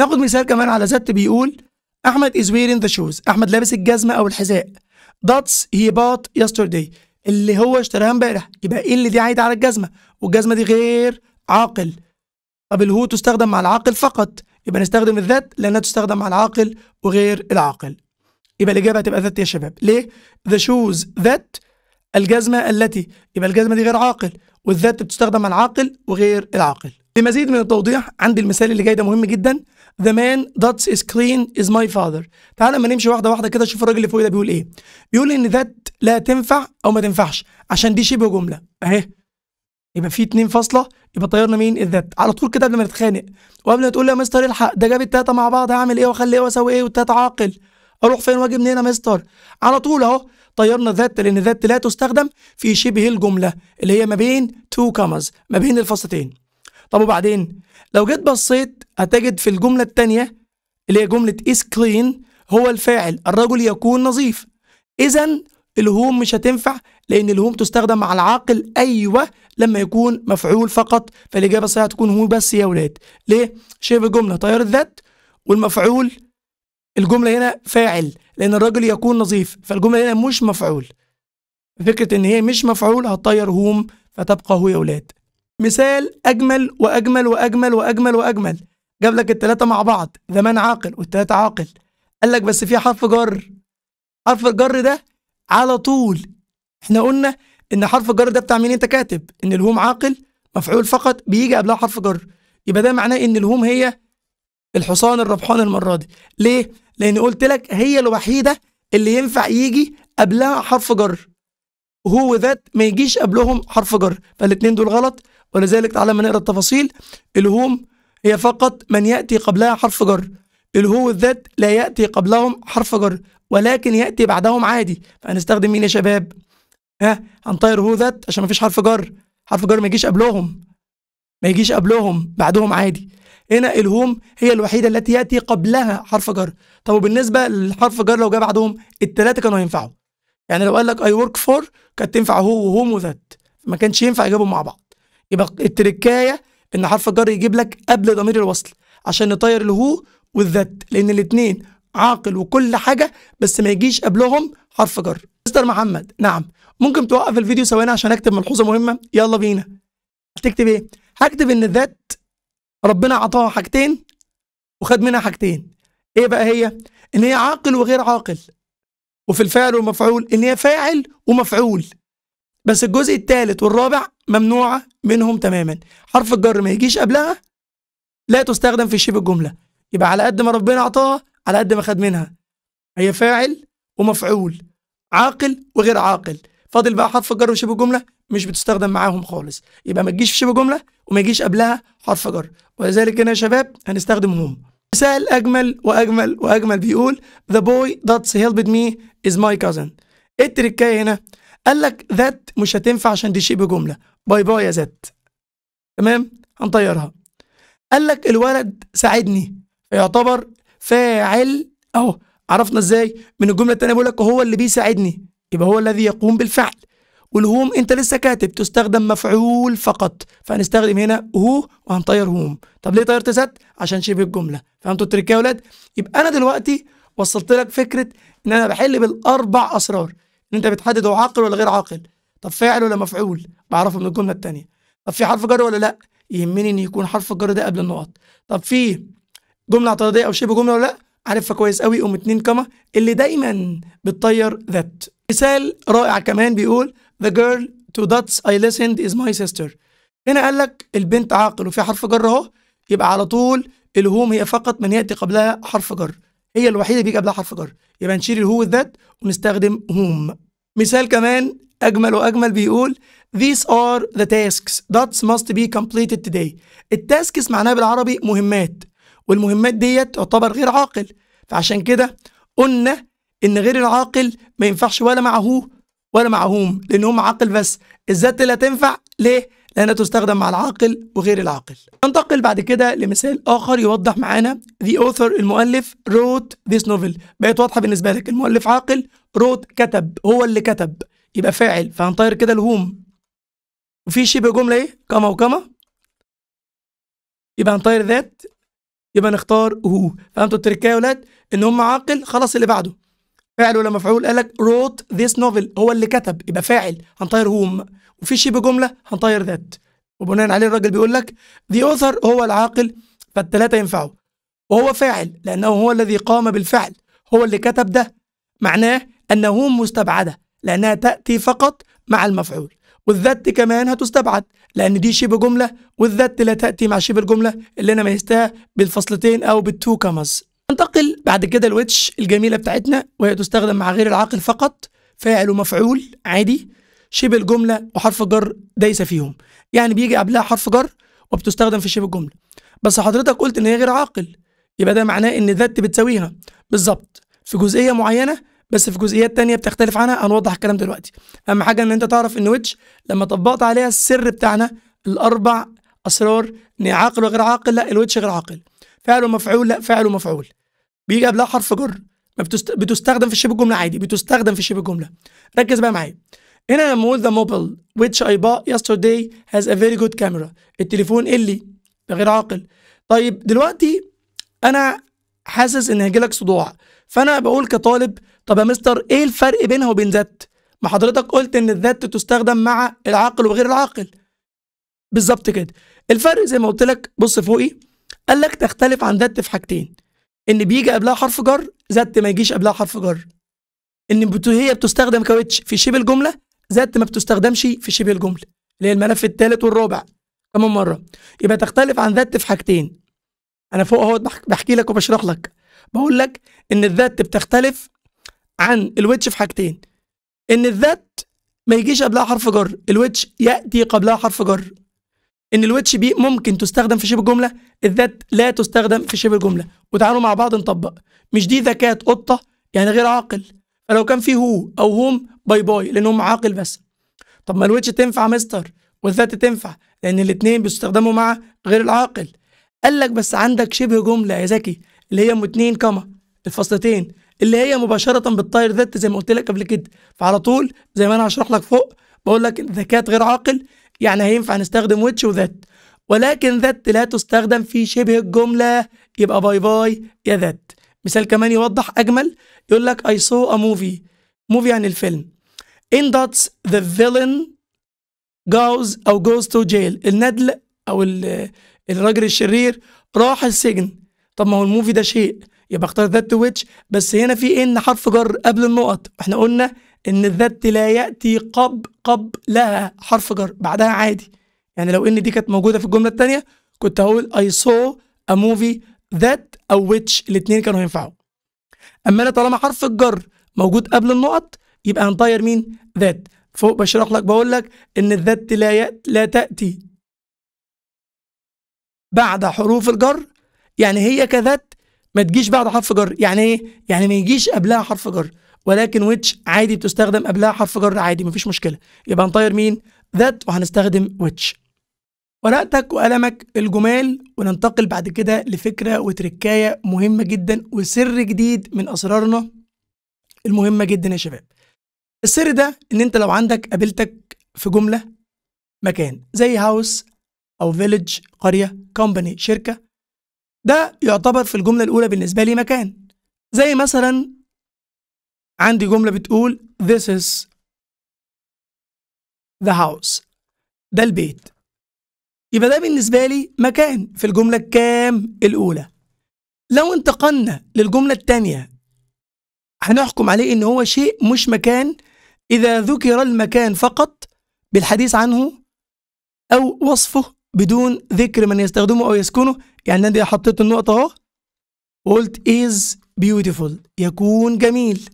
ناخد مثال كمان على ذات بيقول احمد is wearing the shoes أحمد لابس الجزمة أو الحذاء That's he bought yesterday اللي هو اشتراها امبارح يبقى ايه اللي دي عايدة على الجزمة والجزمة دي غير عاقل طب الهو تستخدم مع العاقل فقط يبقى نستخدم الذات لأنها تستخدم مع العاقل وغير العاقل يبقى الإجابة هتبقى ذات يا شباب ليه؟ the shoes that الجزمة التي يبقى الجزمة دي غير عاقل والذات بتستخدم مع العاقل وغير العاقل لمزيد من التوضيح عندي المثال اللي جاي ده مهم جدا ذا مان that از كلين از ماي فاذر تعالى اما نمشي واحده واحده كده شوف الراجل اللي فوق ده بيقول ايه بيقول ان ذات لا تنفع او ما تنفعش عشان دي شبه جمله اهي يبقى في اتنين فاصله يبقى طيرنا مين الذات على طول كده قبل ما نتخانق وقبل ما تقول لي يا مستر الحق ده جاب التلاته مع بعض هعمل ايه واخلي ايه واسوي ايه والتلاته عاقل اروح فين واجي منين يا مستر على طول اهو طيرنا ذات لان ذات لا تستخدم في شبه الجمله اللي هي ما بين تو كامز ما بين الفصلتين طب وبعدين لو جيت بصيت هتجد في الجملة التانية اللي هي جملة is clean هو الفاعل الرجل يكون نظيف إذا الهوم مش هتنفع لأن الهوم تستخدم مع العاقل أيوة لما يكون مفعول فقط فالإجابة الصحيحة هتكون هو بس يا ولاد ليه؟ شايف الجملة طيار الذات والمفعول الجملة هنا فاعل لأن الرجل يكون نظيف فالجملة هنا مش مفعول فكرة إن هي مش مفعول هتطير هوم فتبقى هو يا ولاد مثال أجمل وأجمل وأجمل وأجمل وأجمل جاب لك التلاتة مع بعض زمان عاقل والتلاتة عاقل قال لك بس في حرف جر حرف الجر ده على طول احنا قلنا ان حرف الجر ده بتاع مين انت كاتب ان الهوم عاقل مفعول فقط بيجي قبلها حرف جر يبقى ده معناه ان الهوم هي الحصان الربحان المرة دي ليه؟ لأن قلت لك هي الوحيدة اللي ينفع يجي قبلها حرف جر هو ذات ما يجيش قبلهم حرف جر فالاتنين دول غلط ولذلك تعالى ما نقرا التفاصيل الهوم هي فقط من ياتي قبلها حرف جر الهو الذات لا ياتي قبلهم حرف جر ولكن ياتي بعدهم عادي فهنستخدم مين يا شباب ها هنطير هو ذات عشان ما فيش حرف جر حرف جر ما يجيش قبلهم ما يجيش قبلهم بعدهم عادي هنا الهوم هي الوحيده التي ياتي قبلها حرف جر طب وبالنسبه لحرف جر لو جه بعدهم الثلاثه كانوا هينفعوا يعني لو قال لك اي ورك فور كانت تنفع هو وهوم وذات ما كانش ينفع يجيبهم مع بعض يبقى التركايه ان حرف الجر يجيب لك قبل ضمير الوصل عشان نطير الهو والذات لان الاثنين عاقل وكل حاجه بس ما يجيش قبلهم حرف جر مستر محمد نعم ممكن توقف الفيديو ثواني عشان اكتب ملحوظه مهمه يلا بينا هتكتب ايه هكتب ان الذات ربنا عطاها حاجتين وخد منها حاجتين ايه بقى هي ان هي عاقل وغير عاقل وفي الفاعل والمفعول ان هي فاعل ومفعول بس الجزء الثالث والرابع ممنوعة منهم تماما حرف الجر ما يجيش قبلها لا تستخدم في شبه الجملة يبقى على قد ما ربنا أعطاها على قد ما خد منها هي فاعل ومفعول عاقل وغير عاقل فاضل بقى حرف الجر وشبه الجملة مش بتستخدم معاهم خالص يبقى ما تجيش في شبه جملة وما يجيش قبلها حرف جر ولذلك هنا يا شباب هنستخدم هم مثال أجمل وأجمل وأجمل بيقول The boy that's helped me is my cousin إيه التركاية هنا قال لك ذات مش هتنفع عشان دي شيء بجمله باي باي يا ذات تمام هنطيرها قال لك الولد ساعدني يعتبر فاعل اهو عرفنا ازاي من الجمله الثانيه بيقول لك هو اللي بيساعدني يبقى هو الذي يقوم بالفعل والهوم انت لسه كاتب تستخدم مفعول فقط فهنستخدم هنا هو وهنطير هوم طب ليه طيرت ذات عشان شبه الجمله فهمتوا التركيه يا ولاد يبقى انا دلوقتي وصلت لك فكره ان انا بحل بالاربع اسرار ان انت بتحدد هو عاقل ولا غير عاقل طب فاعل ولا مفعول بعرفه من الجمله الثانيه طب في حرف جر ولا لا يهمني ان يكون حرف الجر ده قبل النقط طب في جمله اعتراضيه او شبه جمله ولا لا عارفها كويس قوي ام اتنين كما اللي دايما بتطير ذات مثال رائع كمان بيقول the girl to dots I listened is my sister هنا قال لك البنت عاقل وفي حرف جر اهو يبقى على طول الهوم هي فقط من ياتي قبلها حرف جر هي الوحيده بيجي قبلها حرف جر يبقى نشيل الهو والذات ونستخدم هوم مثال كمان اجمل واجمل بيقول These are the tasks that must be completed today. التاسكس معناها بالعربي مهمات والمهمات ديت تعتبر غير عاقل فعشان كده قلنا ان غير العاقل ما ينفعش ولا معه ولا معهم لان هم عاقل بس الذات لا تنفع ليه؟ لأنها تستخدم مع العاقل وغير العاقل ننتقل بعد كده لمثال آخر يوضح معانا the author المؤلف wrote this novel بقت واضحة بالنسبة لك المؤلف عاقل wrote كتب هو اللي كتب يبقى فاعل فهنطير كده الهوم وفي شبه جملة ايه كما وكما يبقى هنطير ذات يبقى نختار هو فهمتوا التركية يا ولاد ان هم عاقل خلاص اللي بعده فاعل ولا مفعول قال لك wrote this novel هو اللي كتب يبقى فاعل هنطير هوم وفي شيء بجمله هنطير ذات وبناء عليه الراجل بيقول لك ذا اوثر هو العاقل فالثلاثه ينفعوا وهو فاعل لانه هو الذي قام بالفعل هو اللي كتب ده معناه انه مستبعده لانها تاتي فقط مع المفعول والذات كمان هتستبعد لان دي شبه جمله والذات لا تاتي مع شبه الجمله اللي انا ميزتها بالفصلتين او بالتو كمز ننتقل بعد كده الويتش الجميله بتاعتنا وهي تستخدم مع غير العاقل فقط فاعل ومفعول عادي شبه الجملة وحرف جر دايسة فيهم يعني بيجي قبلها حرف جر وبتستخدم في شبه الجملة بس حضرتك قلت إن هي غير عاقل يبقى ده معناه إن ذات بتساويها بالظبط في جزئية معينة بس في جزئيات تانية بتختلف عنها هنوضح الكلام دلوقتي أهم حاجة إن أنت تعرف إن ويتش لما طبقت عليها السر بتاعنا الأربع أسرار إن عاقل وغير عاقل لا الويتش غير عاقل فعل ومفعول لا فعل ومفعول بيجي قبلها حرف جر ما بتستخدم في شبه الجملة عادي بتستخدم في شبه الجملة ركز بقى معايا هنا ذا موبل which I bought yesterday has a very good camera التليفون إيه اللي ده غير عاقل طيب دلوقتي انا حاسس ان هيجيلك صداع فانا بقول كطالب طب يا مستر ايه الفرق بينها وبين ذات ما حضرتك قلت ان الذات تستخدم مع العاقل وغير العاقل بالظبط كده الفرق زي ما قلت لك بص فوقي قال لك تختلف عن ذات في حاجتين ان بيجي قبلها حرف جر ذات ما يجيش قبلها حرف جر ان هي بتستخدم كوتش في شبه الجمله ذات ما بتستخدمش في شبه الجملة اللي هي الملف الثالث والرابع كمان مرة يبقى تختلف عن ذات في حاجتين أنا فوق أهو بحكي لك وبشرح لك بقول لك إن الذات بتختلف عن الويتش في حاجتين إن الذات ما يجيش قبلها حرف جر الويتش يأتي قبلها حرف جر ان الويتش بي ممكن تستخدم في شبه الجمله الذات لا تستخدم في شبه الجمله وتعالوا مع بعض نطبق مش دي ذكاء قطه يعني غير عاقل فلو كان في هو او هم باي باي لانهم عاقل بس طب ما الويتش تنفع مستر والذات تنفع لان الاثنين بيستخدموا مع غير العاقل قال لك بس عندك شبه جمله يا ذكي اللي هي ام اتنين كما الفصلتين اللي هي مباشره بتطير ذات زي ما قلت لك قبل كده فعلى طول زي ما انا هشرح لك فوق بقول لك ذكات غير عاقل يعني هينفع نستخدم ويتش وذات ولكن ذات لا تستخدم في شبه الجمله يبقى باي باي يا ذات مثال كمان يوضح أجمل يقول لك I saw a movie movie عن الفيلم in that the villain goes أو goes to jail الندل أو الراجل الشرير راح السجن طب ما هو الموفي ده شيء يبقى اختار ذات تو which بس هنا في إيه؟ ان حرف جر قبل النقط احنا قلنا ان الذات لا ياتي قب قبلها حرف جر بعدها عادي يعني لو ان دي كانت موجوده في الجمله الثانيه كنت هقول I saw a movie ذات او ويتش الاثنين كانوا هينفعوا اما انا طالما حرف الجر موجود قبل النقط يبقى هنطير مين ذات فوق بشرح لك بقول لك ان الذات لا يأت لا تاتي بعد حروف الجر يعني هي كذات ما تجيش بعد حرف جر يعني ايه يعني ما يجيش قبلها حرف جر ولكن ويتش عادي بتستخدم قبلها حرف جر عادي مفيش مشكله يبقى هنطير مين ذات وهنستخدم ويتش ورقتك وقلمك الجمال وننتقل بعد كده لفكرة وتركاية مهمة جدا وسر جديد من أسرارنا المهمة جدا يا شباب السر ده إن أنت لو عندك قابلتك في جملة مكان زي هاوس أو فيليج قرية كومباني شركة ده يعتبر في الجملة الأولى بالنسبة لي مكان زي مثلا عندي جملة بتقول This is the house ده البيت يبقى ده بالنسبة لي مكان في الجملة الكام الأولى لو انتقلنا للجملة الثانية هنحكم عليه إن هو شيء مش مكان إذا ذكر المكان فقط بالحديث عنه أو وصفه بدون ذكر من يستخدمه أو يسكنه يعني أنا حطيت النقطة أهو وقلت is beautiful يكون جميل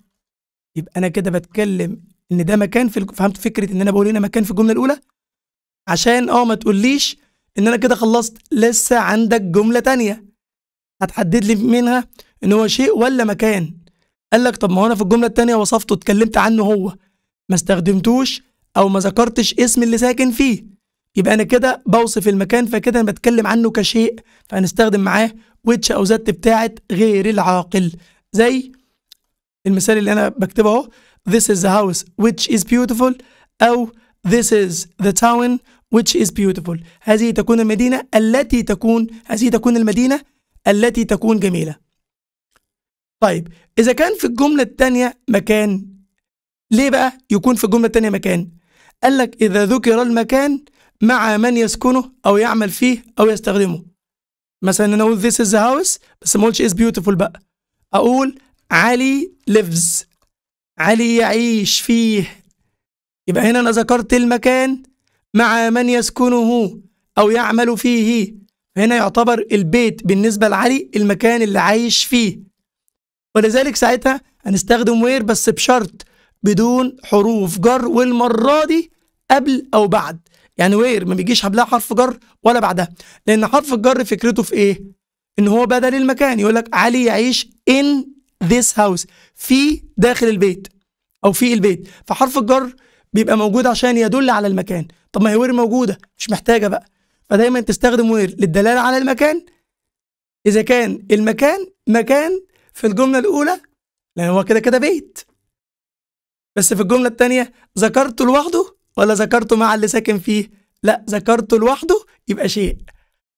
يبقى أنا كده بتكلم إن ده مكان في فهمت فكرة إن أنا بقول هنا مكان في الجملة الأولى عشان اه ما تقوليش ان انا كده خلصت لسه عندك جملة تانية هتحدد لي منها ان هو شيء ولا مكان قال لك طب ما هو انا في الجملة التانية وصفته اتكلمت عنه هو ما استخدمتوش او ما ذكرتش اسم اللي ساكن فيه يبقى انا كده بوصف المكان فكده انا بتكلم عنه كشيء فهنستخدم معاه ويتش او ذات بتاعت غير العاقل زي المثال اللي انا بكتبه اهو this is the house which is beautiful او this is the town which is beautiful هذه تكون المدينة التي تكون هذه تكون المدينة التي تكون جميلة طيب إذا كان في الجملة الثانية مكان ليه بقى يكون في الجملة الثانية مكان قال لك إذا ذكر المكان مع من يسكنه أو يعمل فيه أو يستخدمه مثلا أنا أقول this is the house بس ما أقولش is beautiful بقى أقول علي lives علي يعيش فيه يبقى هنا أنا ذكرت المكان مع من يسكنه أو يعمل فيه هنا يعتبر البيت بالنسبة لعلي المكان اللي عايش فيه ولذلك ساعتها هنستخدم وير بس بشرط بدون حروف جر والمرة دي قبل أو بعد يعني وير ما بيجيش قبلها حرف جر ولا بعدها لأن حرف الجر فكرته في إيه؟ إن هو بدل المكان يقول لك علي يعيش in this house في داخل البيت أو في البيت فحرف الجر بيبقى موجود عشان يدل على المكان طب ما هي وير موجوده مش محتاجه بقى فدايما تستخدم وير للدلاله على المكان اذا كان المكان مكان في الجمله الاولى لان هو كده كده بيت بس في الجمله الثانيه ذكرته لوحده ولا ذكرته مع اللي ساكن فيه لا ذكرته لوحده يبقى شيء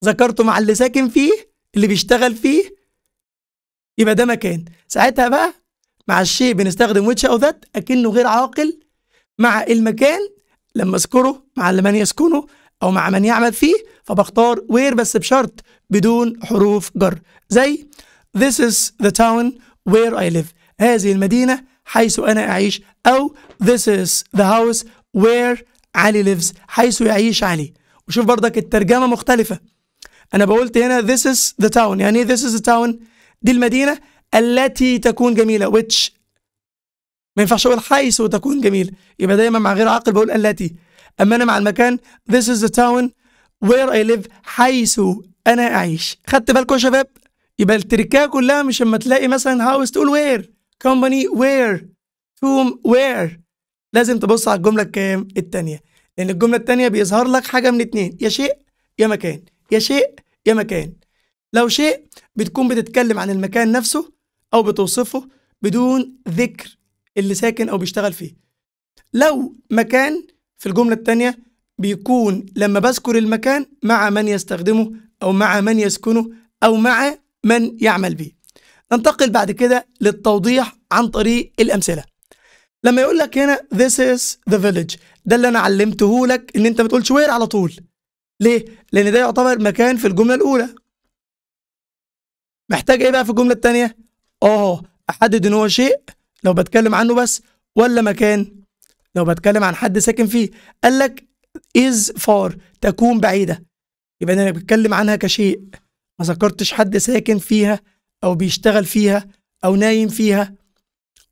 ذكرته مع اللي ساكن فيه اللي بيشتغل فيه يبقى ده مكان ساعتها بقى مع الشيء بنستخدم ويتش او ذات اكنه غير عاقل مع المكان لما اذكره مع من يسكنه او مع من يعمل فيه فبختار وير بس بشرط بدون حروف جر زي this is the town where I live هذه المدينة حيث أنا أعيش أو this is the house where علي lives حيث يعيش علي وشوف برضك الترجمة مختلفة أنا بقولت هنا this is the town يعني إيه this is the town دي المدينة التي تكون جميلة which ما ينفعش اقول حيث تكون جميلة يبقى دايما مع غير عاقل بقول التي اما انا مع المكان this is the town where I live حيث انا اعيش خدت بالكم يا شباب يبقى التركه كلها مش اما تلاقي مثلا هاوس تقول وير كومباني وير توم وير لازم تبص على الجمله الكام الثانيه لان الجمله الثانيه بيظهر لك حاجه من اتنين يا شيء يا مكان يا شيء يا مكان لو شيء بتكون بتتكلم عن المكان نفسه او بتوصفه بدون ذكر اللي ساكن أو بيشتغل فيه لو مكان في الجملة الثانية بيكون لما بذكر المكان مع من يستخدمه أو مع من يسكنه أو مع من يعمل به ننتقل بعد كده للتوضيح عن طريق الأمثلة لما يقول لك هنا this is the village ده اللي أنا علمته لك إن أنت ما تقولش وير على طول ليه؟ لأن ده يعتبر مكان في الجملة الأولى محتاج إيه بقى في الجملة الثانية؟ آه أحدد إن هو شيء لو بتكلم عنه بس ولا مكان لو بتكلم عن حد ساكن فيه قال لك is far تكون بعيدة يبقى أنا بتكلم عنها كشيء ما ذكرتش حد ساكن فيها أو بيشتغل فيها أو نايم فيها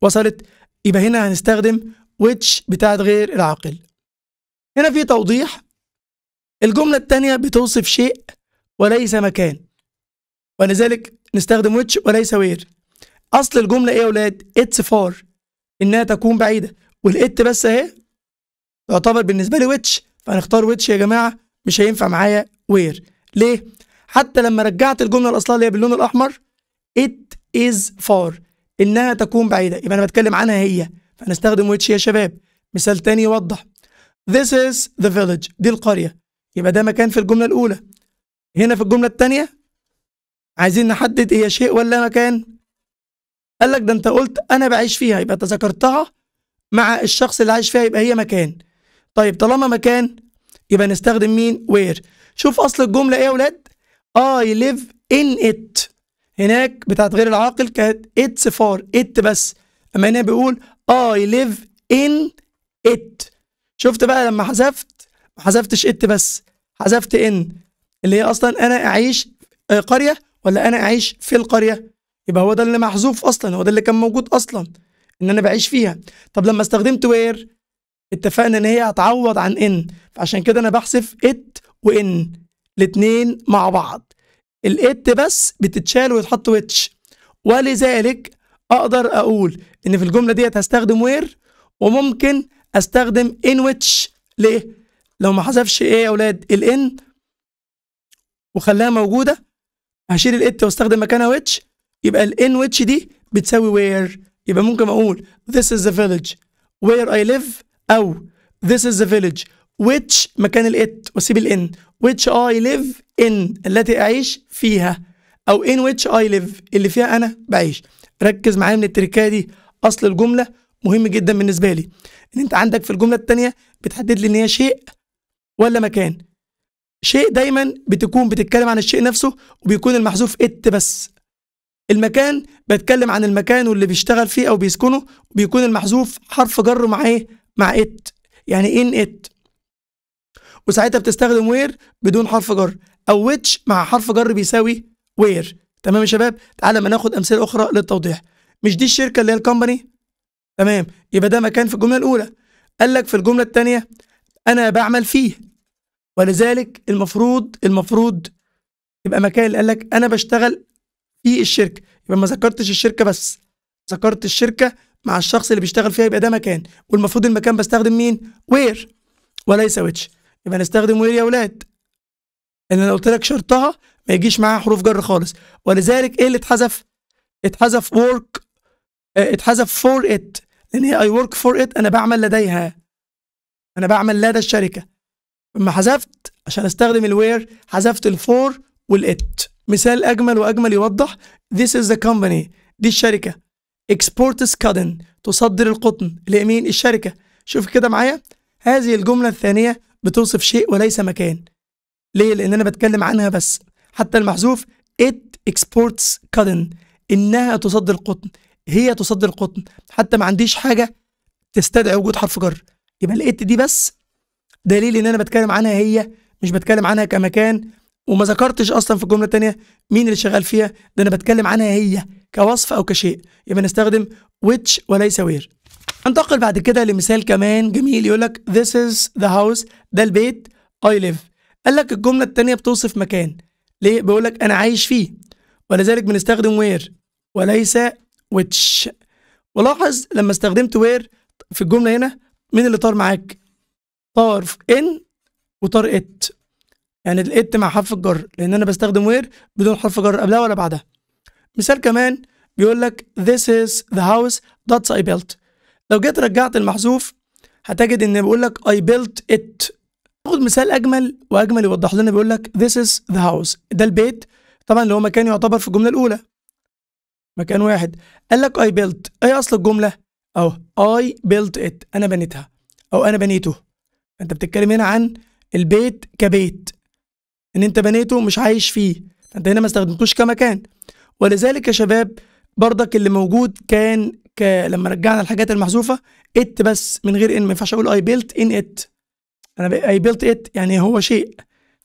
وصلت يبقى هنا هنستخدم which بتاعت غير العاقل هنا في توضيح الجملة التانية بتوصف شيء وليس مكان ولذلك نستخدم which وليس where اصل الجمله ايه يا ولاد اتس فار انها تكون بعيده والات بس اهي تعتبر بالنسبه لي ويتش فهنختار ويتش يا جماعه مش هينفع معايا وير ليه حتى لما رجعت الجمله الاصليه اللي هي باللون الاحمر ات از فار انها تكون بعيده يبقى انا بتكلم عنها هي فهنستخدم ويتش يا شباب مثال تاني يوضح This is the village دي القرية يبقى ده مكان في الجملة الأولى هنا في الجملة الثانية عايزين نحدد هي شيء ولا مكان قال لك ده انت قلت انا بعيش فيها يبقى تذكرتها مع الشخص اللي عايش فيها يبقى هي مكان طيب طالما مكان يبقى نستخدم مين وير شوف اصل الجمله ايه يا اولاد اي ليف ان ات هناك بتاعت غير العاقل كانت اتس فار ات بس اما هنا بيقول اي ليف ان ات شفت بقى لما حذفت ما حذفتش ات بس حذفت ان اللي هي اصلا انا اعيش آه، قريه ولا انا اعيش في القريه يبقى هو ده اللي محذوف اصلا هو ده اللي كان موجود اصلا ان انا بعيش فيها طب لما استخدمت وير اتفقنا ان هي هتعوض عن ان فعشان كده انا بحذف ات وان الاتنين مع بعض الات بس بتتشال ويتحط ويتش ولذلك اقدر اقول ان في الجمله ديت هستخدم وير وممكن استخدم ان ويتش ليه لو ما حذفش ايه يا اولاد الان وخلاها موجوده هشيل الات واستخدم مكانها ويتش يبقى الان ويتش دي بتساوي وير يبقى ممكن اقول this is the village where I live او this is the village which مكان الات واسيب الان which I live in التي اعيش فيها او in which I live اللي فيها انا بعيش ركز معايا من التركيه دي اصل الجمله مهم جدا بالنسبه لي ان انت عندك في الجمله الثانيه بتحدد لي ان هي شيء ولا مكان شيء دايما بتكون بتتكلم عن الشيء نفسه وبيكون المحذوف ات بس المكان بتكلم عن المكان واللي بيشتغل فيه او بيسكنه بيكون المحذوف حرف جر مع ايه مع ات يعني ان ات وساعتها بتستخدم وير بدون حرف جر او ويتش مع حرف جر بيساوي وير تمام يا شباب تعالى ما ناخد امثله اخرى للتوضيح مش دي الشركه اللي هي الكومباني تمام يبقى ده مكان في الجمله الاولى قال لك في الجمله الثانيه انا بعمل فيه ولذلك المفروض المفروض يبقى مكان اللي قال لك انا بشتغل في الشركه يبقى ما ذكرتش الشركه بس ذكرت الشركه مع الشخص اللي بيشتغل فيها يبقى ده مكان والمفروض المكان بستخدم مين وير وليس ويتش يبقى نستخدم وير يا ولاد ان انا قلت لك شرطها ما يجيش معاها حروف جر خالص ولذلك ايه اللي اتحذف اتحذف ورك آه، اتحذف فور ات لان هي اي ورك فور ات انا بعمل لديها انا بعمل لدى الشركه لما حذفت عشان استخدم الوير حذفت الفور والات مثال أجمل وأجمل يوضح This is the company دي الشركة exports cotton تصدر القطن لمين الشركة شوف كده معايا هذه الجملة الثانية بتوصف شيء وليس مكان ليه لأن أنا بتكلم عنها بس حتى المحذوف it exports cotton إنها تصدر القطن هي تصدر القطن حتى ما عنديش حاجة تستدعي وجود حرف جر يبقى الات دي بس دليل ان انا بتكلم عنها هي مش بتكلم عنها كمكان وما ذكرتش اصلا في الجمله الثانيه مين اللي شغال فيها ده انا بتكلم عنها هي كوصف او كشيء يبقى نستخدم which وليس where انتقل بعد كده لمثال كمان جميل يقول لك this is the house ده البيت I live قال لك الجمله الثانيه بتوصف مكان ليه بيقول لك انا عايش فيه ولذلك بنستخدم where وليس which ولاحظ لما استخدمت where في الجمله هنا مين اللي طار معاك طار ان وطار يعني الات مع حرف الجر لان انا بستخدم وير بدون حرف جر قبلها ولا بعدها مثال كمان بيقول لك this is the house that I built لو جيت رجعت المحذوف هتجد ان بيقول لك I built it خد مثال اجمل واجمل يوضح لنا بيقول لك this is the house ده البيت طبعا اللي هو مكان يعتبر في الجمله الاولى مكان واحد قال لك I built ايه اصل الجمله اهو I built it انا بنيتها او انا بنيته انت بتتكلم هنا عن البيت كبيت ان انت بنيته مش عايش فيه انت هنا ما استخدمتوش كمكان ولذلك يا شباب بردك اللي موجود كان ك... لما رجعنا الحاجات المحذوفه ات بس من غير ان ما ينفعش اقول اي بيلت ان ات انا اي بيلت ات يعني هو شيء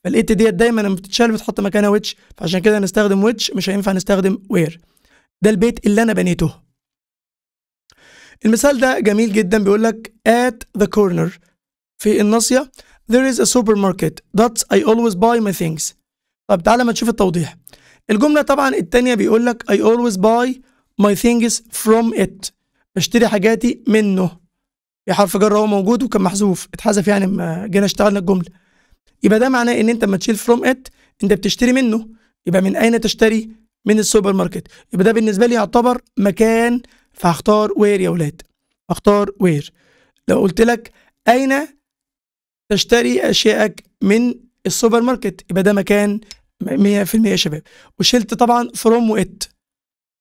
فالات ديت دايما لما بتتشال بتحط مكانها ويتش فعشان كده هنستخدم ويتش مش هينفع نستخدم وير ده البيت اللي انا بنيته المثال ده جميل جدا بيقول لك ات ذا كورنر في الناصيه there is a supermarket that's I always buy my things طب تعالى ما تشوف التوضيح الجملة طبعا التانية بيقول لك I always buy my things from it بشتري حاجاتي منه في حرف جر هو موجود وكان محذوف اتحذف يعني ما جينا اشتغلنا الجملة يبقى ده معناه ان انت لما تشيل from it انت بتشتري منه يبقى من اين تشتري من السوبر ماركت يبقى ده بالنسبة لي يعتبر مكان فهختار وير يا ولاد اختار وير لو قلت لك اين تشتري اشيائك من السوبر ماركت يبقى ده مكان 100% يا شباب وشلت طبعا فروم وات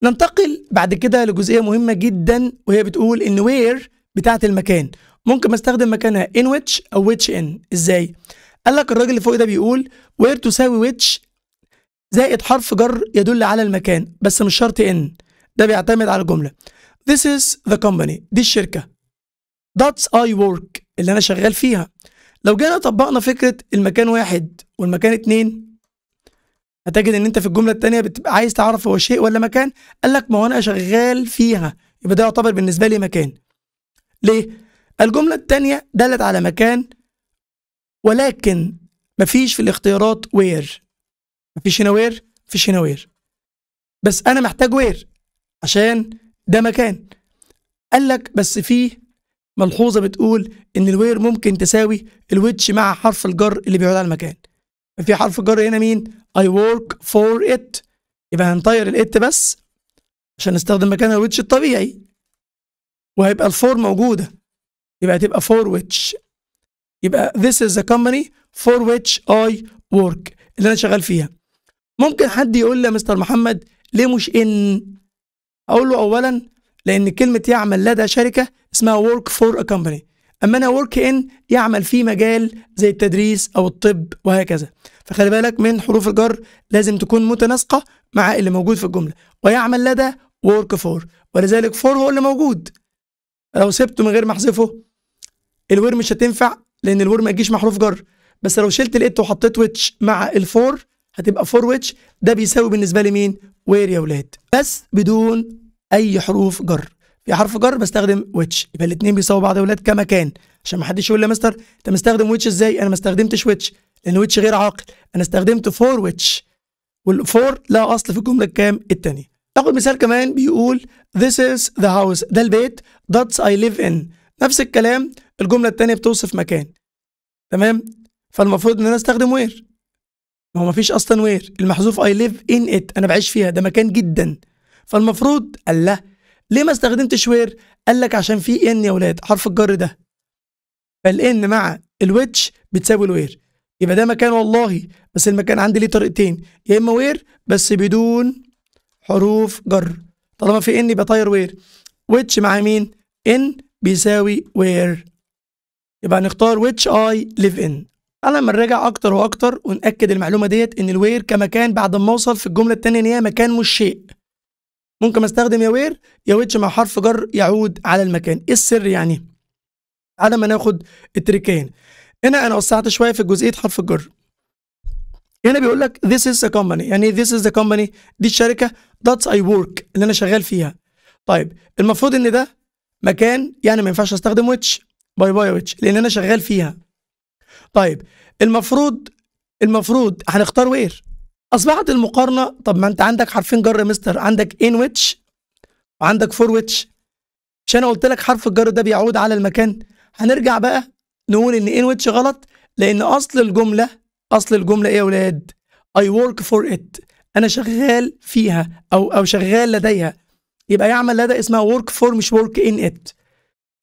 ننتقل بعد كده لجزئيه مهمه جدا وهي بتقول ان وير بتاعه المكان ممكن بستخدم مكانها ان ويتش او ويتش ان ازاي قال لك الراجل اللي فوق ده بيقول وير تساوي ويتش زائد حرف جر يدل على المكان بس مش شرط ان ده بيعتمد على الجمله This is the company دي الشركة That's I work اللي أنا شغال فيها لو جينا طبقنا فكره المكان واحد والمكان اتنين هتجد ان انت في الجمله التانية بتبقى عايز تعرف هو شيء ولا مكان قال لك ما هو انا شغال فيها يبقى ده يعتبر بالنسبه لي مكان ليه الجمله التانية دلت على مكان ولكن مفيش في الاختيارات وير مفيش هنا وير مفيش هنا وير بس انا محتاج وير عشان ده مكان قال لك بس فيه ملحوظة بتقول إن الوير ممكن تساوي الويتش مع حرف الجر اللي بيعود على المكان في حرف جر هنا مين؟ I work for it يبقى هنطير الات بس عشان نستخدم مكان الويتش الطبيعي وهيبقى الفور موجودة يبقى هتبقى for which يبقى this is the company for which I work اللي أنا شغال فيها ممكن حد يقول لي يا مستر محمد ليه مش إن؟ أقول له أولا لأن كلمة يعمل لدى شركة اسمها work for a company اما انا work in يعمل في مجال زي التدريس او الطب وهكذا فخلي بالك من حروف الجر لازم تكون متناسقه مع اللي موجود في الجمله ويعمل لدى work for ولذلك for هو اللي موجود لو سبته من غير ما احذفه الور مش هتنفع لان الور ما يجيش مع حروف جر بس لو شلت الات وحطيت ويتش مع الفور هتبقى فور ويتش ده بيساوي بالنسبه لي مين وير يا ولاد بس بدون اي حروف جر في حرف جر بستخدم ويتش يبقى الاثنين بيساووا بعض يا ولاد كمكان عشان ما حدش يقول لي يا مستر انت مستخدم ويتش ازاي انا ما استخدمتش ويتش لان ويتش غير عاقل انا استخدمت فور ويتش والفور لها اصل في الجمله الكام الثانيه ناخد مثال كمان بيقول this is the house ده البيت that's I live in نفس الكلام الجمله الثانيه بتوصف مكان تمام فالمفروض ان انا استخدم وير ما هو مفيش اصلا وير المحذوف I live in it انا بعيش فيها ده مكان جدا فالمفروض الله ليه ما استخدمتش وير قال لك عشان في ان يا ولاد حرف الجر ده فالان مع الويتش بتساوي الوير يبقى ده مكان والله بس المكان عندي ليه طريقتين يا اما وير بس بدون حروف جر طالما في ان يبقى طاير وير ويتش مع مين ان بيساوي وير يبقى هنختار ويتش اي ليف ان على ما نراجع اكتر واكتر ونأكد المعلومه ديت ان الوير كمكان بعد ما اوصل في الجمله الثانيه ان هي مكان مش شيء ممكن استخدم يا وير يا ويتش مع حرف جر يعود على المكان ايه السر يعني على ما ناخد التريكين هنا انا وسعت شويه في جزئيه حرف الجر هنا بيقول لك this is a company يعني this is ذا company دي الشركه that's I work اللي انا شغال فيها طيب المفروض ان ده مكان يعني ما ينفعش استخدم ويتش باي باي ويتش لان انا شغال فيها طيب المفروض المفروض هنختار وير اصبحت المقارنه طب ما انت عندك حرفين جر مستر عندك ان ويتش وعندك فور ويتش مش انا قلت لك حرف الجر ده بيعود على المكان هنرجع بقى نقول ان ان ويتش غلط لان اصل الجمله اصل الجمله ايه يا ولاد اي ورك فور ات انا شغال فيها او او شغال لديها يبقى يعمل لدى اسمها ورك فور مش ورك ان ات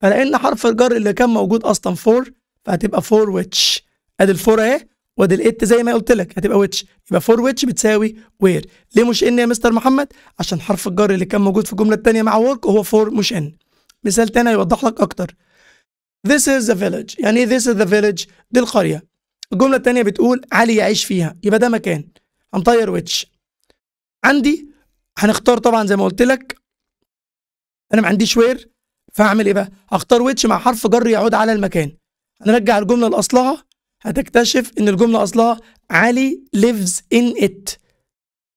فلان حرف الجر اللي كان موجود اصلا فور فهتبقى فور ويتش ادي الفور اهي وادي الات زي ما قلت لك هتبقى ويتش يبقى فور ويتش بتساوي وير ليه مش ان يا مستر محمد عشان حرف الجر اللي كان موجود في الجمله الثانيه مع ورك هو فور مش ان مثال تاني هيوضح لك اكتر This is the village يعني ايه this is the village دي القريه الجمله الثانيه بتقول علي يعيش فيها يبقى ده مكان هنطير ويتش عندي هنختار طبعا زي ما قلت لك انا ما عنديش وير فهعمل ايه بقى هختار ويتش مع حرف جر يعود على المكان هنرجع الجمله لاصلها هتكتشف ان الجمله اصلها علي lives in it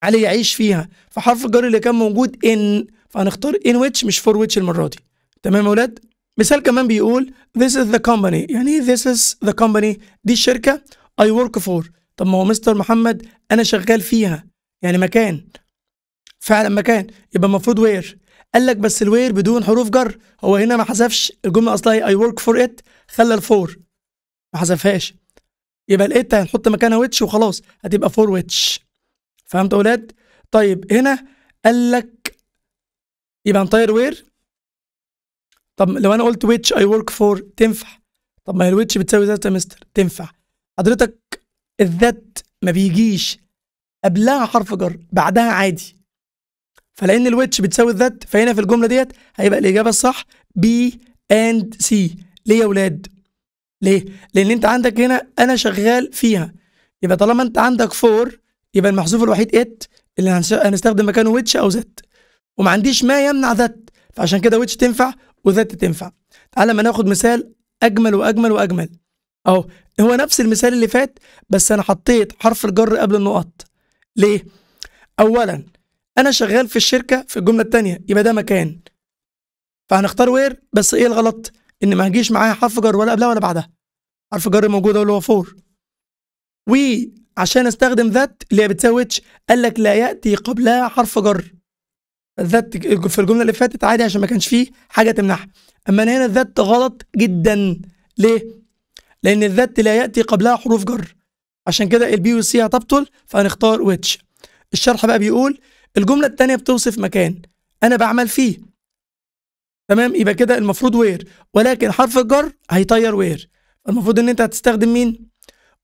علي يعيش فيها فحرف الجر اللي كان موجود ان فهنختار ان ويتش مش فور ويتش المره دي تمام يا ولاد مثال كمان بيقول this is the company يعني ايه this is the company دي الشركه I work for طب ما هو مستر محمد انا شغال فيها يعني مكان فعلا مكان يبقى المفروض وير قال لك بس الوير بدون حروف جر هو هنا ما حذفش الجمله اصلها اي ورك فور ات خلى الفور ما حذفهاش يبقى الات هنحط مكانها ويتش وخلاص هتبقى فور ويتش فهمت يا اولاد طيب هنا قال لك يبقى انتاير وير طب لو انا قلت ويتش اي ورك فور تنفع طب ما هي الويتش بتساوي ذات يا مستر تنفع حضرتك الذات ما بيجيش قبلها حرف جر بعدها عادي فلان الويتش بتساوي الذات فهنا في الجمله ديت هيبقى الاجابه الصح بي اند سي ليه يا اولاد ليه؟ لان انت عندك هنا انا شغال فيها يبقى طالما انت عندك فور يبقى المحذوف الوحيد ات اللي هنستخدم مكانه ويتش او ذات وما عنديش ما يمنع ذات فعشان كده ويتش تنفع وذات تنفع تعالى ما ناخد مثال اجمل واجمل واجمل اهو هو نفس المثال اللي فات بس انا حطيت حرف الجر قبل النقط ليه اولا انا شغال في الشركه في الجمله الثانيه يبقى ده مكان فهنختار وير بس ايه الغلط ان ما هجيش معايا حرف جر ولا قبلها ولا بعدها حرف جر موجود اللي هو فور وعشان استخدم ذات اللي هي بتساوي اتش قال لك لا ياتي قبلها حرف جر ذات في الجمله اللي فاتت عادي عشان ما كانش فيه حاجه تمنعها اما هنا الذات غلط جدا ليه لان الذات لا ياتي قبلها حروف جر عشان كده البي والسي هتبطل فهنختار ويتش الشرح بقى بيقول الجمله الثانيه بتوصف مكان انا بعمل فيه تمام يبقى كده المفروض وير ولكن حرف الجر هيطير وير المفروض ان انت هتستخدم مين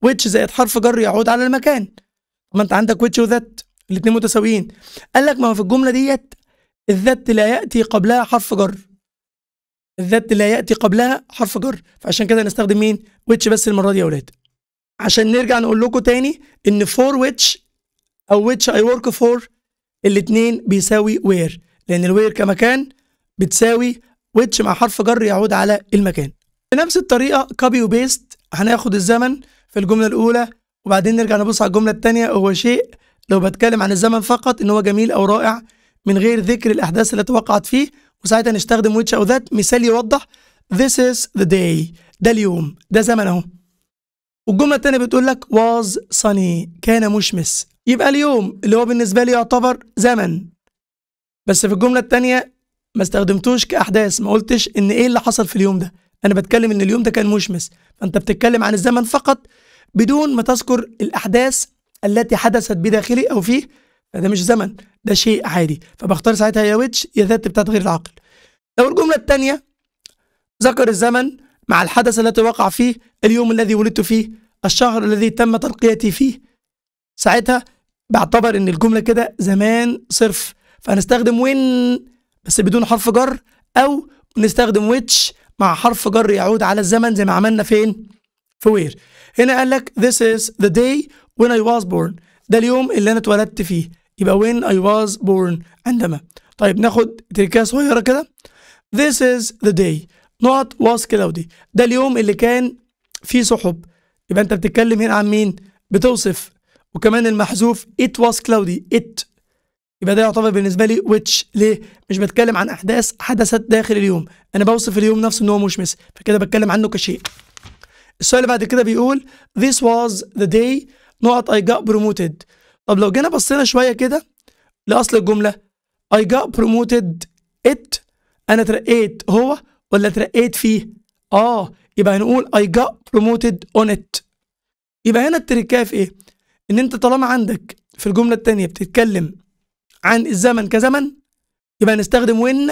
ويتش زائد حرف جر يعود على المكان ما انت عندك ويتش وذات الاثنين متساويين قال لك ما هو في الجمله ديت الذات لا ياتي قبلها حرف جر الذات لا ياتي قبلها حرف جر فعشان كده نستخدم مين ويتش بس المره دي يا اولاد عشان نرجع نقول لكم تاني ان فور ويتش او ويتش اي ورك فور الاثنين بيساوي وير لان الوير كمكان بتساوي ويتش مع حرف جر يعود على المكان بنفس الطريقة كوبي وبيست هناخد الزمن في الجملة الأولى وبعدين نرجع نبص على الجملة الثانية هو شيء لو بتكلم عن الزمن فقط إن هو جميل أو رائع من غير ذكر الأحداث التي وقعت فيه وساعتها نستخدم ويتش أو ذات مثال يوضح This is the day ده اليوم ده زمن أهو والجملة الثانية بتقول لك was sunny كان مشمس يبقى اليوم اللي هو بالنسبة لي يعتبر زمن بس في الجملة الثانية ما استخدمتوش كأحداث ما قلتش إن إيه اللي حصل في اليوم ده انا بتكلم ان اليوم ده كان مشمس فانت بتتكلم عن الزمن فقط بدون ما تذكر الاحداث التي حدثت بداخلي او فيه فده مش زمن ده شيء عادي فبختار ساعتها يا ويتش يا ذات بتاعت غير العقل لو الجمله الثانيه ذكر الزمن مع الحدث التي وقع فيه اليوم الذي ولدت فيه الشهر الذي تم ترقيتي فيه ساعتها بعتبر ان الجمله كده زمان صرف فهنستخدم وين بس بدون حرف جر او نستخدم ويتش مع حرف جر يعود على الزمن زي ما عملنا فين في وير هنا قال لك this is the day when I was born ده اليوم اللي انا اتولدت فيه يبقى when I was born عندما طيب ناخد تركيه صغيره كده this is the day not was cloudy ده اليوم اللي كان فيه سحب يبقى انت بتتكلم هنا عن مين بتوصف وكمان المحذوف it was cloudy it يبقى ده يعتبر بالنسبه لي ويتش ليه مش بتكلم عن احداث حدثت داخل اليوم انا بوصف اليوم نفسه ان هو مشمس فكده بتكلم عنه كشيء السؤال اللي بعد كده بيقول this was the day نقط I got promoted طب لو جينا بصينا شويه كده لاصل الجمله I got promoted it انا ترقيت هو ولا ترقيت فيه اه يبقى هنقول I got promoted on it يبقى هنا التركايه في ايه ان انت طالما عندك في الجمله الثانيه بتتكلم عن الزمن كزمن يبقى هنستخدم وين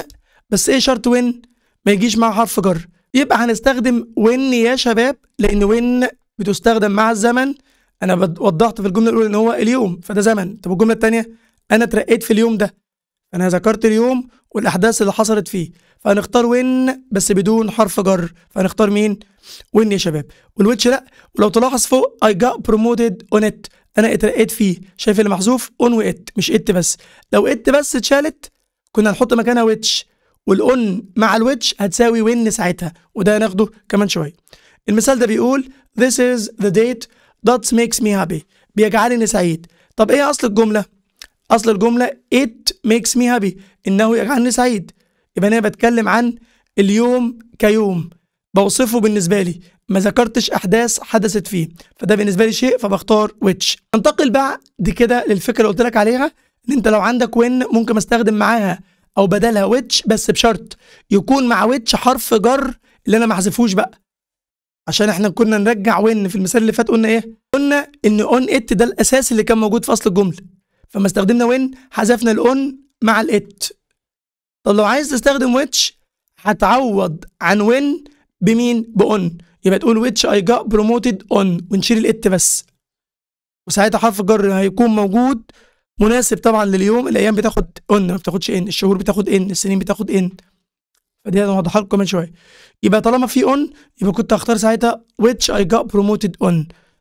بس ايه شرط وين ما يجيش مع حرف جر يبقى هنستخدم وين يا شباب لان وين بتستخدم مع الزمن انا وضحت في الجمله الاولى ان هو اليوم فده زمن طب الجمله الثانيه انا اترقيت في اليوم ده انا ذكرت اليوم والاحداث اللي حصلت فيه فهنختار وين بس بدون حرف جر فهنختار مين وين يا شباب والويتش لا ولو تلاحظ فوق اي جا بروموتد اونت انا اترقيت فيه شايف اللي محذوف اون وات مش ات بس لو ات بس اتشالت كنا هنحط مكانها ويتش والاون مع الويتش هتساوي وين ساعتها وده هناخده كمان شويه المثال ده بيقول this is the date that makes me happy بيجعلني سعيد طب ايه اصل الجمله اصل الجمله it makes me happy انه يجعلني سعيد يبقى انا بتكلم عن اليوم كيوم بوصفه بالنسبه لي ما ذكرتش احداث حدثت فيه فده بالنسبه لي شيء فبختار ويتش انتقل بعد كده للفكره اللي قلت لك عليها ان انت لو عندك وين ممكن استخدم معاها او بدلها ويتش بس بشرط يكون مع ويتش حرف جر اللي انا ما احذفوش بقى عشان احنا كنا نرجع وين في المثال اللي فات قلنا ايه قلنا ان اون ات ده الاساس اللي كان موجود في اصل الجمله فما استخدمنا وين حذفنا الاون مع الات طب لو عايز تستخدم ويتش هتعوض عن وين بمين باون يبقى تقول which I got promoted on ونشيل الات بس وساعتها حرف الجر هيكون موجود مناسب طبعا لليوم الايام بتاخد on ما بتاخدش ان الشهور بتاخد ان السنين بتاخد ان فدي هوضحها لكم كمان شويه يبقى طالما في on يبقى كنت هختار ساعتها which I got promoted on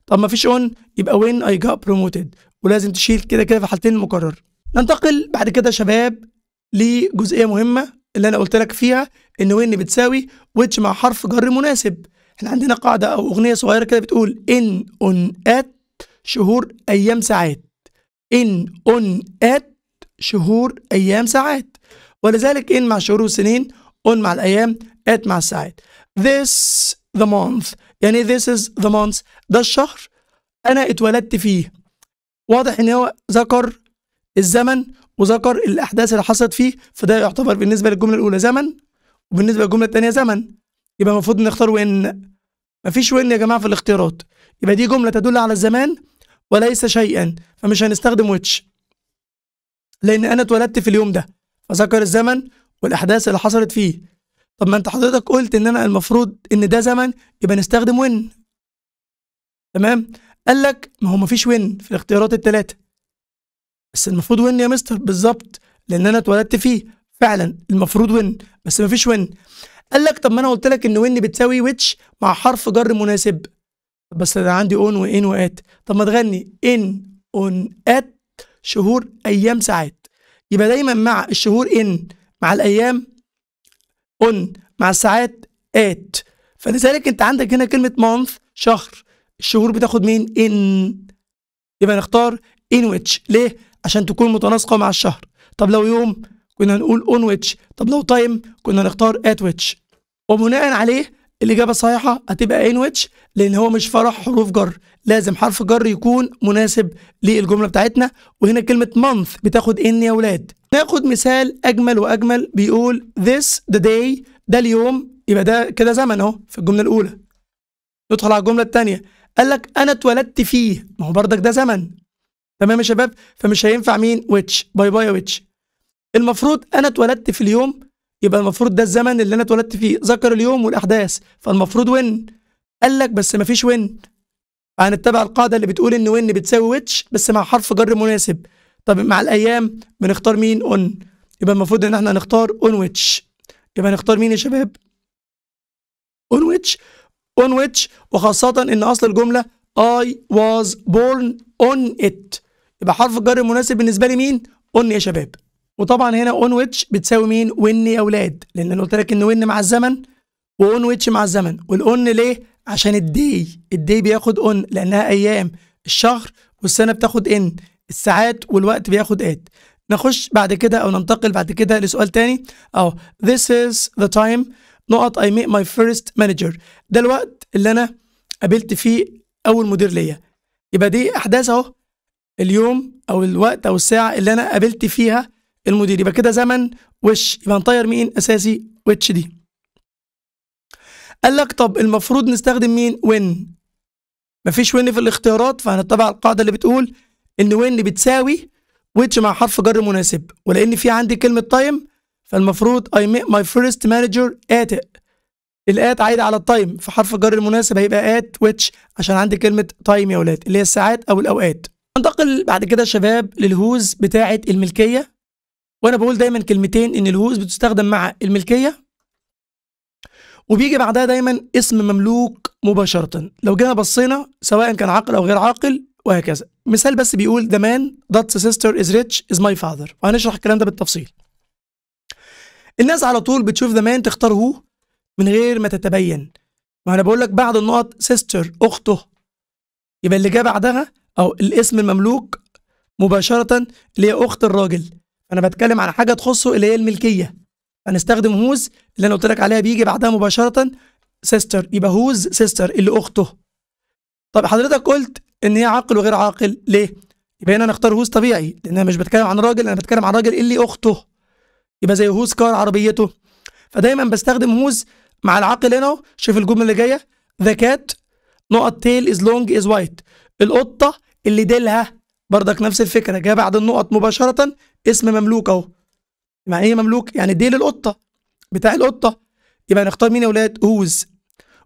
طب ما فيش on يبقى when I got promoted ولازم تشيل كده كده في حالتين المكرر ننتقل بعد كده شباب لجزئيه مهمه اللي انا قلت لك فيها ان وين بتساوي which مع حرف جر مناسب احنا عندنا قاعدة أو أغنية صغيرة كده بتقول إن أون أت شهور أيام ساعات إن أون أت شهور أيام ساعات ولذلك إن مع الشهور والسنين أون مع الأيام أت مع الساعات This the month يعني this is the month ده الشهر أنا اتولدت فيه واضح إن هو ذكر الزمن وذكر الأحداث اللي حصلت فيه فده يعتبر بالنسبة للجملة الأولى زمن وبالنسبة للجملة الثانية زمن يبقى المفروض نختار وإن مفيش وين يا جماعه في الاختيارات يبقى دي جمله تدل على الزمان وليس شيئا فمش هنستخدم ويتش لان انا اتولدت في اليوم ده فذكر الزمن والاحداث اللي حصلت فيه طب ما انت حضرتك قلت ان انا المفروض ان ده زمن يبقى نستخدم وين تمام قال لك ما هو مفيش وين في الاختيارات الثلاثه بس المفروض وين يا مستر بالظبط لان انا اتولدت فيه فعلا المفروض وين بس مفيش وين قال لك طب ما انا قلت لك ان وين بتساوي ويتش مع حرف جر مناسب بس انا عندي اون وان وات طب ما تغني ان اون ات شهور ايام ساعات يبقى دايما مع الشهور ان مع الايام اون مع الساعات ات فلذلك انت عندك هنا كلمه مانث شهر الشهور بتاخد مين ان يبقى نختار ان ويتش ليه عشان تكون متناسقه مع الشهر طب لو يوم كنا هنقول اون ويتش طب لو تايم كنا نختار ات ويتش وبناء عليه الإجابة الصحيحة هتبقى انويتش لأن هو مش فرح حروف جر لازم حرف جر يكون مناسب للجملة بتاعتنا وهنا كلمة month بتاخد ان يا ولاد ناخد مثال أجمل وأجمل بيقول this the day ده اليوم يبقى ده كده زمن اهو في الجملة الأولى ندخل على الجملة الثانية قال لك أنا اتولدت فيه ما هو بردك ده زمن تمام يا شباب فمش هينفع مين ويتش باي باي يا ويتش المفروض أنا اتولدت في اليوم يبقى المفروض ده الزمن اللي انا اتولدت فيه ذكر اليوم والاحداث فالمفروض وين قال لك بس ما فيش وين هنتبع القاعده اللي بتقول ان وين بتساوي ويتش بس مع حرف جر مناسب طب مع الايام بنختار مين اون يبقى المفروض ان احنا نختار اون ويتش يبقى نختار مين يا شباب اون ويتش اون ويتش وخاصه ان اصل الجمله اي واز بورن اون ات يبقى حرف الجر المناسب بالنسبه لي مين اون يا شباب وطبعا هنا اون ويتش بتساوي مين وين يا اولاد لان انا قلت لك ان وين مع الزمن واون ويتش مع الزمن والاون ليه عشان الدي الدي بياخد اون لانها ايام الشهر والسنه بتاخد ان الساعات والوقت بياخد ات نخش بعد كده او ننتقل بعد كده لسؤال تاني اه this is the time نقط I meet my first manager ده الوقت اللي انا قابلت فيه اول مدير ليا يبقى دي احداث اهو اليوم او الوقت او الساعه اللي انا قابلت فيها المدير يبقى كده زمن وش يبقى نطير مين اساسي وش دي قال لك طب المفروض نستخدم مين وين مفيش وين في الاختيارات فهنتبع القاعده اللي بتقول ان وين بتساوي ويتش مع حرف جر مناسب ولان في عندي كلمه تايم فالمفروض اي ماي فيرست مانجر manager الات عايده على التايم فحرف الجر المناسب هيبقى ات ويتش عشان عندي كلمه تايم يا ولاد اللي هي الساعات او الاوقات ننتقل بعد كده شباب للهوز بتاعه الملكيه وانا بقول دايما كلمتين ان الهوز بتستخدم مع الملكيه وبيجي بعدها دايما اسم مملوك مباشره لو جينا بصينا سواء كان عاقل او غير عاقل وهكذا مثال بس بيقول ذا مان ذات سيستر از ريتش از ماي فاذر وهنشرح الكلام ده بالتفصيل الناس على طول بتشوف ذا مان تختار هو من غير ما تتبين ما انا بقول لك بعد النقط سيستر اخته يبقى اللي جه بعدها او الاسم المملوك مباشره اللي هي اخت الراجل فانا بتكلم على حاجه تخصه اللي هي الملكيه هنستخدم هوز اللي انا قلت لك عليها بيجي بعدها مباشره سيستر يبقى هوز سيستر اللي اخته طب حضرتك قلت ان هي عاقل وغير عاقل ليه يبقى هنا نختار هوز طبيعي لان انا مش بتكلم عن راجل انا بتكلم عن راجل اللي اخته يبقى زي هوز كار عربيته فدايما بستخدم هوز مع العاقل هنا شوف الجمله اللي جايه ذا كات نقط تيل از لونج از وايت القطه اللي ديلها بردك نفس الفكره جايه بعد النقط مباشره اسم مملوك اهو مع ايه مملوك يعني ديل القطه بتاع القطه يبقى نختار مين يا اولاد هوز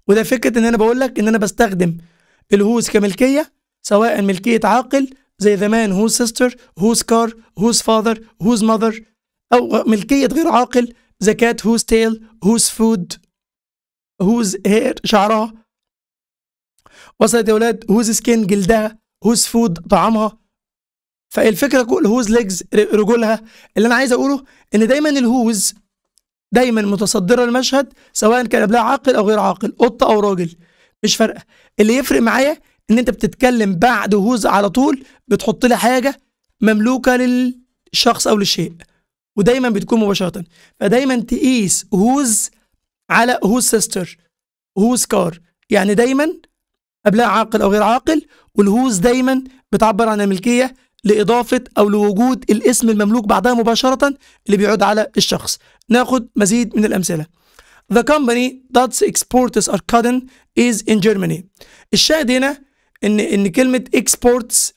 وده فكره ان انا بقول لك ان انا بستخدم الهوز كملكيه سواء ملكيه عاقل زي زمان هوز سيستر هوز كار هوز فاذر هوز ماذر او ملكيه غير عاقل زكاه هوز تيل هوز فود هوز هير شعرها وصلت يا اولاد هوز سكين جلدها هوز فود طعامها فالفكره الهوز ليجز رجولها اللي انا عايز اقوله ان دايما الهوز دايما متصدره المشهد سواء كان قبلها عاقل او غير عاقل قطه او راجل مش فارقه اللي يفرق معايا ان انت بتتكلم بعد هوز على طول بتحط لي حاجه مملوكه للشخص او للشيء ودايما بتكون مباشره فدايما تقيس هوز على هوز سيستر هوز كار يعني دايما قبلها عاقل او غير عاقل والهوز دايما بتعبر عن الملكيه لإضافة أو لوجود الاسم المملوك بعدها مباشرة اللي بيعود على الشخص ناخد مزيد من الأمثلة The company that exports our cotton is in Germany الشاهد هنا إن إن كلمة exports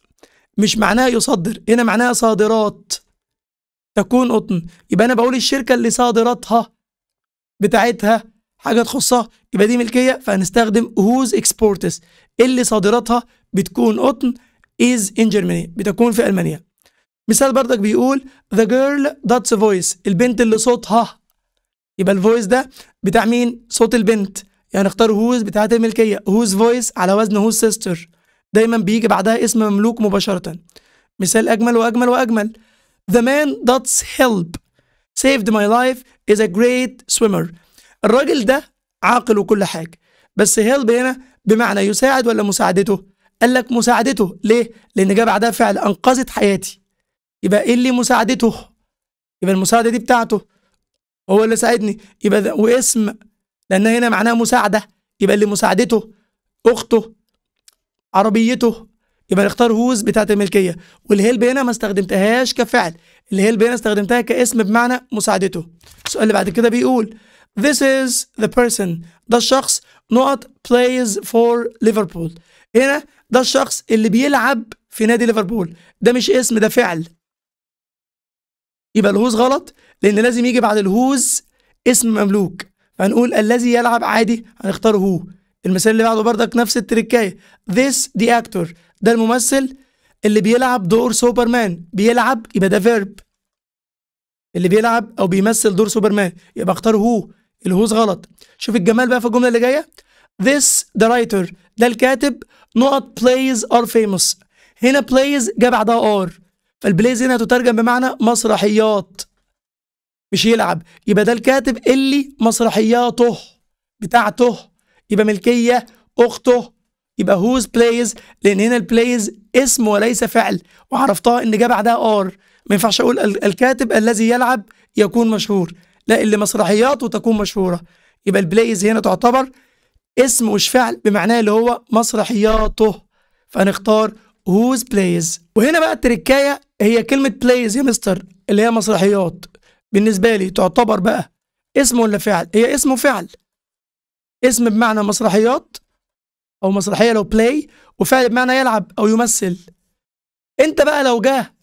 مش معناها يصدر هنا معناها صادرات تكون قطن يبقى أنا بقول الشركة اللي صادراتها بتاعتها حاجة تخصها يبقى دي ملكية فهنستخدم whose exports اللي صادراتها بتكون قطن is in Germany بتكون في ألمانيا مثال برضك بيقول the girl that's a voice البنت اللي صوتها يبقى الفويس ده بتاع مين صوت البنت يعني اختار whose بتاعت الملكية whose voice على وزن whose sister دايما بيجي بعدها اسم مملوك مباشرة مثال أجمل وأجمل وأجمل The man that's help saved my life is a great swimmer الراجل ده عاقل وكل حاجة بس هيلب هنا بمعنى يساعد ولا مساعدته قال لك مساعدته ليه؟ لأن جاء بعدها فعل أنقذت حياتي يبقى إيه اللي مساعدته؟ يبقى المساعدة دي بتاعته هو اللي ساعدني يبقى واسم لأن هنا معناها مساعدة يبقى اللي مساعدته أخته عربيته يبقى نختار هوز بتاعت الملكية والهيلب هنا ما استخدمتهاش كفعل الهيلب هنا استخدمتها كاسم بمعنى مساعدته السؤال اللي بعد كده بيقول This is the person ده الشخص نقط plays for Liverpool هنا ده الشخص اللي بيلعب في نادي ليفربول ده مش اسم ده فعل يبقى الهوز غلط لان لازم يجي بعد الهوز اسم مملوك فهنقول الذي يلعب عادي هنختاره هو المثال اللي بعده بردك نفس التركايه this the actor ده الممثل اللي بيلعب دور سوبرمان بيلعب يبقى ده فيرب اللي بيلعب او بيمثل دور سوبرمان يبقى اختار هو الهوز غلط شوف الجمال بقى في الجمله اللي جايه this the writer ده الكاتب نقط plays are famous هنا plays جه بعدها ار فالبلايز هنا تترجم بمعنى مسرحيات مش يلعب يبقى ده الكاتب اللي مسرحياته بتاعته يبقى ملكية أخته يبقى هوز بلايز لأن هنا البلايز اسم وليس فعل وعرفتها إن جه بعدها ار ما ينفعش أقول الكاتب الذي يلعب يكون مشهور لا اللي مسرحياته تكون مشهورة يبقى البلايز هنا تعتبر اسم مش فعل بمعناه اللي هو مسرحياته فهنختار هوز بلايز وهنا بقى التركايه هي كلمة بلايز يا مستر اللي هي مسرحيات بالنسبة لي تعتبر بقى اسم ولا فعل هي اسمه فعل اسم بمعنى مسرحيات أو مسرحية لو بلاي وفعل بمعنى يلعب أو يمثل أنت بقى لو جه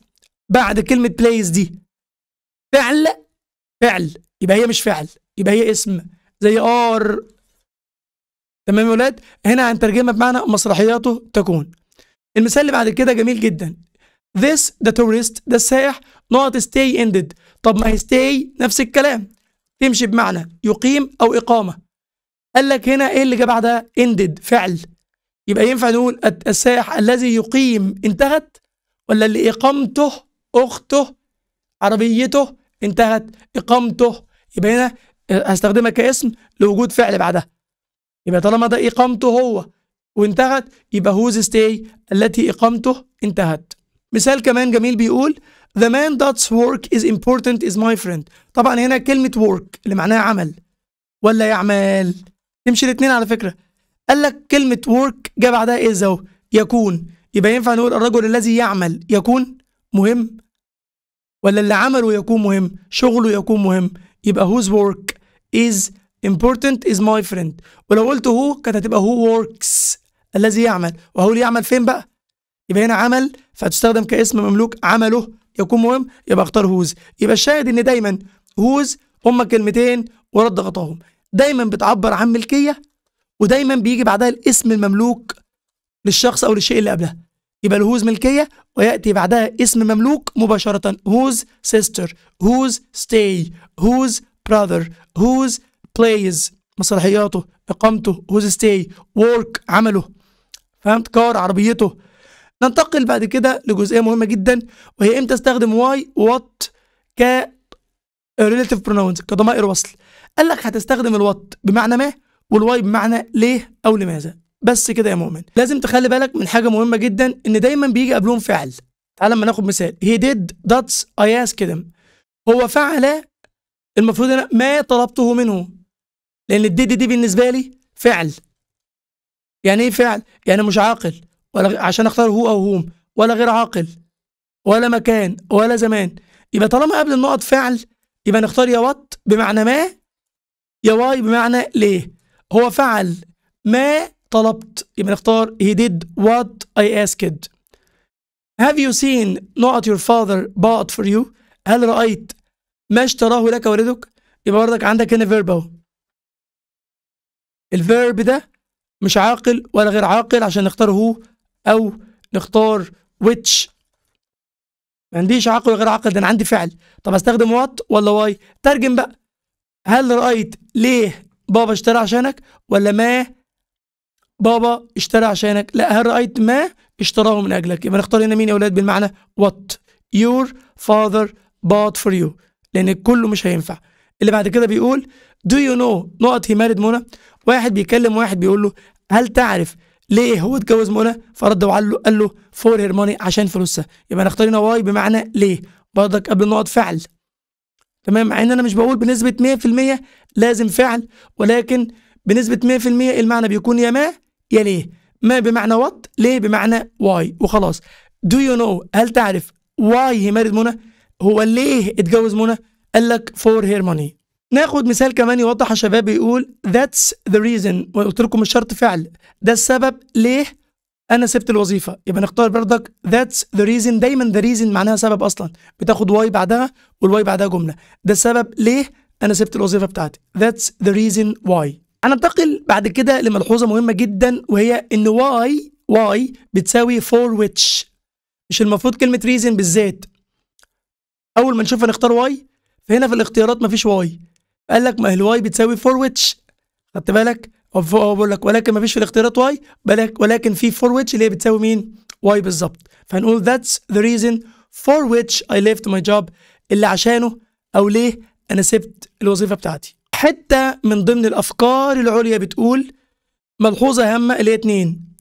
بعد كلمة بلايز دي فعل فعل يبقى هي مش فعل يبقى هي اسم زي ار تمام يا ولاد هنا هنترجمها بمعنى مسرحياته تكون المثال اللي بعد كده جميل جدا this the tourist ده السائح not stay ended طب ما هي stay نفس الكلام تمشي بمعنى يقيم او اقامه قال لك هنا ايه اللي جه بعدها ended فعل يبقى ينفع نقول السائح الذي يقيم انتهت ولا اللي اقامته اخته عربيته انتهت اقامته يبقى هنا آه، هستخدمها كاسم لوجود فعل بعدها يبقى طالما ده إقامته هو وانتهت يبقى هوز ستاي التي إقامته انتهت مثال كمان جميل بيقول The man that's work is important is my friend طبعا هنا كلمة work اللي معناها عمل ولا يعمل تمشي الاتنين على فكرة قال لك كلمة work جاء بعدها ايه اهو يكون يبقى ينفع نقول الرجل الذي يعمل يكون مهم ولا اللي عمله يكون مهم شغله يكون مهم يبقى whose work is important is my friend ولو قلت هو كانت هتبقى هو works الذي يعمل وهو يعمل فين بقى يبقى هنا عمل فتستخدم كاسم مملوك عمله يكون مهم يبقى اختار هوز يبقى الشاهد ان دايما هوز هما كلمتين ورد غطاهم دايما بتعبر عن ملكيه ودايما بيجي بعدها الاسم المملوك للشخص او للشيء اللي قبلها يبقى الهوز ملكيه وياتي بعدها اسم مملوك مباشره هوز سيستر هوز ستي هوز براذر هوز plays مسرحياته اقامته هوز ستاي ورك عمله فهمت كار عربيته ننتقل بعد كده لجزئيه مهمه جدا وهي امتى استخدم واي وات ك ريليتيف برونونز كضمائر وصل قال لك هتستخدم الوات بمعنى ما والواي بمعنى ليه او لماذا بس كده يا مؤمن لازم تخلي بالك من حاجه مهمه جدا ان دايما بيجي قبلهم فعل تعال لما ناخد مثال هي ديد داتس اي asked هو فعل المفروض انا ما طلبته منه لأن الدي دي دي بالنسبة لي فعل يعني إيه فعل؟ يعني مش عاقل ولا عشان أختار هو أو هوم ولا غير عاقل ولا مكان ولا زمان يبقى طالما قبل النقط فعل يبقى نختار يا وات بمعنى ما يا واي بمعنى ليه هو فعل ما طلبت يبقى نختار he did what I asked have you seen not your father bought for you هل رأيت ما اشتراه لك والدك يبقى برضك عندك هنا فيربو الفيرب ده مش عاقل ولا غير عاقل عشان نختار هو او نختار which ما عنديش عاقل ولا غير عاقل ده انا عندي فعل طب استخدم وات ولا واي ترجم بقى هل رايت ليه بابا اشترى عشانك ولا ما بابا اشترى عشانك لا هل رايت ما اشتراه من اجلك يبقى نختار هنا مين يا اولاد بالمعنى وات يور فاذر bought for you لان كله مش هينفع اللي بعد كده بيقول دو يو نو نقط هي مارد منى واحد بيكلم واحد بيقول له هل تعرف ليه هو اتجوز منى فرد وقال له قال له فور هير ماني عشان فلوسها يبقى نختار هنا واي بمعنى ليه برضك قبل نقط فعل تمام مع ان انا مش بقول بنسبه 100% لازم فعل ولكن بنسبه 100% المعنى بيكون يا ما يا ليه ما بمعنى وات ليه بمعنى واي وخلاص دو يو نو هل تعرف واي هي مارد منى هو ليه اتجوز منى قال لك فور هير ماني ناخد مثال كمان يوضح يا شباب يقول that's the reason وقلت لكم الشرط فعل ده السبب ليه انا سبت الوظيفه يبقى نختار بردك that's the reason دايما the reason معناها سبب اصلا بتاخد واي بعدها والواي بعدها جمله ده السبب ليه انا سبت الوظيفه بتاعتي that's the reason why هننتقل بعد كده لملحوظه مهمه جدا وهي ان why why بتساوي for which مش المفروض كلمه reason بالذات اول ما نشوفها نختار why فهنا في الاختيارات مفيش واي قال لك ما الواي بتساوي فور ويتش خدت بالك هو بيقول لك ولكن ما فيش في الاختيارات واي ولكن في فور ويتش اللي هي بتساوي مين واي بالظبط فهنقول ذاتس ذا ريزن فور ويتش اي ليفت ماي جوب اللي عشانه او ليه انا سبت الوظيفه بتاعتي حته من ضمن الافكار العليا بتقول ملحوظه هامه اللي هي اتنين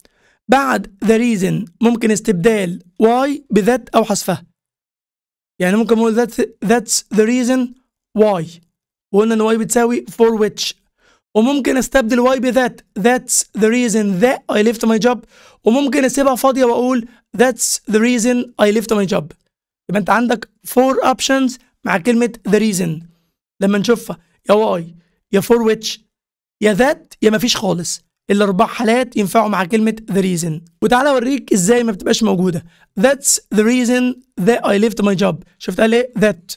بعد ذا ريزن ممكن استبدال واي بذات أو حذفها يعني ممكن أقول ذاتس ذا ريزن واي وقلنا ان واي بتساوي فور which وممكن استبدل واي بذات that's the reason that I left my job وممكن اسيبها فاضيه واقول that's the reason I left my job يبقى انت عندك four options مع كلمه the reason لما نشوفها يا واي يا فور which يا ذات يا مفيش خالص الاربع حالات ينفعوا مع كلمه the reason وتعالى اوريك ازاي ما بتبقاش موجوده that's the reason that I left my job شفت قال ايه that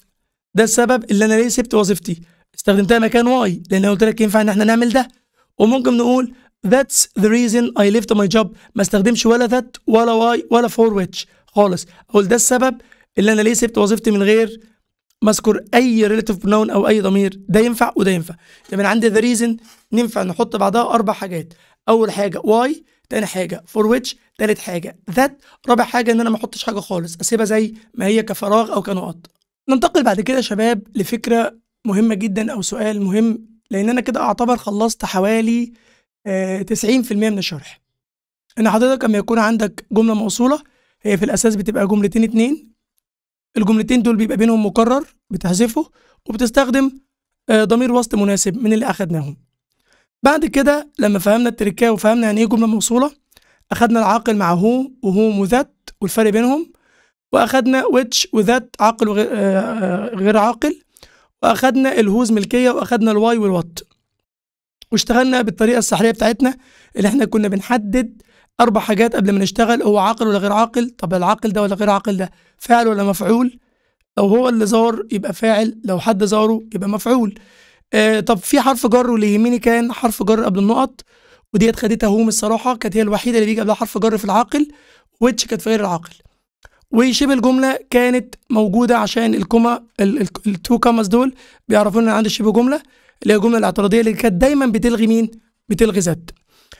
ده السبب اللي انا ليه سبت وظيفتي استخدمتها مكان واي لان قلت لك ينفع ان احنا نعمل ده وممكن نقول that's the reason I left my job ما استخدمش ولا that ولا why ولا for which خالص اقول ده السبب اللي انا ليه سبت وظيفتي من غير ما اذكر اي ريليتيف pronoun او اي ضمير ده ينفع وده ينفع يبقى انا عندي the reason ننفع نحط بعدها اربع حاجات اول حاجه why تاني حاجه for which تالت حاجه that رابع حاجه ان انا ما احطش حاجه خالص اسيبها زي ما هي كفراغ او كنقط ننتقل بعد كده يا شباب لفكره مهمة جدا أو سؤال مهم لأن أنا كده أعتبر خلصت حوالي 90% آه، من الشرح إن حضرتك أما يكون عندك جملة موصولة هي في الأساس بتبقى جملتين اتنين الجملتين دول بيبقى بينهم مكرر بتحذفه وبتستخدم آه، ضمير وسط مناسب من اللي أخدناهم بعد كده لما فهمنا التركية وفهمنا يعني إيه جملة موصولة أخدنا العاقل مع هو وهوم وذات والفرق بينهم وأخدنا which وذات عاقل وغير آه، غير عاقل واخدنا الهوز ملكيه واخدنا الواي والوات واشتغلنا بالطريقه السحريه بتاعتنا اللي احنا كنا بنحدد اربع حاجات قبل ما نشتغل هو عاقل ولا غير عاقل طب العاقل ده ولا غير عاقل ده فاعل ولا مفعول لو هو اللي زار يبقى فاعل لو حد زاره يبقى مفعول آه طب في حرف جر واللي كان حرف جر قبل النقط وديت خدتها هوم الصراحه كانت هي الوحيده اللي بيجي قبلها حرف جر في العاقل ويتش كانت في غير العاقل وشبه الجمله كانت موجوده عشان الكوما التو كوماس دول بيعرفوا ان عندي شبه جمله اللي هي الجمله الاعتراضيه اللي كانت دايما بتلغي مين بتلغي ذات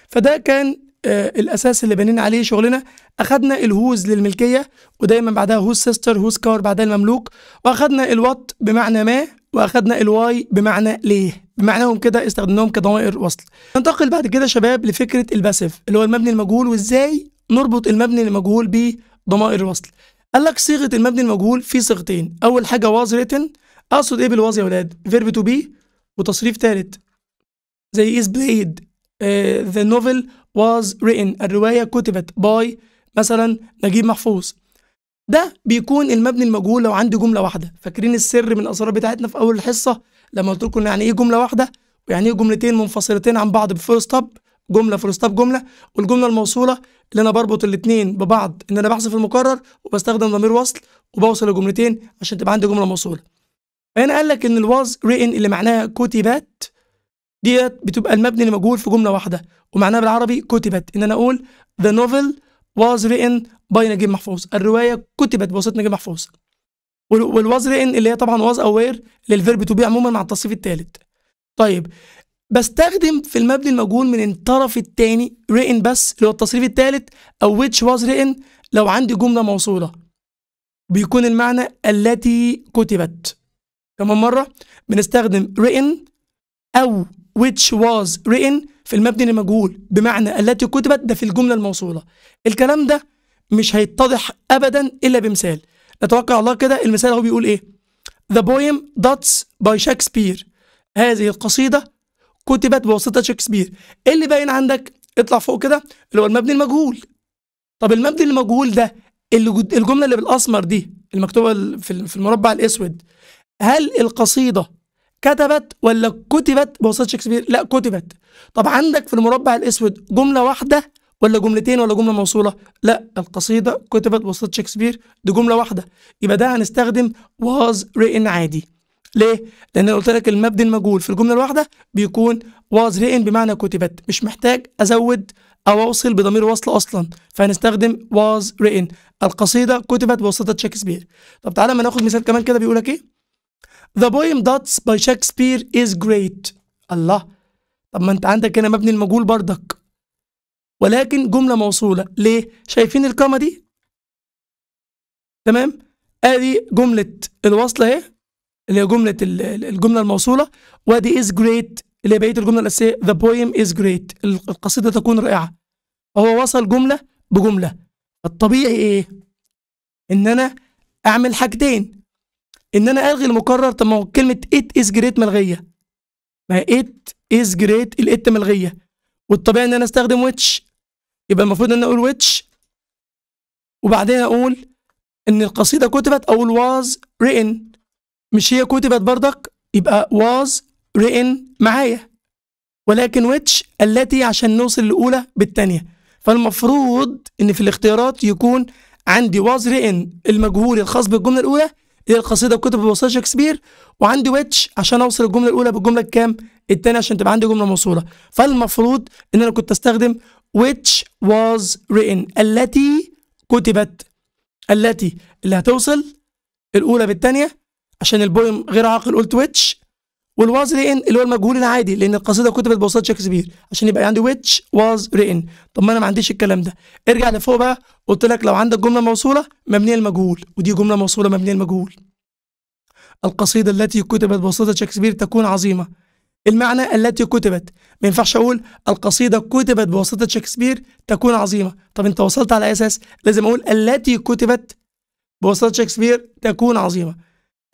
فده كان آه الاساس اللي بنينا عليه شغلنا اخذنا الهوز للملكيه ودايما بعدها هوز سيستر هوز كار بعدها المملوك واخذنا الوات بمعنى ما واخذنا الواي بمعنى ليه بمعناهم كده استخدمناهم كضمائر وصل ننتقل بعد كده شباب لفكره الباسيف اللي هو المبني المجهول وازاي نربط المبني المجهول بيه ضمائر الوصل قال لك صيغه المبني المجهول في صيغتين اول حاجه واز ريتن اقصد ايه بالواز يا ولاد فيرب تو بي وتصريف ثالث زي از بلايد ذا نوفل واز ريتن الروايه كتبت باي مثلا نجيب محفوظ ده بيكون المبني المجهول لو عندي جمله واحده فاكرين السر من الاسرار بتاعتنا في اول الحصه لما قلت لكم يعني ايه جمله واحده ويعني ايه جملتين منفصلتين عن بعض بفول ستوب جمله فول ستوب جمله والجمله الموصوله اللي انا بربط الاثنين ببعض ان انا بحذف المكرر وبستخدم ضمير وصل وبوصل لجملتين عشان تبقى عندي جمله موصوله فهنا قال لك ان الواز رين اللي معناها كتبت ديت بتبقى المبني المجهول في جمله واحده ومعناها بالعربي كتبت ان انا اقول ذا نوفل واز رين باي نجيب محفوظ الروايه كتبت بواسطه نجيب محفوظ والواز رين اللي هي طبعا واز اوير للفيرب تو بي عموما مع التصريف الثالث طيب بستخدم في المبني المجهول من الطرف الثاني written بس اللي هو التصريف الثالث أو which was written لو عندي جملة موصولة بيكون المعنى التي كتبت كمان مرة بنستخدم written أو which was written في المبني المجهول بمعنى التي كتبت ده في الجملة الموصولة الكلام ده مش هيتضح أبدا إلا بمثال نتوقع الله كده المثال هو بيقول إيه The poem Dots by Shakespeare هذه القصيدة كتبت بواسطه شكسبير ايه اللي باين عندك اطلع فوق كده اللي هو المبني المجهول طب المبني المجهول ده اللي الجمله اللي بالاسمر دي المكتوبه في المربع الاسود هل القصيده كتبت ولا كتبت بواسطه شكسبير لا كتبت طب عندك في المربع الاسود جمله واحده ولا جملتين ولا جمله موصوله لا القصيده كتبت بواسطه شكسبير دي جمله واحده يبقى ده هنستخدم was written عادي ليه؟ لأن قلت لك المبني المجهول في الجملة الواحدة بيكون واز رين بمعنى كتبت مش محتاج أزود أو أوصل بضمير وصل أصلا فهنستخدم واز رين القصيدة كتبت بواسطة شكسبير طب تعالى ما ناخد مثال كمان كده بيقول لك إيه؟ The poem Dots by Shakespeare is great الله طب ما أنت عندك هنا مبني المجهول بردك ولكن جملة موصولة ليه؟ شايفين الكامة دي؟ تمام؟ ادي آه، جملة الوصلة اهي اللي هي جمله الجمله الموصوله وادي از جريت اللي هي بقيه الجمله الاساسيه ذا بويم از جريت القصيده تكون رائعه هو وصل جمله بجمله الطبيعي ايه ان انا اعمل حاجتين ان انا الغي المكرر طب ما هو كلمه ات از جريت ملغيه ما ات از جريت الات ملغيه والطبيعي ان انا استخدم ويتش يبقى المفروض ان انا اقول ويتش وبعدين اقول ان القصيده كتبت او الواز written مش هي كتبت بردك يبقى was written معايا ولكن which التي عشان نوصل الأولى بالتانية فالمفروض إن في الاختيارات يكون عندي was written المجهول الخاص بالجملة الأولى هي القصيدة كتب بوصلة شكسبير وعندي which عشان أوصل الجملة الأولى بالجملة الكام التانية عشان تبقى عندي جملة موصولة فالمفروض إن أنا كنت أستخدم which was written التي كتبت التي اللي هتوصل الأولى بالتانية عشان البويم غير عاقل قلت ويتش والواز ريئن اللي هو المجهول العادي لان القصيده كتبت بواسطه شكسبير عشان يبقى عندي ويتش واز ريئن طب ما انا ما عنديش الكلام ده ارجع لفوق بقى قلت لك لو عندك جمله موصوله مبنيه المجهول ودي جمله موصوله مبنيه المجهول القصيده التي كتبت بواسطه شكسبير تكون عظيمه المعنى التي كتبت ما ينفعش اقول القصيده كتبت بواسطه شكسبير تكون عظيمه طب انت وصلت على اساس لازم اقول التي كتبت بواسطه شكسبير تكون عظيمه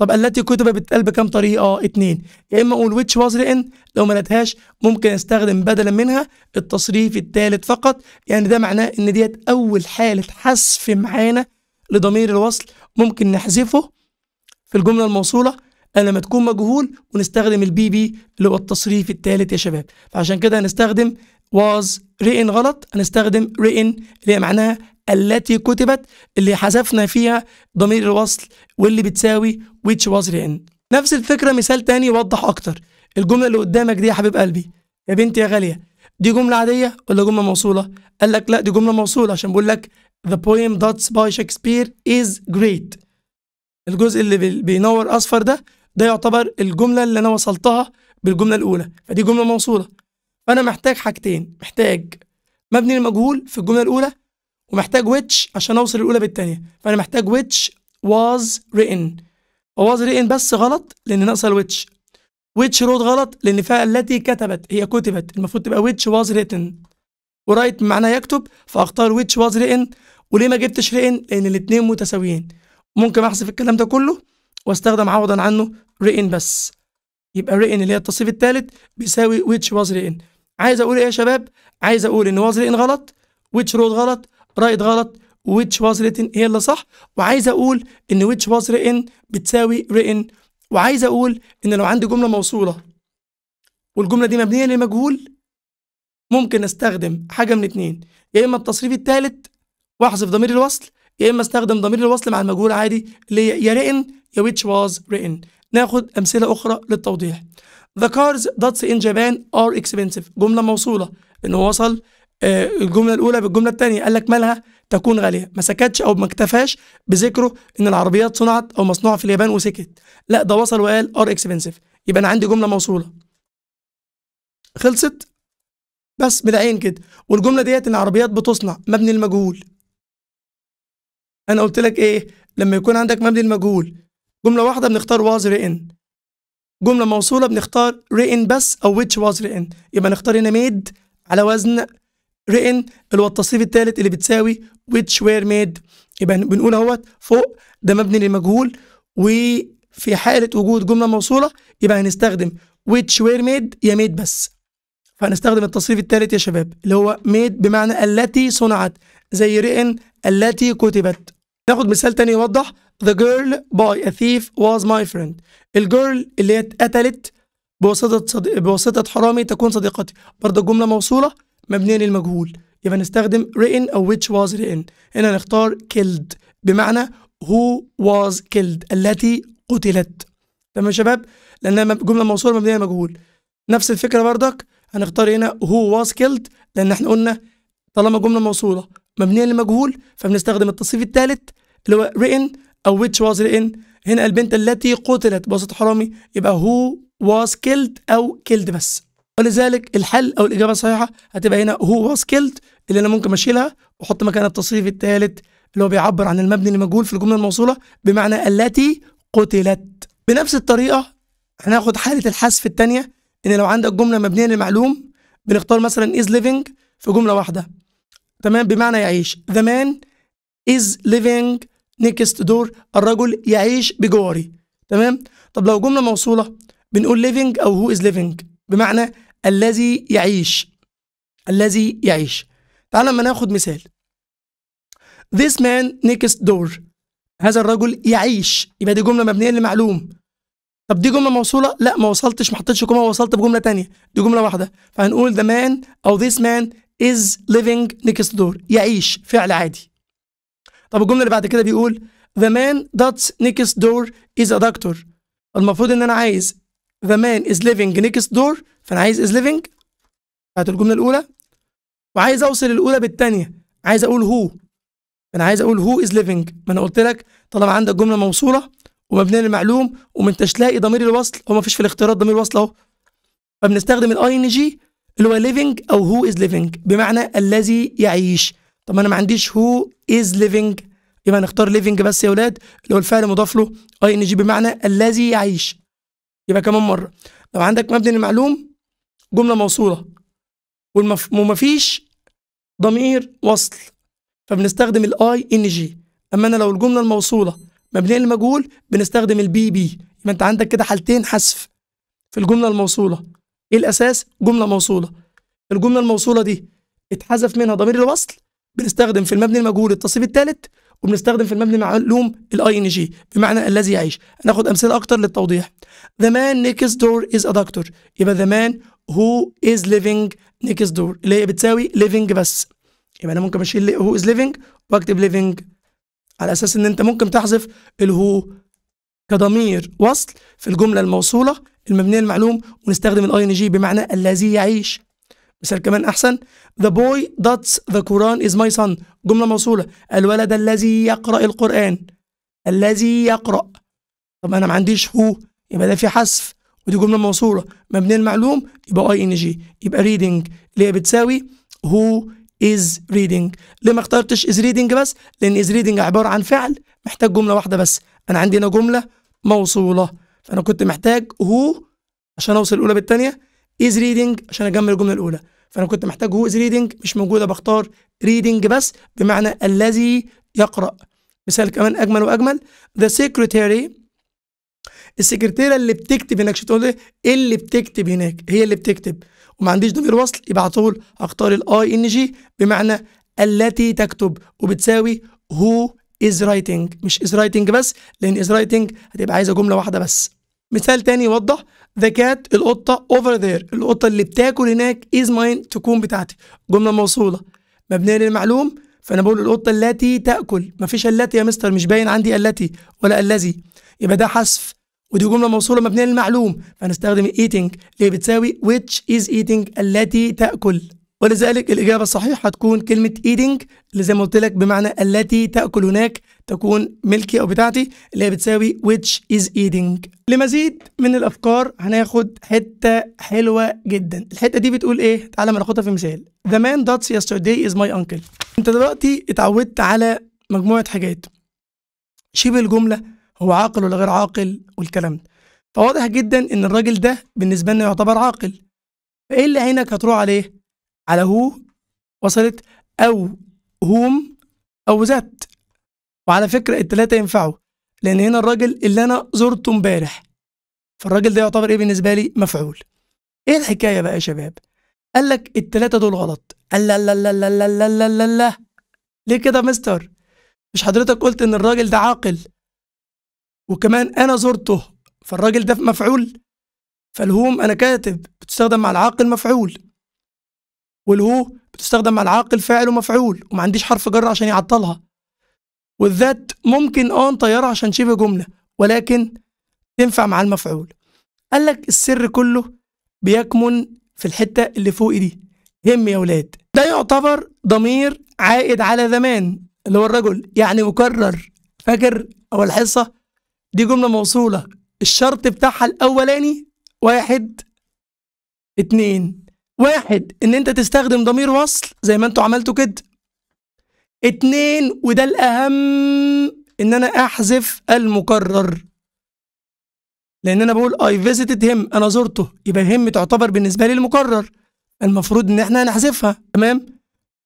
طب التي كتب بتتقال بكام طريقه اثنين يا اما اقول ويتش واز written لو ما لقيتهاش ممكن استخدم بدلا منها التصريف الثالث فقط يعني ده معناه ان ديت اول حاله حذف معانا لضمير الوصل ممكن نحذفه في الجمله الموصوله لما تكون مجهول ونستخدم البي بي اللي هو التصريف الثالث يا شباب فعشان كده هنستخدم واز written غلط هنستخدم written اللي هي معناها التي كتبت اللي حذفنا فيها ضمير الوصل واللي بتساوي which was written نفس الفكرة مثال تاني يوضح أكتر الجملة اللي قدامك دي يا حبيب قلبي يا بنتي يا غالية دي جملة عادية ولا جملة موصولة؟ قال لك لا دي جملة موصولة عشان بقول لك The poem that's by Shakespeare is great الجزء اللي بينور أصفر ده ده يعتبر الجملة اللي أنا وصلتها بالجملة الأولى فدي جملة موصولة فأنا محتاج حاجتين محتاج مبني المجهول في الجملة الأولى ومحتاج which عشان اوصل الاولى بالثانيه فانا محتاج which was written was written بس غلط لان ناقصه الويتش which wrote غلط لان فيها التي كتبت هي كتبت المفروض تبقى which was written ورايت معناه يكتب فاختار which was written وليه ما جبتش written لان الاثنين متساويين ممكن احذف الكلام ده كله واستخدم عوضا عنه written بس يبقى written اللي هي التصريف الثالث بيساوي which was written عايز اقول ايه يا شباب عايز اقول ان was written غلط which wrote غلط رايت غلط which was written هي اللي صح وعايز اقول ان which was written بتساوي written وعايز اقول ان لو عندي جمله موصوله والجمله دي مبنيه لمجهول ممكن استخدم حاجه من اتنين يا اما التصريف الثالث واحذف ضمير الوصل يا اما استخدم ضمير الوصل مع المجهول عادي اللي يا written يا which was written ناخد امثله اخرى للتوضيح The cars that's in Japan are expensive جملة موصولة إنه وصل آه، الجمله الاولى بالجمله الثانيه قال لك مالها تكون غاليه ما سكتش او ما اكتفاش بذكره ان العربيات صنعت او مصنوعه في اليابان وسكت لا ده وصل وقال ار اكسبنسيف يبقى انا عندي جمله موصوله خلصت بس بالعين كده والجمله ديت ان العربيات بتصنع مبني المجهول انا قلت لك ايه لما يكون عندك مبني المجهول جمله واحده بنختار واز ان جمله موصوله بنختار ان بس او which was ان يبقى نختار هنا ميد على وزن written اللي هو التصريف الثالث اللي بتساوي which were made يبقى بنقول اهوت فوق ده مبني للمجهول وفي حالة وجود جملة موصولة يبقى هنستخدم which were made يا made بس فهنستخدم التصريف الثالث يا شباب اللي هو made بمعنى التي صنعت زي written التي كتبت ناخد مثال تاني يوضح The girl by a thief was my friend الجيرل اللي هي اتقتلت بواسطة صديق بواسطة حرامي تكون صديقتي برضه جملة موصولة مبنية للمجهول يبقى نستخدم written أو which was written هنا نختار killed بمعنى who was killed التي قتلت تمام يا شباب لأنها جملة موصولة مبنية للمجهول نفس الفكرة بردك هنختار هنا who was killed لأن احنا قلنا طالما جملة موصولة مبنية للمجهول فبنستخدم التصريف الثالث اللي هو written أو which was written هنا البنت التي قتلت بواسطة حرامي يبقى who was killed أو killed بس ولذلك الحل او الاجابه الصحيحه هتبقى هنا هو سكيلد اللي انا ممكن اشيلها واحط مكان التصريف الثالث اللي هو بيعبر عن المبني المجهول في الجمله الموصوله بمعنى التي قتلت بنفس الطريقه هناخد حاله الحذف الثانيه ان لو عندك جمله مبنيه للمعلوم بنختار مثلا از ليفينج في جمله واحده تمام بمعنى يعيش ذا مان از ليفينج نيكست دور الرجل يعيش بجواري تمام طب لو جمله موصوله بنقول ليفينج او هو از ليفينج بمعنى الذي يعيش الذي يعيش تعال لما ناخد مثال This man next door هذا الرجل يعيش يبقى دي جملة مبنية لمعلوم طب دي جملة موصولة؟ لا ما وصلتش ما حطيتش كومة وصلت بجملة تانية دي جملة واحدة فهنقول the man أو this man is living next door يعيش فعل عادي طب الجملة اللي بعد كده بيقول the man that's next door is a doctor المفروض ان انا عايز the man is living next door فانا عايز از ليفنج بتاعت الجمله الاولى وعايز اوصل الاولى بالثانيه عايز اقول هو انا عايز اقول هو از ليفنج ما انا قلت لك طالما عندك جمله موصوله ومبنيه للمعلوم وما انتش لاقي ضمير الوصل هو ما فيش في الاختيارات ضمير وصل اهو فبنستخدم الاي ان جي اللي هو ليفنج او هو از ليفنج بمعنى الذي يعيش طب انا ما عنديش هو از ليفنج يبقى نختار ليفنج بس يا ولاد اللي هو الفعل مضاف له اي ان جي بمعنى الذي يعيش يبقى كمان مره لو عندك مبني للمعلوم جملة موصولة وما ومفيش ضمير وصل فبنستخدم الاي ان جي اما انا لو الجملة الموصولة مبنية للمجهول بنستخدم البي بي يبقى انت عندك كده حالتين حذف في الجملة الموصولة ايه الاساس جملة موصولة الجملة الموصولة دي اتحذف منها ضمير الوصل بنستخدم في المبني المجهول التصريف الثالث وبنستخدم في المبني المعلوم الاي ان جي بمعنى الذي يعيش هناخد امثله اكتر للتوضيح the man next door is a doctor يبقى the man هو از ليفينج next دور اللي هي بتساوي ليفينج بس يبقى انا ممكن اشيل هو از ليفينج واكتب ليفينج على اساس ان انت ممكن تحذف الهو كضمير وصل في الجمله الموصوله المبنيه المعلوم ونستخدم الاي ان جي بمعنى الذي يعيش مثال كمان احسن the boy that's the Quran is my son جمله موصوله الولد الذي يقرا القران الذي يقرا طب انا ما عنديش هو يبقى ده في حذف ودي جمله موصوله مبنيه المعلوم يبقى اي ان جي يبقى ريدنج اللي هي بتساوي هو از ريدنج ليه ما اخترتش از ريدنج بس لان از ريدنج عباره عن فعل محتاج جمله واحده بس انا عندي هنا جمله موصوله فانا كنت محتاج هو عشان اوصل الاولى بالثانيه از ريدنج عشان اجمل الجمله الاولى فانا كنت محتاج هو از ريدنج مش موجوده بختار ريدنج بس بمعنى الذي يقرا مثال كمان اجمل واجمل ذا secretary السكرتيره اللي بتكتب هناك مش ايه اللي بتكتب هناك هي اللي بتكتب وما عنديش ضمير وصل يبقى على طول هختار الاي ان جي بمعنى التي تكتب وبتساوي هو از رايتنج مش از رايتنج بس لان از رايتنج هتبقى عايزه جمله واحده بس مثال تاني يوضح ذا كات القطه اوفر ذير القطه اللي بتاكل هناك از ماين تكون بتاعتي جمله موصوله مبنيه للمعلوم فانا بقول القطه التي تاكل مفيش التي يا مستر مش باين عندي التي ولا الذي يبقى ده حذف ودي جمله موصوله مبنيه للمعلوم فنستخدم eating اللي بتساوي which is eating التي تاكل ولذلك الإجابة الصحيحة هتكون كلمة eating اللي زي ما قلت لك بمعنى التي تأكل هناك تكون ملكي أو بتاعتي اللي هي بتساوي which is eating لمزيد من الأفكار هناخد حتة حلوة جدا الحتة دي بتقول إيه؟ تعالى ما ناخدها في مثال The man that yesterday is my uncle أنت دلوقتي اتعودت على مجموعة حاجات شبه الجملة هو عاقل ولا غير عاقل والكلام ده فواضح جدا ان الراجل ده بالنسبه لنا يعتبر عاقل فايه اللي عينك هتروح عليه على هو وصلت او هوم او ذات وعلى فكره التلاته ينفعوا لان هنا الراجل اللي انا زرته امبارح فالراجل ده يعتبر ايه بالنسبه لي مفعول ايه الحكايه بقى يا شباب قال لك التلاته دول غلط قال لا لا لا لا لا لا لا لا ليه كده يا مستر مش حضرتك قلت ان الراجل ده عاقل وكمان انا زرته فالراجل ده مفعول فالهوم انا كاتب بتستخدم مع العاقل مفعول والهو بتستخدم مع العاقل فاعل ومفعول وما عنديش حرف جر عشان يعطلها والذات ممكن اه نطيرها عشان شبه جمله ولكن تنفع مع المفعول قال لك السر كله بيكمن في الحته اللي فوق دي هم يا ولاد ده يعتبر ضمير عائد على زمان اللي هو الرجل يعني مكرر فاكر اول حصه دي جملة موصولة الشرط بتاعها الأولاني واحد اتنين واحد ان انت تستخدم ضمير وصل زي ما انتوا عملتوا كده اتنين وده الأهم ان انا احذف المكرر لان انا بقول I visited him انا زرته يبقى هم تعتبر بالنسبة لي المكرر المفروض ان احنا هنحذفها تمام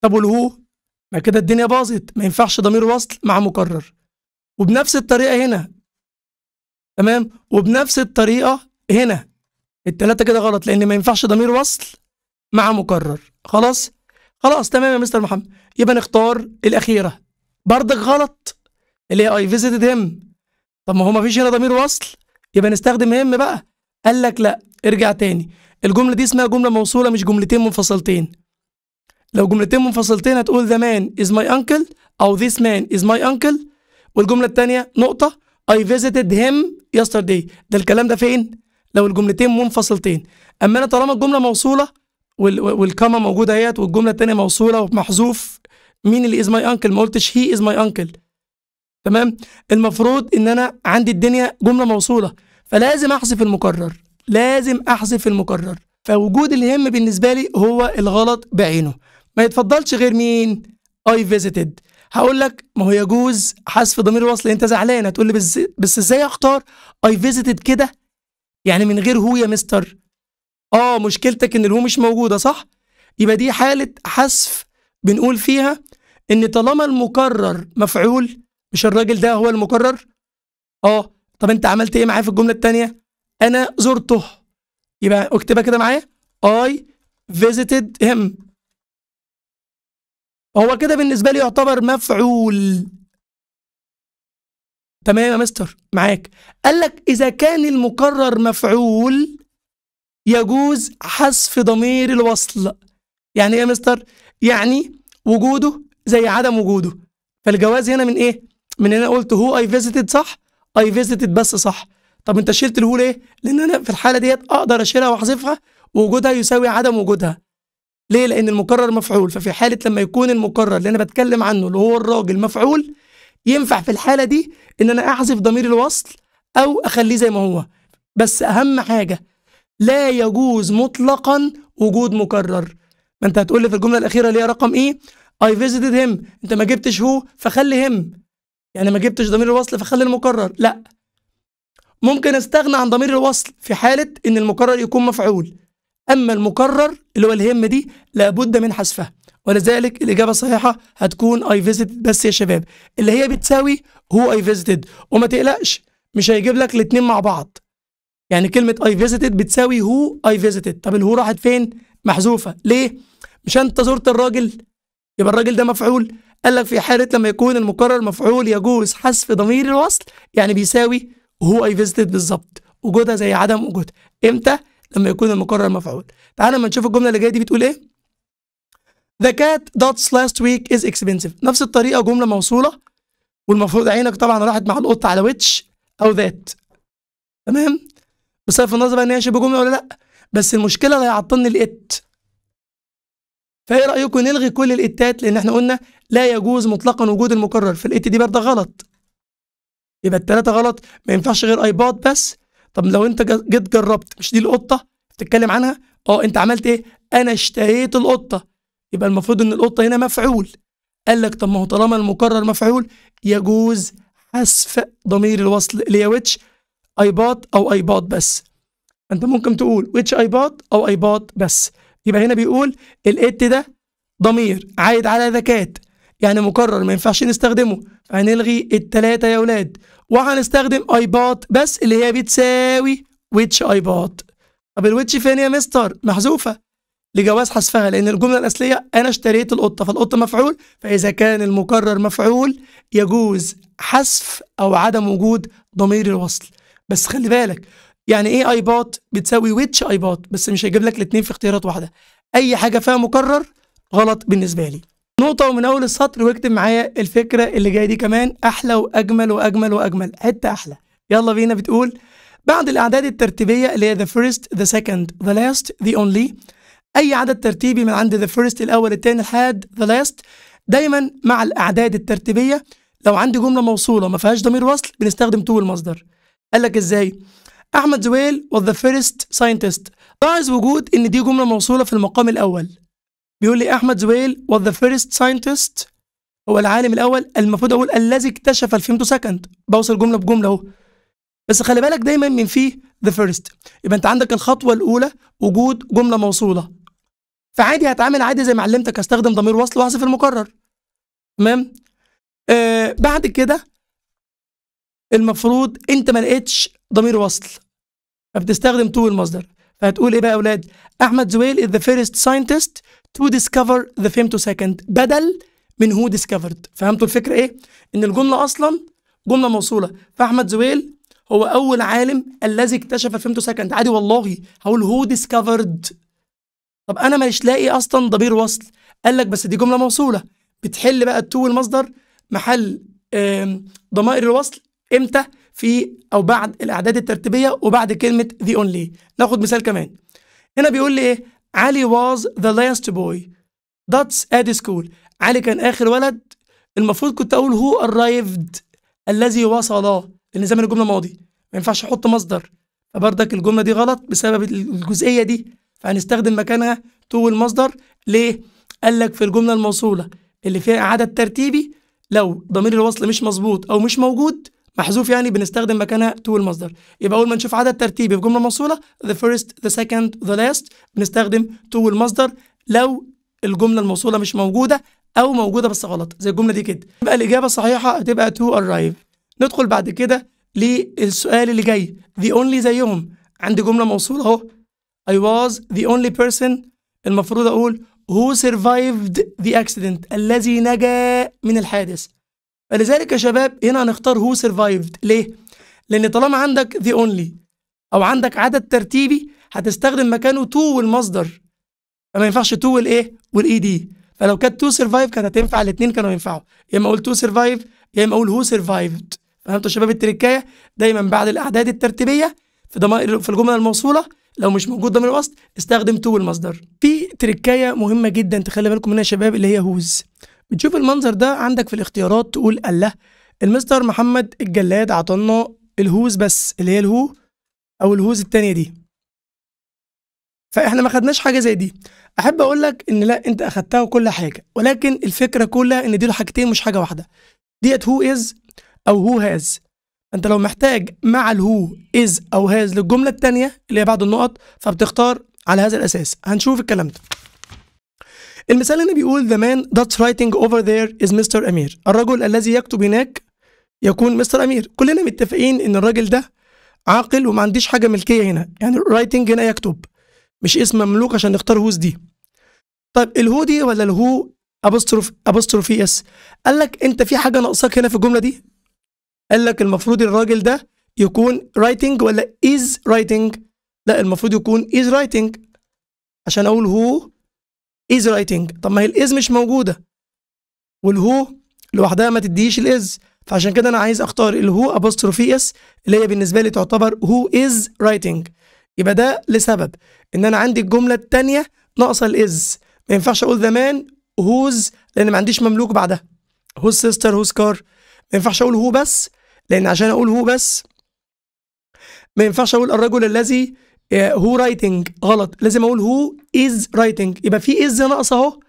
طب والهو ما كده الدنيا باظت ما ينفعش ضمير وصل مع مكرر وبنفس الطريقة هنا تمام وبنفس الطريقه هنا التلاته كده غلط لان ما ينفعش ضمير وصل مع مكرر خلاص خلاص تمام يا مستر محمد يبقى نختار الاخيره برضك غلط اللي هي اي فيزيتد هيم طب ما هو ما فيش هنا ضمير وصل يبقى نستخدم هيم بقى قال لك لا ارجع تاني الجمله دي اسمها جمله موصوله مش جملتين منفصلتين لو جملتين منفصلتين هتقول ذا مان از ماي انكل او ذيس مان از ماي انكل والجمله الثانيه نقطه I visited him yesterday ده الكلام ده فين؟ لو الجملتين منفصلتين أما أنا طالما الجملة موصولة والكما موجودة اهيت والجملة التانية موصولة ومحذوف مين اللي از ماي أنكل ما قلتش هي از ماي أنكل تمام المفروض إن أنا عندي الدنيا جملة موصولة فلازم أحذف المكرر لازم أحذف المكرر فوجود الهم بالنسبة لي هو الغلط بعينه ما يتفضلش غير مين؟ I visited هقول لك ما هو يجوز حذف ضمير الوصل انت زعلان هتقول لي بس, بس ازاي اختار اي فيزيتد كده يعني من غير هو يا مستر اه مشكلتك ان الهو مش موجوده صح يبقى دي حاله حذف بنقول فيها ان طالما المكرر مفعول مش الراجل ده هو المكرر اه طب انت عملت ايه معايا في الجمله الثانيه انا زرته يبقى اكتبها كده معايا اي فيزيتد هيم هو كده بالنسبه لي يعتبر مفعول تمام يا مستر معاك قال لك اذا كان المكرر مفعول يجوز حذف ضمير الوصل يعني ايه يا مستر يعني وجوده زي عدم وجوده فالجواز هنا من ايه من هنا قلت هو اي فيزيتد صح اي فيزيتد بس صح طب انت شلت الهو ليه لان انا في الحاله ديت اقدر اشيلها واحذفها وجودها يساوي عدم وجودها ليه لان المكرر مفعول ففي حاله لما يكون المكرر اللي انا بتكلم عنه اللي هو الراجل مفعول ينفع في الحاله دي ان انا اعزف ضمير الوصل او اخليه زي ما هو بس اهم حاجه لا يجوز مطلقا وجود مكرر ما انت هتقول لي في الجمله الاخيره اللي هي رقم ايه اي فيزيتد هيم انت ما جبتش هو فخلي هيم يعني ما جبتش ضمير الوصل فخلي المكرر لا ممكن استغنى عن ضمير الوصل في حاله ان المكرر يكون مفعول أما المكرر اللي هو الهم دي لابد من حذفها ولذلك الإجابة الصحيحة هتكون I visited بس يا شباب اللي هي بتساوي هو I visited وما تقلقش مش هيجيب لك الاتنين مع بعض يعني كلمة I visited بتساوي هو I visited طب الهو راحت فين؟ محذوفة ليه؟ مش أنت زرت الراجل يبقى الراجل ده مفعول قال لك في حالة لما يكون المكرر مفعول يجوز حذف ضمير الوصل يعني بيساوي هو I visited بالظبط وجودها زي عدم وجودها امتى؟ لما يكون المقرر مفعول تعالى ما نشوف الجمله اللي جايه دي بتقول ايه The cat dots last week is expensive نفس الطريقه جمله موصوله والمفروض عينك طبعا راحت مع القط على ويتش او ذات تمام بصرف النظر ان هي شبه جمله ولا لا بس المشكله اللي هيعطلني الات فايه رايكم نلغي كل الاتات لان احنا قلنا لا يجوز مطلقا وجود المكرر فالات دي برضه غلط يبقى التلاته غلط ما ينفعش غير ايباد بس طب لو انت جيت جربت مش دي القطه بتتكلم عنها اه انت عملت ايه انا اشتهيت القطه يبقى المفروض ان القطه هنا مفعول قال لك طب ما هو طالما المكرر مفعول يجوز حذف ضمير الوصل اللي هي ويتش بات او بات بس انت ممكن تقول ويتش بات او بات بس يبقى هنا بيقول الات ده ضمير عايد على ذكات يعني مكرر ما ينفعش نستخدمه فهنلغي التلاتة يا ولاد وهنستخدم ايباد بس اللي هي بتساوي ويتش ايباد طب الويتش فين يا مستر محذوفه لجواز حذفها لان الجمله الاصليه انا اشتريت القطه فالقطه مفعول فاذا كان المكرر مفعول يجوز حذف او عدم وجود ضمير الوصل بس خلي بالك يعني ايه ايباد بتساوي ويتش ايباد بس مش هيجيب لك الاثنين في اختيارات واحده اي حاجه فيها مكرر غلط بالنسبه لي نقطة ومن أول السطر واكتب معايا الفكرة اللي جاية دي كمان أحلى وأجمل وأجمل وأجمل حتة أحلى يلا بينا بتقول بعد الأعداد الترتيبية اللي هي the first, the second, the last, the only أي عدد ترتيبي من عند the first الأول التاني الحاد the last دايما مع الأعداد الترتيبية لو عندي جملة موصولة ما فيهاش ضمير وصل بنستخدم تو المصدر قال لك إزاي؟ أحمد زويل was the first scientist لاحظ وجود إن دي جملة موصولة في المقام الأول بيقول لي احمد زويل was the first scientist هو العالم الاول المفروض اقول الذي اكتشف الفيمتو سكند بوصل جمله بجمله اهو بس خلي بالك دايما من فيه the first يبقى انت عندك الخطوه الاولى وجود جمله موصوله فعادي هتعامل عادي زي ما علمتك هستخدم ضمير وصل واحذف المكرر تمام آه بعد كده المفروض انت ما لقيتش ضمير وصل فبتستخدم تو المصدر فهتقول ايه بقى يا اولاد احمد زويل is the first scientist to discover the femtosecond بدل من who discovered فهمتوا الفكرة ايه؟ ان الجملة اصلا جملة موصولة فأحمد زويل هو أول عالم الذي اكتشف الفيمتوسكند عادي والله هقول هو ديسكفرد طب أنا مش لاقي أصلا ضمير وصل قال لك بس دي جملة موصولة بتحل بقى التو المصدر محل ضمائر الوصل امتى في او بعد الاعداد الترتيبيه وبعد كلمه the only ناخد مثال كمان هنا بيقول لي ايه علي was the last boy that's at school علي كان آخر ولد المفروض كنت أقول هو arrived الذي وصل لأن زمن الجملة ماضي ما ينفعش أحط مصدر فبردك الجملة دي غلط بسبب الجزئية دي فهنستخدم مكانها تو المصدر ليه؟ قال لك في الجملة الموصولة اللي فيها إعادة ترتيبي لو ضمير الوصل مش مظبوط أو مش موجود محذوف يعني بنستخدم مكانها تو المصدر يبقى أول ما نشوف عدد ترتيبي في جملة موصولة ذا فيرست ذا سكند ذا لاست بنستخدم تو المصدر لو الجملة الموصولة مش موجودة أو موجودة بس غلط زي الجملة دي كده يبقى الإجابة الصحيحة هتبقى تو ارايف ندخل بعد كده للسؤال اللي جاي ذا اونلي زيهم عندي جملة موصولة أهو اي واز ذا اونلي بيرسون المفروض أقول هو سرفايفد ذا اكسيدنت الذي نجا من الحادث فلذلك يا شباب هنا هنختار هو سرفايفد ليه؟ لأن طالما عندك ذا اونلي أو عندك عدد ترتيبي هتستخدم مكانه تو والمصدر فما ينفعش تو والايه؟ والاي دي e فلو كانت تو سرفايف كانت هتنفع الاثنين كانوا ينفعوا يا اما اقول تو سرفايف يا اما اقول هو سرفايفد فهمتوا يا شباب التركايه دايما بعد الاعداد الترتيبيه في ضمائر في الجمل الموصوله لو مش موجود ضمير الوسط استخدم تو المصدر في تركايه مهمه جدا تخلي بالكم منها يا شباب اللي هي هوز بتشوف المنظر ده عندك في الاختيارات تقول الله المستر محمد الجلاد عطلنا الهوز بس اللي هي الهو او الهوز التانية دي فاحنا ما خدناش حاجه زي دي احب اقول لك ان لا انت اخدتها وكل حاجه ولكن الفكره كلها ان له حاجتين مش حاجه واحده ديت هو از او هو هاز انت لو محتاج مع الهو از او هاز للجمله التانية اللي هي بعد النقط فبتختار على هذا الاساس هنشوف الكلام ده المثال هنا بيقول the man that's writing over there is Mr. أمير الرجل الذي يكتب هناك يكون مستر أمير كلنا متفقين إن الراجل ده عاقل وما عنديش حاجة ملكية هنا يعني writing هنا يكتب مش اسم مملوك عشان نختار هوز دي طيب الهو دي ولا الهو أبستروف ابوستروف اس قال لك انت في حاجه ناقصاك هنا في الجمله دي قال لك المفروض الراجل ده يكون رايتنج ولا از رايتنج لا المفروض يكون از رايتنج عشان اقول هو از رايتنج طب ما هي الاز مش موجوده والهو لوحدها ما تديش الاز فعشان كده انا عايز اختار الهو ابوستروفي اس اللي هي بالنسبه لي تعتبر هو از رايتنج يبقى ده لسبب ان انا عندي الجمله الثانيه ناقصه الاز ما ينفعش اقول ذا مان هوز لان ما عنديش مملوك بعدها هوز سيستر هوز كار ما ينفعش اقول هو بس لان عشان اقول هو بس ما ينفعش اقول الرجل الذي آه، هو رايتنج غلط لازم اقول هو از رايتنج يبقى في از ناقصه اهو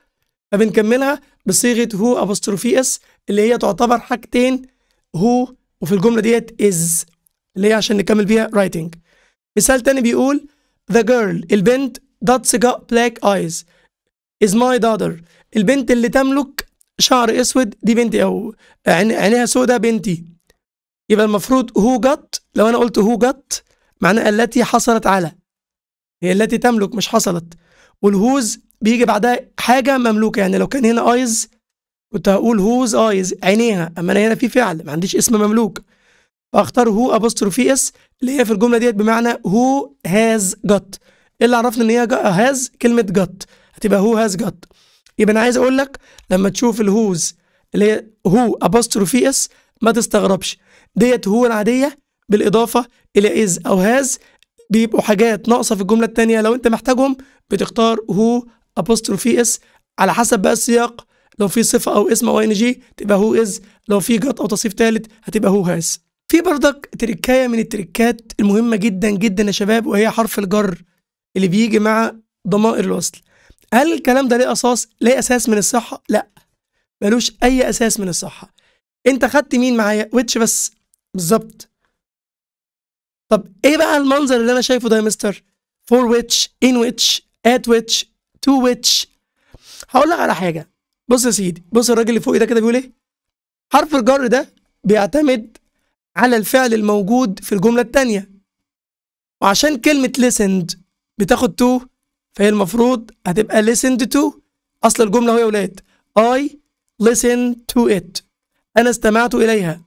فبنكملها بصيغه هو ابوستروفي اس اللي هي تعتبر حاجتين هو وفي الجمله ديت از اللي هي عشان نكمل بيها رايتنج مثال تاني بيقول the girl البنت that got black eyes is my daughter البنت اللي تملك شعر اسود دي بنتي او عينيها سودا بنتي يبقى المفروض هو جت لو انا قلت هو جت معناه التي حصلت على هي التي تملك مش حصلت والهوز بيجي بعدها حاجه مملوكه يعني لو كان هنا ايز كنت هقول هوز ايز عينيها اما انا هنا في فعل ما عنديش اسم مملوك فاختار هو ابوستروفي اس اللي هي في الجمله ديت بمعنى هو هاز إيه جت اللي عرفنا ان هي هاز كلمه جت هتبقى هو هاز جت يبقى انا عايز اقول لك لما تشوف الهوز اللي هي هو ابوستروفي اس ما تستغربش ديت هو العاديه بالاضافه الى از او هاز بيبقوا حاجات ناقصه في الجمله الثانيه لو انت محتاجهم بتختار هو ابوستروفي اس على حسب بقى السياق لو في صفه او اسم او ان جي تبقى هو از لو في جت او تصريف ثالث هتبقى هو هاز في بردك تركايه من التركات المهمه جدا جدا يا شباب وهي حرف الجر اللي بيجي مع ضمائر الوصل هل الكلام ده ليه اساس ليه اساس من الصحه لا ملوش اي اساس من الصحه انت خدت مين معايا ويتش بس بالظبط طب ايه بقى المنظر اللي انا شايفه ده يا مستر فور ويتش ان ويتش ات ويتش تو ويتش هقول لك على حاجه بص يا سيدي بص الراجل اللي فوق ده كده بيقول ايه حرف الجر ده بيعتمد على الفعل الموجود في الجمله الثانيه وعشان كلمه listened بتاخد تو فهي المفروض هتبقى listened to اصل الجمله هو يا ولاد اي ليسن to it انا استمعت اليها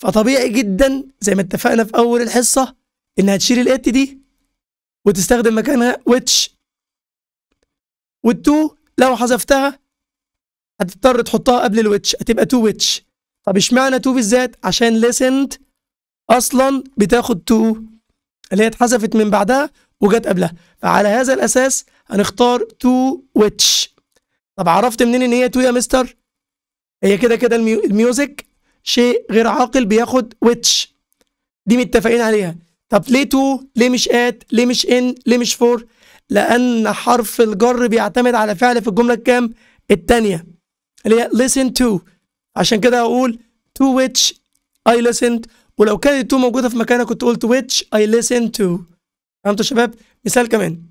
فطبيعي جدا زي ما اتفقنا في اول الحصه انها تشيل الات دي وتستخدم مكانها ويتش والتو لو حذفتها هتضطر تحطها قبل الويتش هتبقى تو ويتش طب اشمعنى تو بالذات عشان ليسنت اصلا بتاخد تو اللي هي اتحذفت من بعدها وجت قبلها فعلى هذا الاساس هنختار تو ويتش طب عرفت منين ان هي تو يا مستر هي كده كده الميوزك شيء غير عاقل بياخد ويتش دي متفقين عليها طب ليه تو ليه مش ات ليه مش ان ليه مش فور لان حرف الجر بيعتمد على فعل في الجمله الكام الثانيه اللي هي listen to عشان كده اقول to which I listened ولو كانت تو موجوده في مكانها كنت قلت which I listened to فهمتوا يا شباب مثال كمان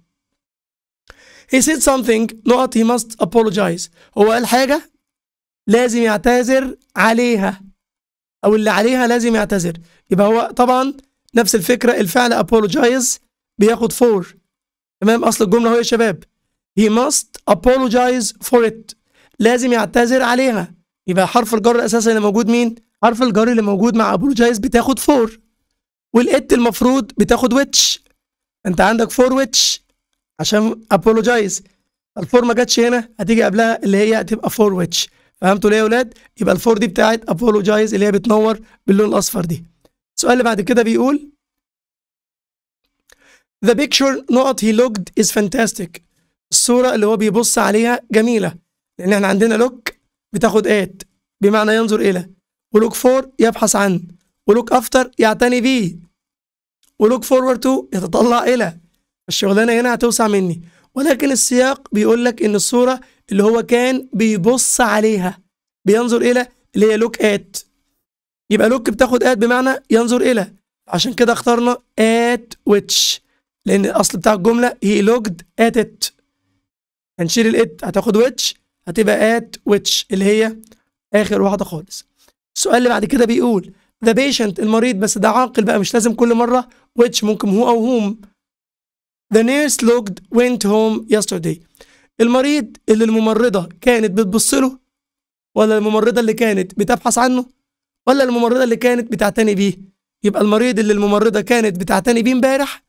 He said something not he must apologize هو قال حاجه لازم يعتذر عليها او اللي عليها لازم يعتذر يبقى هو طبعا نفس الفكره الفعل apologize بياخد for تمام اصل الجمله اهو يا شباب he must apologize for it لازم يعتذر عليها يبقى حرف الجر الاساسي اللي موجود مين حرف الجر اللي موجود مع apologize بتاخد for والات المفروض بتاخد which انت عندك for which عشان apologize الفور ما جاتش هنا هتيجي قبلها اللي هي هتبقى فور which فهمتوا ليه يا اولاد يبقى الفور دي بتاعت ابولوجايز اللي هي بتنور باللون الاصفر دي السؤال اللي بعد كده بيقول The picture نقط he looked is fantastic الصورة اللي هو بيبص عليها جميلة لأن احنا عندنا look بتاخد at بمعنى ينظر إلى ولوك فور يبحث عن ولوك افتر يعتني بيه ولوك فورورد تو يتطلع الى الشغلانه هنا هتوسع مني ولكن السياق بيقول لك ان الصوره اللي هو كان بيبص عليها بينظر إلى اللي هي لوك آت يبقى لوك بتاخد آت بمعنى ينظر إلى عشان كده اخترنا آت ويتش لأن الأصل بتاع الجملة هي لوكد آت إت هنشيل الات هتاخد ويتش هتبقى آت ويتش اللي هي آخر واحدة خالص السؤال اللي بعد كده بيقول ذا بيشنت المريض بس ده عاقل بقى مش لازم كل مرة ويتش ممكن هو أو هوم The nurse looked went home yesterday المريض اللي الممرضة كانت بتبص له ولا الممرضة اللي كانت بتبحث عنه ولا الممرضة اللي كانت بتعتني بيه يبقى المريض اللي الممرضة كانت بتعتني بيه امبارح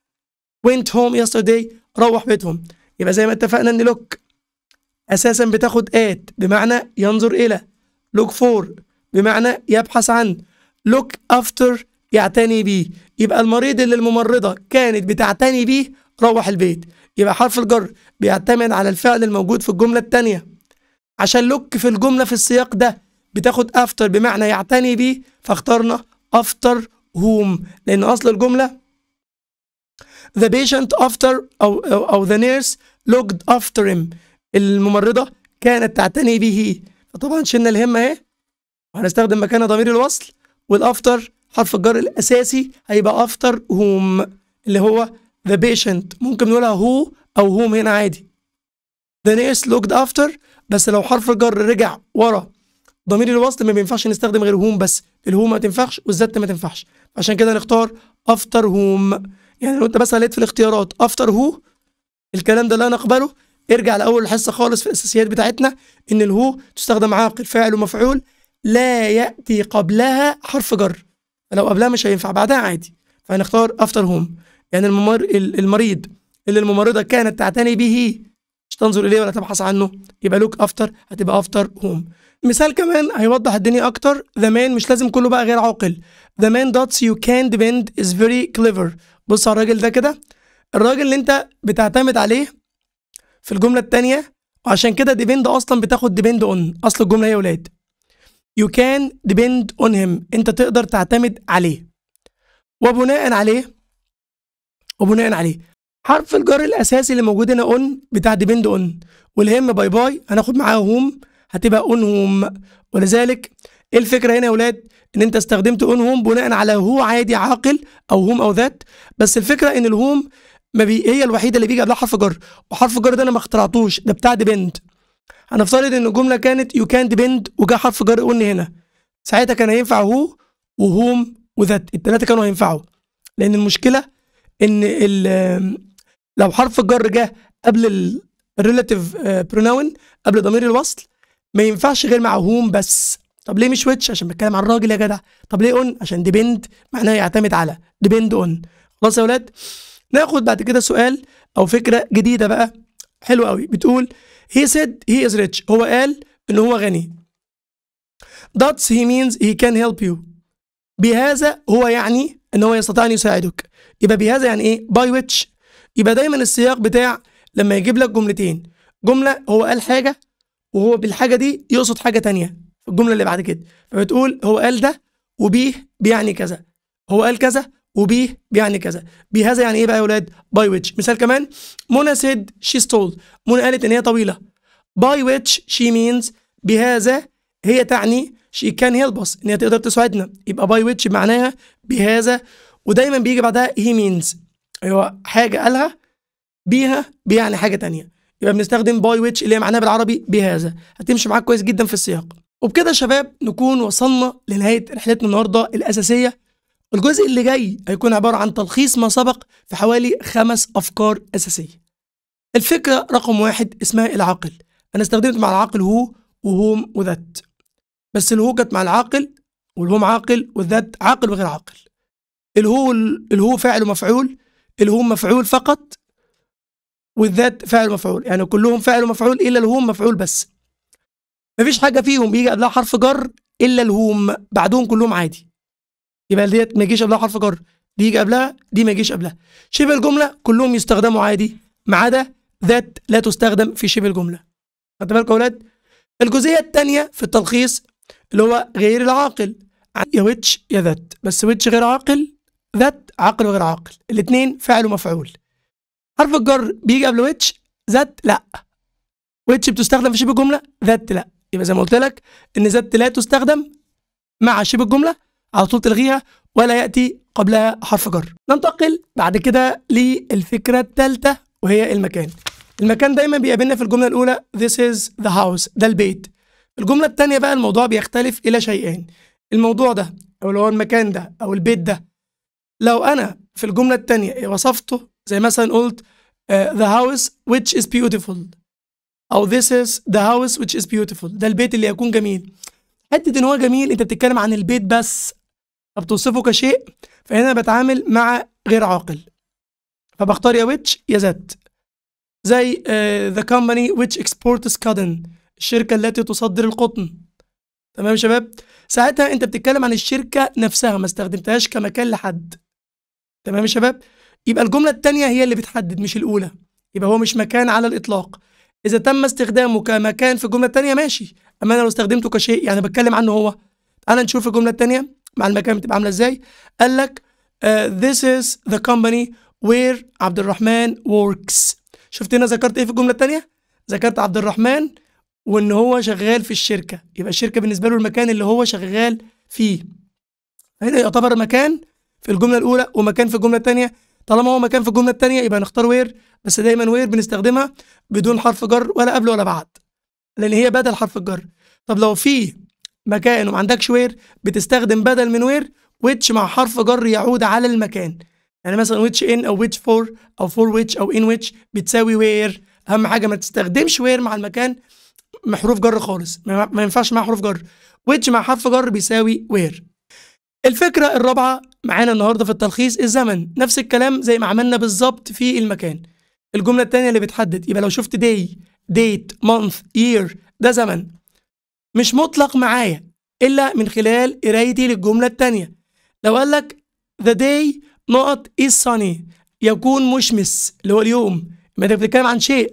went home yesterday روح بيتهم يبقى زي ما اتفقنا ان لوك اساسا بتاخد ات بمعنى ينظر الى لوك فور بمعنى يبحث عن لوك افتر يعتني بيه يبقى المريض اللي الممرضة كانت بتعتني بيه روح البيت يبقى حرف الجر بيعتمد على الفعل الموجود في الجملة التانية عشان لوك في الجملة في السياق ده بتاخد افتر بمعنى يعتني بيه فاخترنا افتر هوم لأن أصل الجملة the patient after أو أو the nurse looked after him الممرضة كانت تعتني به فطبعا شلنا الهمة اهي وهنستخدم مكانها ضمير الوصل والافتر حرف الجر الأساسي هيبقى افتر هوم اللي هو the patient ممكن نقولها هو أو هوم هنا عادي the nurse looked after بس لو حرف الجر رجع ورا ضمير الوصل ما بينفعش نستخدم غير هوم بس الهو ما تنفعش والذات ما تنفعش عشان كده نختار after whom يعني لو انت بس لقيت في الاختيارات after who الكلام ده لا نقبله ارجع لأول الحصة خالص في الأساسيات بتاعتنا إن الهو تستخدم عاقل فاعل ومفعول لا يأتي قبلها حرف جر فلو قبلها مش هينفع بعدها عادي فهنختار after whom يعني الممر... المريض اللي الممرضة كانت تعتني به مش تنظر إليه ولا تبحث عنه يبقى لوك أفتر هتبقى أفتر هوم مثال كمان هيوضح الدنيا أكتر ذا مان مش لازم كله بقى غير عاقل ذا مان دوتس يو كان depend إز فيري كليفر بص على الراجل ده كده الراجل اللي أنت بتعتمد عليه في الجملة التانية وعشان كده ديبند أصلا بتاخد ديبند أون أصل الجملة يا ولاد يو كان depend أون هيم أنت تقدر تعتمد عليه وبناء عليه وبناء عليه حرف الجر الاساسي اللي موجود هنا اون بتاع ديبند اون والهم باي باي هناخد معاها هوم هتبقى اون هوم ولذلك ايه الفكره هنا يا ولاد ان انت استخدمت اون هوم بناء على هو عادي عاقل او هوم او ذات بس الفكره ان الهوم ما بي هي الوحيده اللي بيجي قبلها حرف جر وحرف الجر ده انا ما اخترعتوش ده بتاع ديبند هنفترض ان الجمله كانت يو كان ديبند وجا حرف جر اون هنا ساعتها كان هينفع هو وهوم وذات الثلاثه كانوا هينفعوا لان المشكله ان لو حرف الجر جه قبل الريلاتيف آه، بروناون قبل ضمير الوصل ما ينفعش غير مع هوم بس طب ليه مش ويتش عشان بتكلم عن الراجل يا جدع طب ليه اون عشان ديبند معناه يعتمد على ديبند اون خلاص يا ولاد ناخد بعد كده سؤال او فكره جديده بقى حلوه قوي بتقول هي سيد هي از ريتش هو قال ان هو غني داتس هي مينز هي كان هيلب يو بهذا هو يعني ان هو يستطيع ان يساعدك يبقى بهذا يعني ايه باي ويتش يبقى دايما السياق بتاع لما يجيب لك جملتين جمله هو قال حاجه وهو بالحاجه دي يقصد حاجه تانية الجمله اللي بعد كده فبتقول هو قال ده وبيه بيعني كذا هو قال كذا وبيه بيعني كذا بهذا يعني ايه بقى يا اولاد باي ويتش مثال كمان منى سيد شي ستول منى قالت ان هي طويله باي ويتش شي مينز بهذا هي تعني شي كان هيلب اس ان هي تقدر تساعدنا يبقى باي ويتش معناها بهذا ودايما بيجي بعدها هي مينز هو حاجه قالها بيها بيعني حاجه تانية يبقى بنستخدم باي ويتش اللي هي معناها بالعربي بهذا هتمشي معاك كويس جدا في السياق وبكده يا شباب نكون وصلنا لنهايه رحلتنا النهارده الاساسيه الجزء اللي جاي هيكون عباره عن تلخيص ما سبق في حوالي خمس افكار اساسيه الفكره رقم واحد اسمها العقل انا استخدمت مع العقل هو وهوم وذات بس الهو جت مع العاقل والهو عاقل والذات عاقل وغير عاقل الهو الهو فاعل ومفعول الهو مفعول فقط والذات فاعل ومفعول يعني كلهم فاعل ومفعول الا الهوم مفعول بس مفيش حاجه فيهم بيجي قبلها حرف جر الا الهوم بعدهم كلهم عادي يبقى ديت ما يجيش قبلها حرف جر دي يجي قبلها دي ما يجيش قبلها شبه الجمله كلهم يستخدموا عادي ما عدا ذات لا تستخدم في شبه الجمله خدت بالك يا اولاد الجزئيه الثانيه في التلخيص اللي هو غير العاقل يا ويتش يا ذات بس ويتش غير عاقل ذات عقل وغير عاقل الاثنين فعل ومفعول حرف الجر بيجي قبل ويتش ذات لا ويتش بتستخدم في شبه الجمله ذات لا يبقى زي ما قلت لك ان ذات لا تستخدم مع شبه الجمله على طول تلغيها ولا ياتي قبلها حرف جر ننتقل بعد كده للفكره الثالثه وهي المكان المكان دايما بيقابلنا في الجمله الاولى this is the house ده البيت الجملة التانية بقى الموضوع بيختلف إلى شيئين الموضوع ده أو اللي هو المكان ده أو البيت ده لو أنا في الجملة التانية وصفته زي مثلا قلت آه، the house which is beautiful أو this is the house which is beautiful ده البيت اللي يكون جميل حتة إن هو جميل أنت بتتكلم عن البيت بس بتوصفه كشيء فهنا بتعامل مع غير عاقل فبختار يا which يا ذات زي uh, the company which exports cotton الشركه التي تصدر القطن تمام يا شباب ساعتها انت بتتكلم عن الشركه نفسها ما استخدمتهاش كمكان لحد تمام يا شباب يبقى الجمله الثانيه هي اللي بتحدد مش الاولى يبقى هو مش مكان على الاطلاق اذا تم استخدامه كمكان في الجمله الثانيه ماشي اما انا لو استخدمته كشيء يعني بتكلم عنه هو تعال نشوف الجمله الثانيه مع المكان بتبقى عامله ازاي قال لك uh, this is the company where عبد الرحمن works شفت هنا ذكرت ايه في الجمله الثانيه ذكرت عبد الرحمن وان هو شغال في الشركه يبقى الشركه بالنسبه له المكان اللي هو شغال فيه هنا يعتبر مكان في الجمله الاولى ومكان في الجمله الثانيه طالما هو مكان في الجمله الثانيه يبقى نختار وير بس دايما وير بنستخدمها بدون حرف جر ولا قبل ولا بعد لان هي بدل حرف الجر طب لو في مكان وما عندكش وير بتستخدم بدل من وير ويتش مع حرف جر يعود على المكان يعني مثلا ويتش ان او ويتش فور او فور ويتش او ان ويتش بتساوي وير اهم حاجه ما تستخدمش وير مع المكان حروف جر خالص ما ينفعش مع حروف جر ويتش مع حرف جر بيساوي وير الفكرة الرابعة معانا النهاردة في التلخيص الزمن نفس الكلام زي ما عملنا بالظبط في المكان الجملة التانية اللي بتحدد يبقى لو شفت day date month year ده زمن مش مطلق معايا إلا من خلال قرايتي للجملة التانية لو قال لك the day نقط is sunny يكون مشمس اللي هو اليوم ما انت بتتكلم عن شيء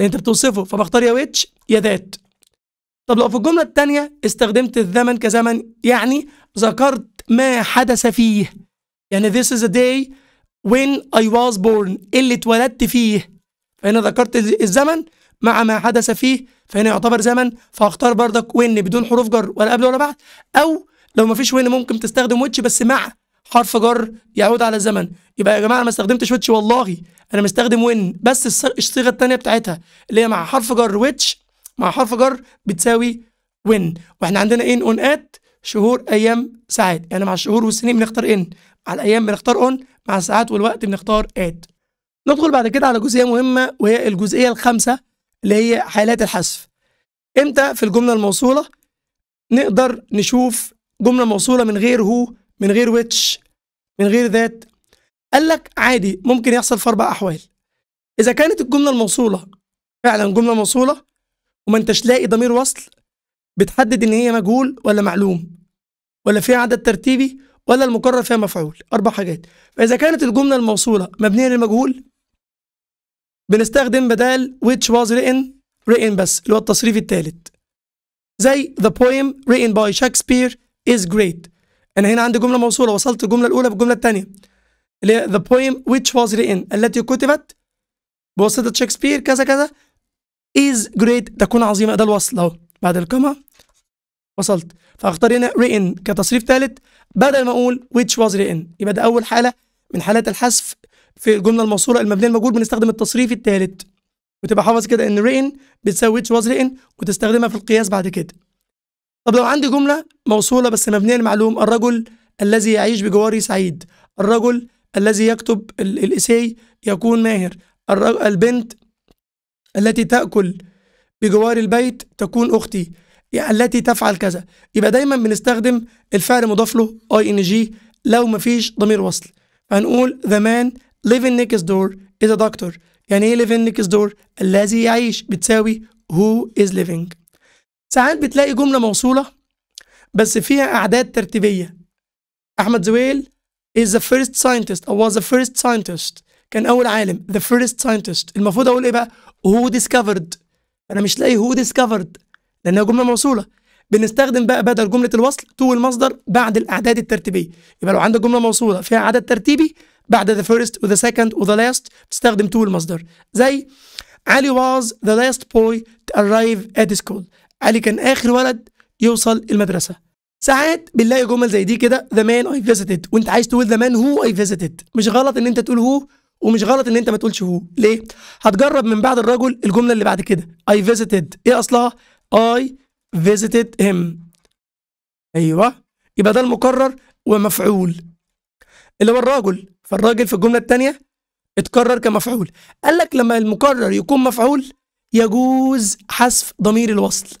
اللي انت بتوصفه فبختار يا ويتش يا ذات طب لو في الجملة الثانية استخدمت الزمن كزمن يعني ذكرت ما حدث فيه يعني this is a day when I was born إيه اللي اتولدت فيه فهنا ذكرت الزمن مع ما حدث فيه فهنا يعتبر زمن فهختار بردك وين بدون حروف جر ولا قبل ولا بعد أو لو مفيش وين ممكن تستخدم ويتش بس مع حرف جر يعود على الزمن يبقى يا جماعة ما استخدمتش ويتش والله انا مستخدم وين بس الصيغه الثانيه بتاعتها اللي هي مع حرف جر ويتش مع حرف جر بتساوي وين واحنا عندنا ان اون ات شهور ايام ساعات يعني مع الشهور والسنين بنختار ان مع الايام بنختار اون مع الساعات والوقت بنختار ات ندخل بعد كده على جزئيه مهمه وهي الجزئيه الخامسه اللي هي حالات الحذف امتى في الجمله الموصوله نقدر نشوف جمله موصوله من غير هو من غير ويتش من غير ذات قال لك عادي ممكن يحصل في اربع احوال اذا كانت الجمله الموصوله فعلا جمله موصوله وما انتش لاقي ضمير وصل بتحدد ان هي مجهول ولا معلوم ولا فيها عدد ترتيبي ولا المكرر فيها مفعول اربع حاجات فاذا كانت الجمله الموصوله مبنيه للمجهول بنستخدم بدال which was written written بس اللي هو التصريف الثالث زي the poem written by Shakespeare is great انا هنا عندي جمله موصوله وصلت الجمله الاولى بالجمله الثانيه اللي هي the poem which was written التي كتبت بواسطة شكسبير كذا كذا is great تكون عظيمة ده الوصل اهو بعد الكومة وصلت فاختار هنا written كتصريف ثالث بدل ما اقول which was written يبقى ده اول حالة من حالات الحذف في الجملة الموصولة المبنية المجهول بنستخدم التصريف الثالث وتبقى حافظ كده ان written بتساوي which was written وتستخدمها في القياس بعد كده طب لو عندي جملة موصولة بس مبنية المعلوم الرجل الذي يعيش بجواري سعيد الرجل الذي يكتب الإسي يكون ماهر البنت التي تأكل بجوار البيت تكون أختي يعني التي تفعل كذا يبقى دايما بنستخدم الفعل مضاف له اي ان جي لو مفيش ضمير وصل فهنقول the man living next door is a doctor يعني ايه living next door الذي يعيش بتساوي who is living ساعات بتلاقي جملة موصولة بس فيها أعداد ترتيبية أحمد زويل is the first scientist or was the first scientist كان أول عالم the first scientist المفروض أقول إيه بقى who discovered أنا مش لاقي who discovered لأنها جملة موصولة بنستخدم بقى بدل جملة الوصل تو المصدر بعد الأعداد الترتيبية يبقى لو عندك جملة موصولة فيها عدد ترتيبي بعد the first و the second و the last بتستخدم تو المصدر زي علي was the last boy to arrive at school علي كان آخر ولد يوصل المدرسة ساعات بنلاقي جمل زي دي كده ذا مان اي فيزيتد وانت عايز تقول ذا مان هو اي فيزيتد مش غلط ان انت تقول هو ومش غلط ان انت ما تقولش هو ليه هتجرب من بعد الرجل الجمله اللي بعد كده اي فيزيتد ايه اصلها اي فيزيتد هيم ايوه يبقى ده المكرر ومفعول اللي هو الراجل فالراجل في الجمله الثانيه اتكرر كمفعول قال لك لما المكرر يكون مفعول يجوز حذف ضمير الوصل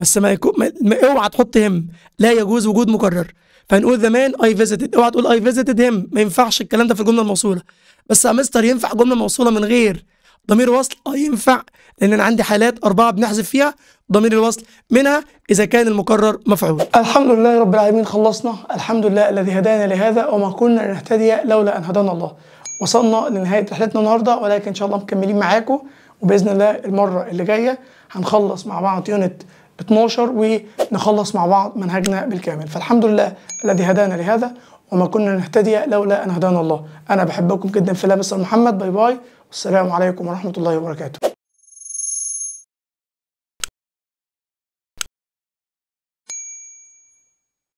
بس ما يكون ما... ما... اوعى تحط هم لا يجوز وجود مكرر فنقول زمان اي فيزيتد اوعى تقول اي فيزيتد هم ما ينفعش الكلام ده في الجمله الموصوله بس يا مستر ينفع جمله موصوله من غير ضمير وصل اه ينفع لان انا عندي حالات اربعه بنحذف فيها ضمير الوصل منها اذا كان المكرر مفعول. الحمد لله رب العالمين خلصنا، الحمد لله الذي هدانا لهذا وما كنا لنهتدي لولا ان هدانا الله. وصلنا لنهايه رحلتنا النهارده ولكن ان شاء الله مكملين معاكم وباذن الله المره اللي جايه هنخلص مع بعض يونت 12 ونخلص مع بعض منهجنا بالكامل فالحمد لله الذي هدانا لهذا وما كنا نهتدي لولا أن هدانا الله أنا بحبكم جدا في الله محمد باي باي والسلام عليكم ورحمة الله وبركاته